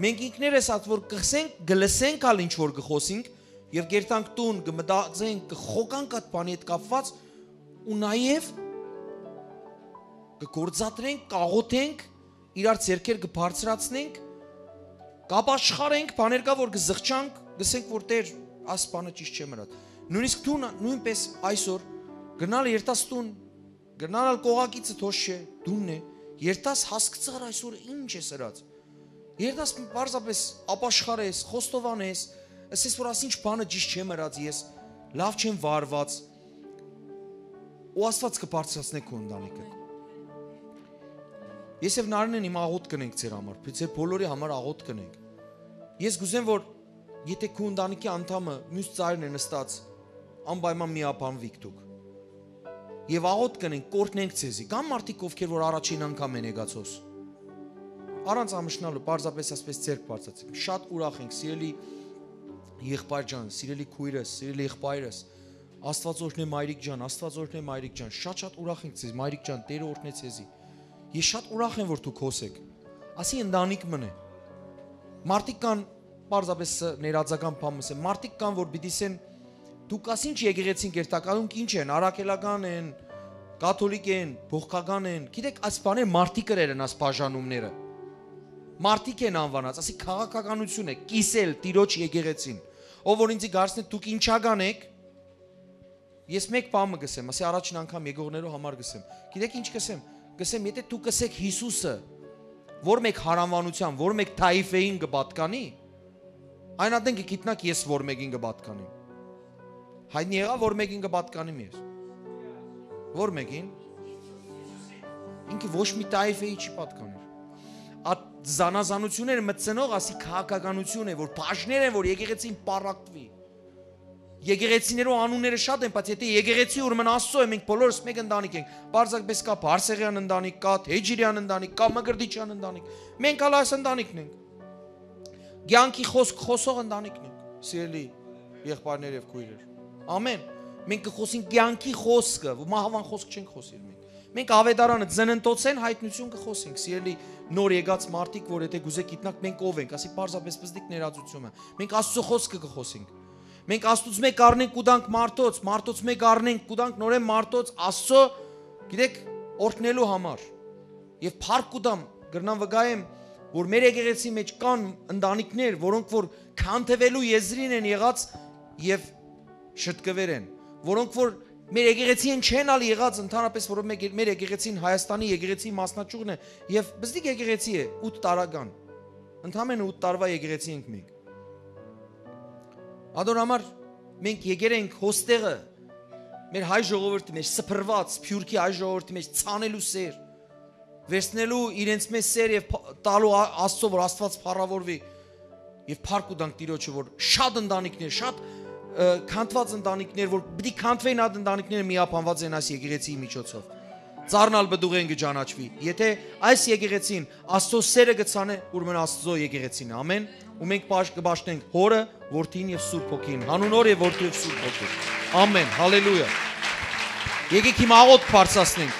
Մենք ինքներս ած որ կխսենք, գլսենք ալ ինչ որ գխոսենք, եւ գերտանք տուն, գմտածենք, գխոկանք այդ բանի հետ կապված, կա ու նաև կգործատրենք, կաղոթենք, իրար ձերքեր կբարձրացնենք, կապաշխարենք, բաներ կա որ կզղճանք, գսենք որ Տեր, այս բանը ճիշտ չեմ հրատ։ Նույնիսկ դու նույնպես այսօր գնալ երտաստուն, գնալ կողակիցը թոշ չէ, դունն է։ Երտաս հասկցար այսօր ինչ ես հրած։ Երտաս պարզապես ապաշխար ես, խոստովան ես, ասես որ աս ինչ բանը ճիշտ չեմ հրած ես, լավ չեմ վարված, ու Աստված կբարձրացնի քո ընտանիքը։ Ես եւ Նարինեն իմ աղոտ կնենք ձեր համար, թե բոլորի համար աղոտ կնենք։ Ես գուզեմ որ եթե քո ընտանիքի անդամը մյուս ծայրն է նստած, անպայման միապանվիկ դուք։ Եվ աղոտ կնենք, կորտնենք ցեզի, կամ մարդիկ ովքեր որ առաջին անգամ են եկածոս։ Առանց ամշնալու, պարզապես ասպես ձերք բարձացեք։ Շատ ուրախ ենք, սիրելի եղբայր ջան, սիրելի քույրս, սիրելի եղբայրս, եղ Աստված օրհնե մայրիկ ջան, Աստված օրհնե մայրիկ ջան։ Շատ-շատ ուրախ ենք ցեզ, մայրիկ ջան, Տերը օրհնե ցեզի։ Ես շատ ուրախ եմ, որ դու քոս եք։ Ասի ընտանիք մնե։ Մարդիկ կան, պարզապես ներածական բան մսեմ, մարդիկ կան, որ պիտի սեն դուք ասին ինչ եկեղեցին կերտակալում ինչ են, արաքելական են, կաթոլիկ են, բողկական են։ Գիտեք, այս բաները մարդիկ կրերն աս բաժանումները։ Մարդիկ են անվանած, ասի քաղաքականություն է, կիսել տիրոջ եկեղեցին։ Ով որ ինձի գարցնի, դուք ինչա գանեք, Ես մեկ բան մը գսեմ, ասի առաջին անգամ եկողներու համար գսեմ։ Գիտեք ինչ գսեմ։ Գսեմ, եթե դու գսեք Հիսուսը, որ մեկ հարանվանության, որ մեկ թայֆեին կպատկանի, այն ադեն կգիտնակ ես որ մեկին կպատկանի։ Հայտնի եղա որ մեկին կպատկանիմ ես։ Որ մեկին։ Ինքը ոչ մի թայֆեի չի պատկաներ։ Ա զանազանությունները մտցնող, ասի քաղաքականություն է, որ բաժներ են, որ եկեղեցին պարակվի։ եկ Եկեղեցիներու անունները շատ են, բայց եթե եկեղեցի ուրեմն Աստծո է, մենք բոլորս մեկ ընտանիք ենք։ Բարձակպես կա Բարսեղյան ընտանիք, կա Թեջիրյան ընտանիք, կա Մկրտիչյան ընտանիք։ Մենք հալ այս ընտանիքն ենք։ Գյանքի խոսք խոսող ընտանիքն ենք, սիրելի եղբայրներ եւ քույրեր։ Ամեն։ Մենք կխոսենք գյանքի խոսքը, մահվան խոսք չենք խոսիլ մենք։ Մենք ավետարանը ծննդոցեն հայտնություն կխոսենք, սիրելի նոր եկած մարդիկ, որ եթե գուզեք գիտնակ մենք ով ենք, ասի պարզապես պզդիկ ներածությունը։ Մենք Աստծո խոսքը կխոսենք։ Մենք Աստծուց մեկ առնենք ու դանք մարդոց, մարդոց մեկ առնենք ու դանք նորեն մարդոց Աստծո, գիտեք, օրտնելու համար։ Եվ փառք ու դամ գրնան վկայեմ, որ մեր եկեղեցի մեջ կան ընտանիքներ, որոնք որ քանթվելու եզրին են եղած եւ շտկվեր են, որոնք որ մեր եկեղեցին չեն ալի եղած ընդհանրապես, որով մեր եկեղեցին Հայաստանի եկեղեցի մասնաճյուղն է եւ բզդիկ եկեղեցի է 8 տարական։ Ընդհանրապես 8 տարվա եկեղեցի ենք մենք Ադոր համար մենք եկեր ենք հոստեղը մեր հայ ժողովրդի մեջ սփռված փյուրքի հայ ժողովրդի մեջ ցանելու սեր վերցնելու իրենց մեզ սեր եւ տալու Աստծո որ Աստված փառավորվի եւ փառք ու դանք Տիրոջը որ շատ ընտանիքներ շատ քանդված ընտանիքներ որ պիտի քանդվեն այդ ընտանիքները միապանված են այս եկեղեցիի միջոցով ծառնալ բդուղեն կճանաչվի եթե այս եկեղեցին Աստծո սերը գցանե ուրեմն Աստծո եկեղեցին ամեն ու մենք կբաշտենք Հորը, Որդին եւ Սուրբ Հոգին։ Հանուն Օր եւ Որդու եւ Սուրբ Հոգու։ Ամեն, հալելույա։ Եկեք հիմա աղոտ բարձրացնենք։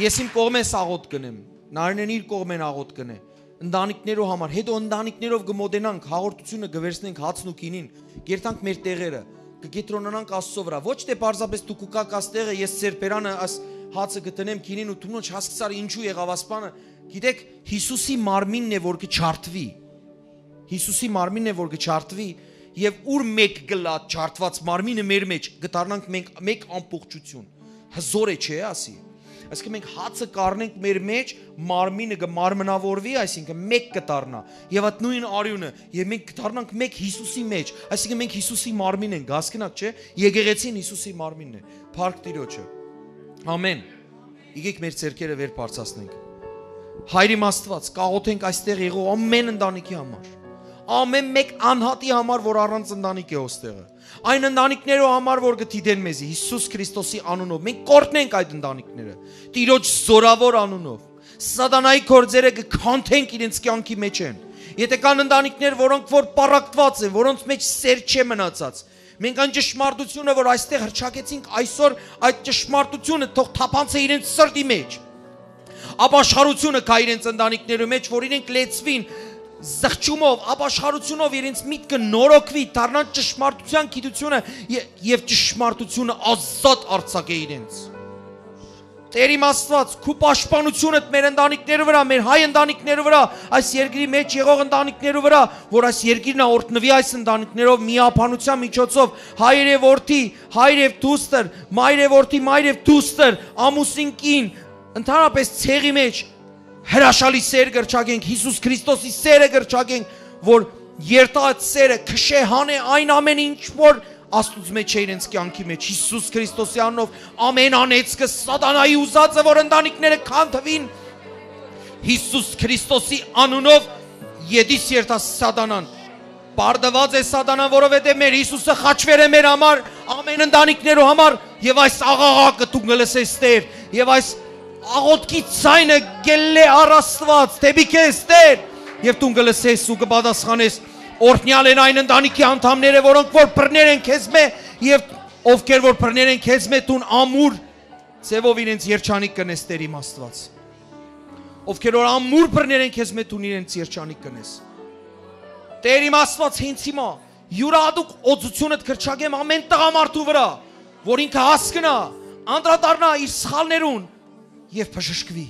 Ես իմ կողմես աղոտ գնեմ։ Նարինեն իր կողմեն աղոտ գնե։ Ընտանիքներով համար, հետո ընտանիքներով կմոդենանք, հաղորդությունը գվերցնենք հացն ու գինին, կերտանք մեր տեղերը, կգետրոնանանք Աստծո վրա։ Ոչ թե պարզապես դու կուկակ աստեղը, ես ծերբերանը աս հացը գտնեմ գինին ու դու ոչ հասկացար ինչու եղավ ասպանը։ Գիտեք, Հիսուսի մարմինն է, որ կչարթվի։ Հիսուսի մարմինն է, որ գչարտվի եւ ուր մեկ գլատ չարտված մարմինը մեր մեջ գտարնանք մենք մեկ ամբողջություն։ Հզոր է, չէ՞, ասի։ Այսինքն մենք հացը կառնենք մեր մեջ, մարմինը կմարմնավորվի, այսինքն մեկ կդառնա։ Եվ այդ նույն արյունը, եւ մենք կդառնանք մեկ Հիսուսի մեջ, այսինքն մենք Հիսուսի մարմին ենք, հասկանաք, չէ՞։ Եկեղեցին Հիսուսի մարմինն է, Փառք Տիրոջը։ Ամեն։ Իգեք մեր церկերը վեր բարձրացնենք։ Հայրի Աստված, կաղոթենք այստեղ եղող ամեն ընտանիքի համար ամեն մեկ անհատի համար, որ առանց ընտանիք է ոստեղը։ Այն ընտանիքներով համար, որ գտիդեն մեզի Հիսուս Քրիստոսի անունով։ Մենք կորտնենք այդ ընտանիքները։ Տիրոջ զորավոր անունով։ Սատանայի կորձերը կքանթենք իրենց կյանքի մեջ են։ Եթե կան ընտանիքներ, որոնք որ պարակտված են, որոնց մեջ սեր չի մնացած, Մենք այն ճշմարտությունը, որ այստեղ հրճակեցինք, այսօր այդ ճշմարտությունը թող թափանցե իրենց սրտի մեջ։ Ապաշխարությունը կա իրենց ընտանիքներու մեջ, որ իրենք լեցվին զղջումով, ապաշխարությունով իրենց միտքը նորոգվի, դառնան ճշմարտության գիտությունը եւ ճշմարտությունը ազատ արྩակե իրենց։ Տերի Աստված, քու պաշտպանությունդ մեր ընտանիքների վրա, մեր հայ ընտանիքների վրա, այս երկրի մեջ եղող ընտանիքների վրա, որ այս երկիրն օրտնվի այս ընտանիքներով միապանության միջոցով, հայր եւ որդի, հայր եւ դուստր, մայր եւ որդի, մայր եւ դուստր, ամուսին կին, ընդհանրապես ցեղի մեջ հրաշալի սեր գրճագենք, Հիսուս Քրիստոսի սերը գրճագենք, որ երտա այդ սերը քշեհան է այն ամեն ինչ, որ Աստուծո մեջ է իրենց կյանքի մեջ Հիսուս Քրիստոսի անունով ամեն անեծքը սատանայի ուզածը որ ընտանիքները քանդվին Հիսուս Քրիստոսի անունով յեդիս երթա սատանան Պարդված է սատանան, որովհետև մեր Հիսուսը խաչվեր է մեր համար, ամեն ընտանիքներու համար, եւ այս աղաղակը դու գլսես Տեր, եւ այս աղոտքի ցայնը գելե առաստված դեպի քեզ Տեր եւ դու գլսես ու կպատասխանես օրհնյալ են այն ընտանիքի անդամները որոնք որ բռներ են քեզ մե եւ ովքեր որ բռներ են քեզ մե դուն ամուր ծևով իրենց երջանիկ կնես Տեր իմ Աստված ովքեր որ ամուր բռներ են քեզ մե դուն իրենց երջանիկ կնես Տեր իմ Աստված հենց հիմա յուրադուք օծությունդ կրճագեմ ամեն տղամարդու վրա որ ինքը հասկնա անդրադառնա իր սխալներուն եւ փշշկվի։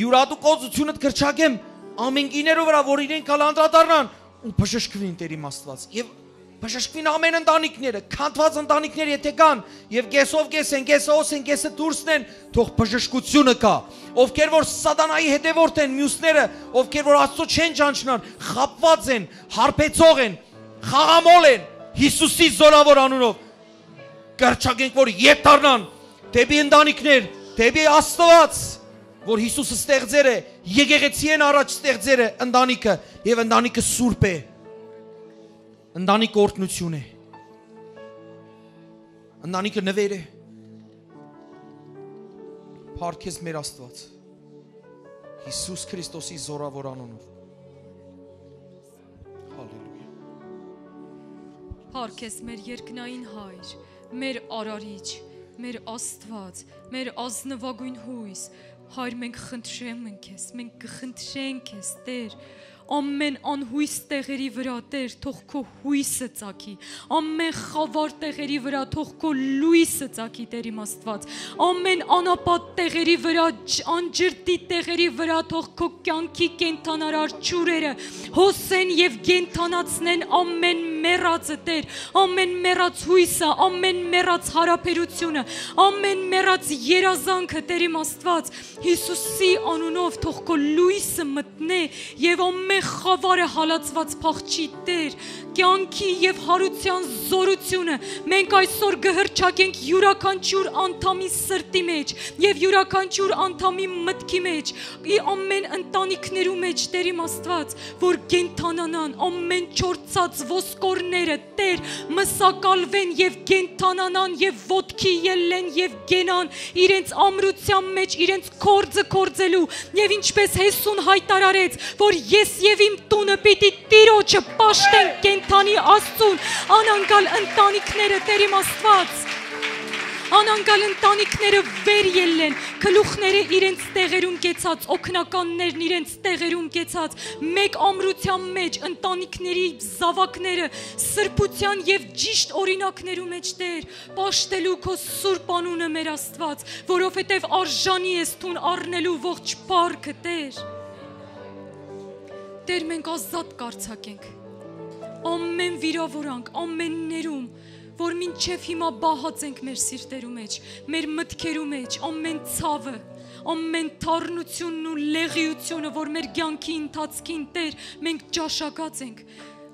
Յուրատուկոծությունդ գրչակեմ ամենգիներով վրա, որ իրեն կալ անդրադառնան ու փշշկվին Տեր իմ Աստված եւ բժշկվին ամեն ընտանիքները, քանդված ընտանիքները եթե կան եւ կեսով կես են, կեսը ոս են, կեսը դուրսն են, թող բժշկությունը կա։ Ովքեր որ սատանայի հետևորդ են, մյուսները, ովքեր որ Աստծո չեն ճանչնան, խապված են, հարբեցող են, խաղամոլ են Հիսուսի զորավոր անունով։ Գարչագենք որ ետ դառնան դեպի ընտանիքներ, դեպի Աստված, որ Հիսուսը ստեղծեր է, եկեղեցին առաջ ստեղծեր է ընտանիքը եւ ընտանիքը սուրբ է։ Ընտանիքը օրտնություն է։ Ընտանիքը նվեր է։ Փարքես մեր Աստված։ Հիսուս Քրիստոսի զորավոր անունով։ Հալելույա։ Փարքես մեր երկնային հայր, մեր արարիչ, մեր Աստված, մեր ազնվագույն հույս, Հայր, մենք խնդրում ենք քեզ, մենք կխնդրենք քեզ, Տեր, ամեն անհույս տեղերի վրա, Տեր, թող քո հույսը ծագի, ամեն խավար տեղերի վրա թող քո լույսը ծագի, Տեր իմ Աստված, ամեն անապատ տեղերի վրա, անջրտի տեղերի վրա թող քո կյանքի կենթանարար ճուրերը հոսեն եւ կենթանացնեն ամեն մեռածը, Տեր, ամեն մեռած հույսը, ամեն մեռած հարաբերությունը, ամեն մեռած երազանքը, Տեր իմ Աստված, Հիսուսի անունով թող քո լույսը մտնե եւ ամեն խավարը հալածված փախչի Տեր, կյանքի եւ հարության զորությունը մենք այսօր գհրճակենք յուրաքանչյուր անդամի սրտի մեջ եւ յուրաքանչյուր անդամի մտքի մեջ, ի ամեն ընտանիքներու մեջ Տերիմ Աստված, որ գենթանանան ամեն չորցած ոսկորները Տեր մսակալվեն եւ գենթանանան եւ ոդքի ելեն եւ գենան իրենց ամրության մեջ իրենց կորձը կորձելու եւ ինչպես Հեսուն հայտարարեց, որ ես եւ իմ տունը պիտի Տիրոջը պաշտեն կենթանի Աստծուն, անանկալ ընտանիքները Տերիմ Աստված։ Անանկալ ընտանիքները վեր ելեն, գլուխները իրենց տեղերում կեցած, օքնականներն իրենց տեղերում կեցած, մեկ ամրության մեջ ընտանիքների զավակները սրբության եւ ճիշտ օրինակներու մեջ Տեր, ողջտելու քո սուրբ անունը մեր Աստված, որովհետեւ արժանի ես ցուն առնելու ողջ բարգը Տեր։ Տեր մենք ազատ կարցակենք։ Ամեն վիրավորանք, ամեն ներում, որ մինչև հիմա բահած ենք մեր սիրտերու մեջ, մեր մտքերու մեջ, ամեն ցավը, ամեն թառնությունն ու լեղիությունը, որ մեր կյանքի ընթացքին Տեր մենք ճաշակած ենք,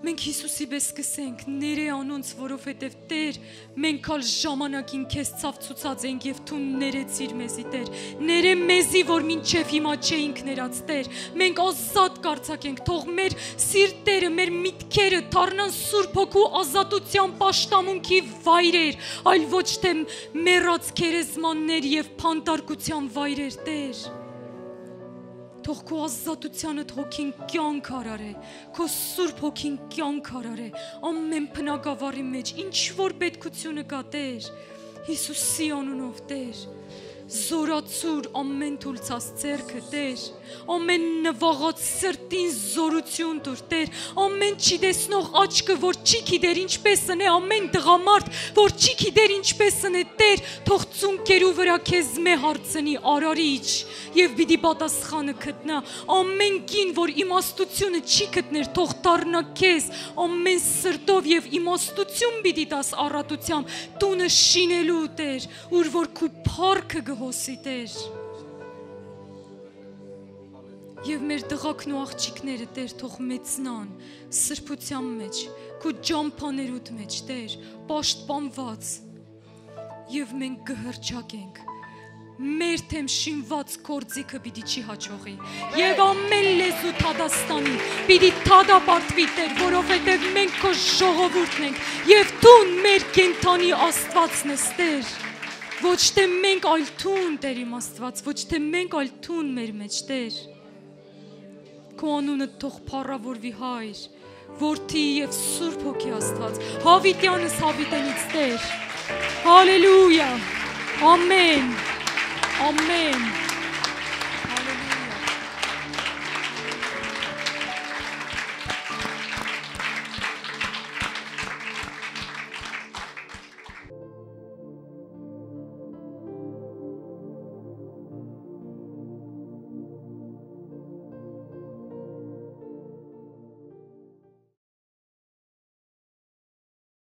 Մենք Հիսուսի պես սկսենք ները անոնց, որովհետև Տեր, մենք ալ ժամանակին քեզ ցավ ցուցած ենք եւ դու ներեցիր մեզի Տեր։ Ները մեզի, որ մինչեւ հիմա չէինք ներած Տեր։ Մենք ազատ կարծակենք, թող մեր սիրտերը, մեր միտքերը դառնան Սուրբ Հոգու ազատության աշտամունքի վայրեր, այլ ոչ թե մեռած քերեզմաններ եւ փանտարկության վայրեր, Տեր։ Տեր Թող քո ազատությանդ հոգին կյանք արարե, քո սուրբ հոգին կյանք արարե ամեն բնակավարի մեջ, ինչ որ պետքությունը գա Տեր, Հիսուսի անունով Տեր, զորացուր ամեն ցուլցած церքը Տեր, ամեն նվաղած սրտին զորություն տուր Տեր, ամեն չի տեսնող աչքը, որ չի գիտեր ինչպես ընե, ամեն դղամարդ, որ չի գիտեր ինչպես ընե Տեր, թող ծունկերու վրա քեզ մե հարցնի արարիչ եւ պիտի պատասխանը գտնա, ամեն կին, որ իմաստությունը չի գտներ, թող դառնա քեզ, ամեն սրտով եւ իմաստություն պիտի տաս առատությամբ, տունը շինելու Տեր, ուր որ քու փառքը գ Հոսի Տեր։ Եվ մեր տղակն ու աղջիկները Տեր թող մեծնան սրբության մեջ, քո ճամփաներուդ մեջ Տեր, պաշտպանված։ Եվ մենք կհրճակենք մեր թեմ շինված կորձիկը պիտի չի հաջողի եւ ամեն լեզու Թադաստանի պիտի թադապարտվի Տեր, որովհետեւ մենք քո ժողովուրդն ենք եւ դու մեր կենթանի Աստվածն ես Տեր։ Ոչ թե մենք այլ թուն Տեր իմ Աստված, ոչ թե մենք այլ թուն մեր մեջ Տեր։ Քո անունը թող փառավորվի Հայր, Որդի եւ Սուրբ Հոգի Աստված։ Հավիտյանս հավիտենից Տեր։ Հալելույա։ Ամեն։ Ամեն։ Ամեն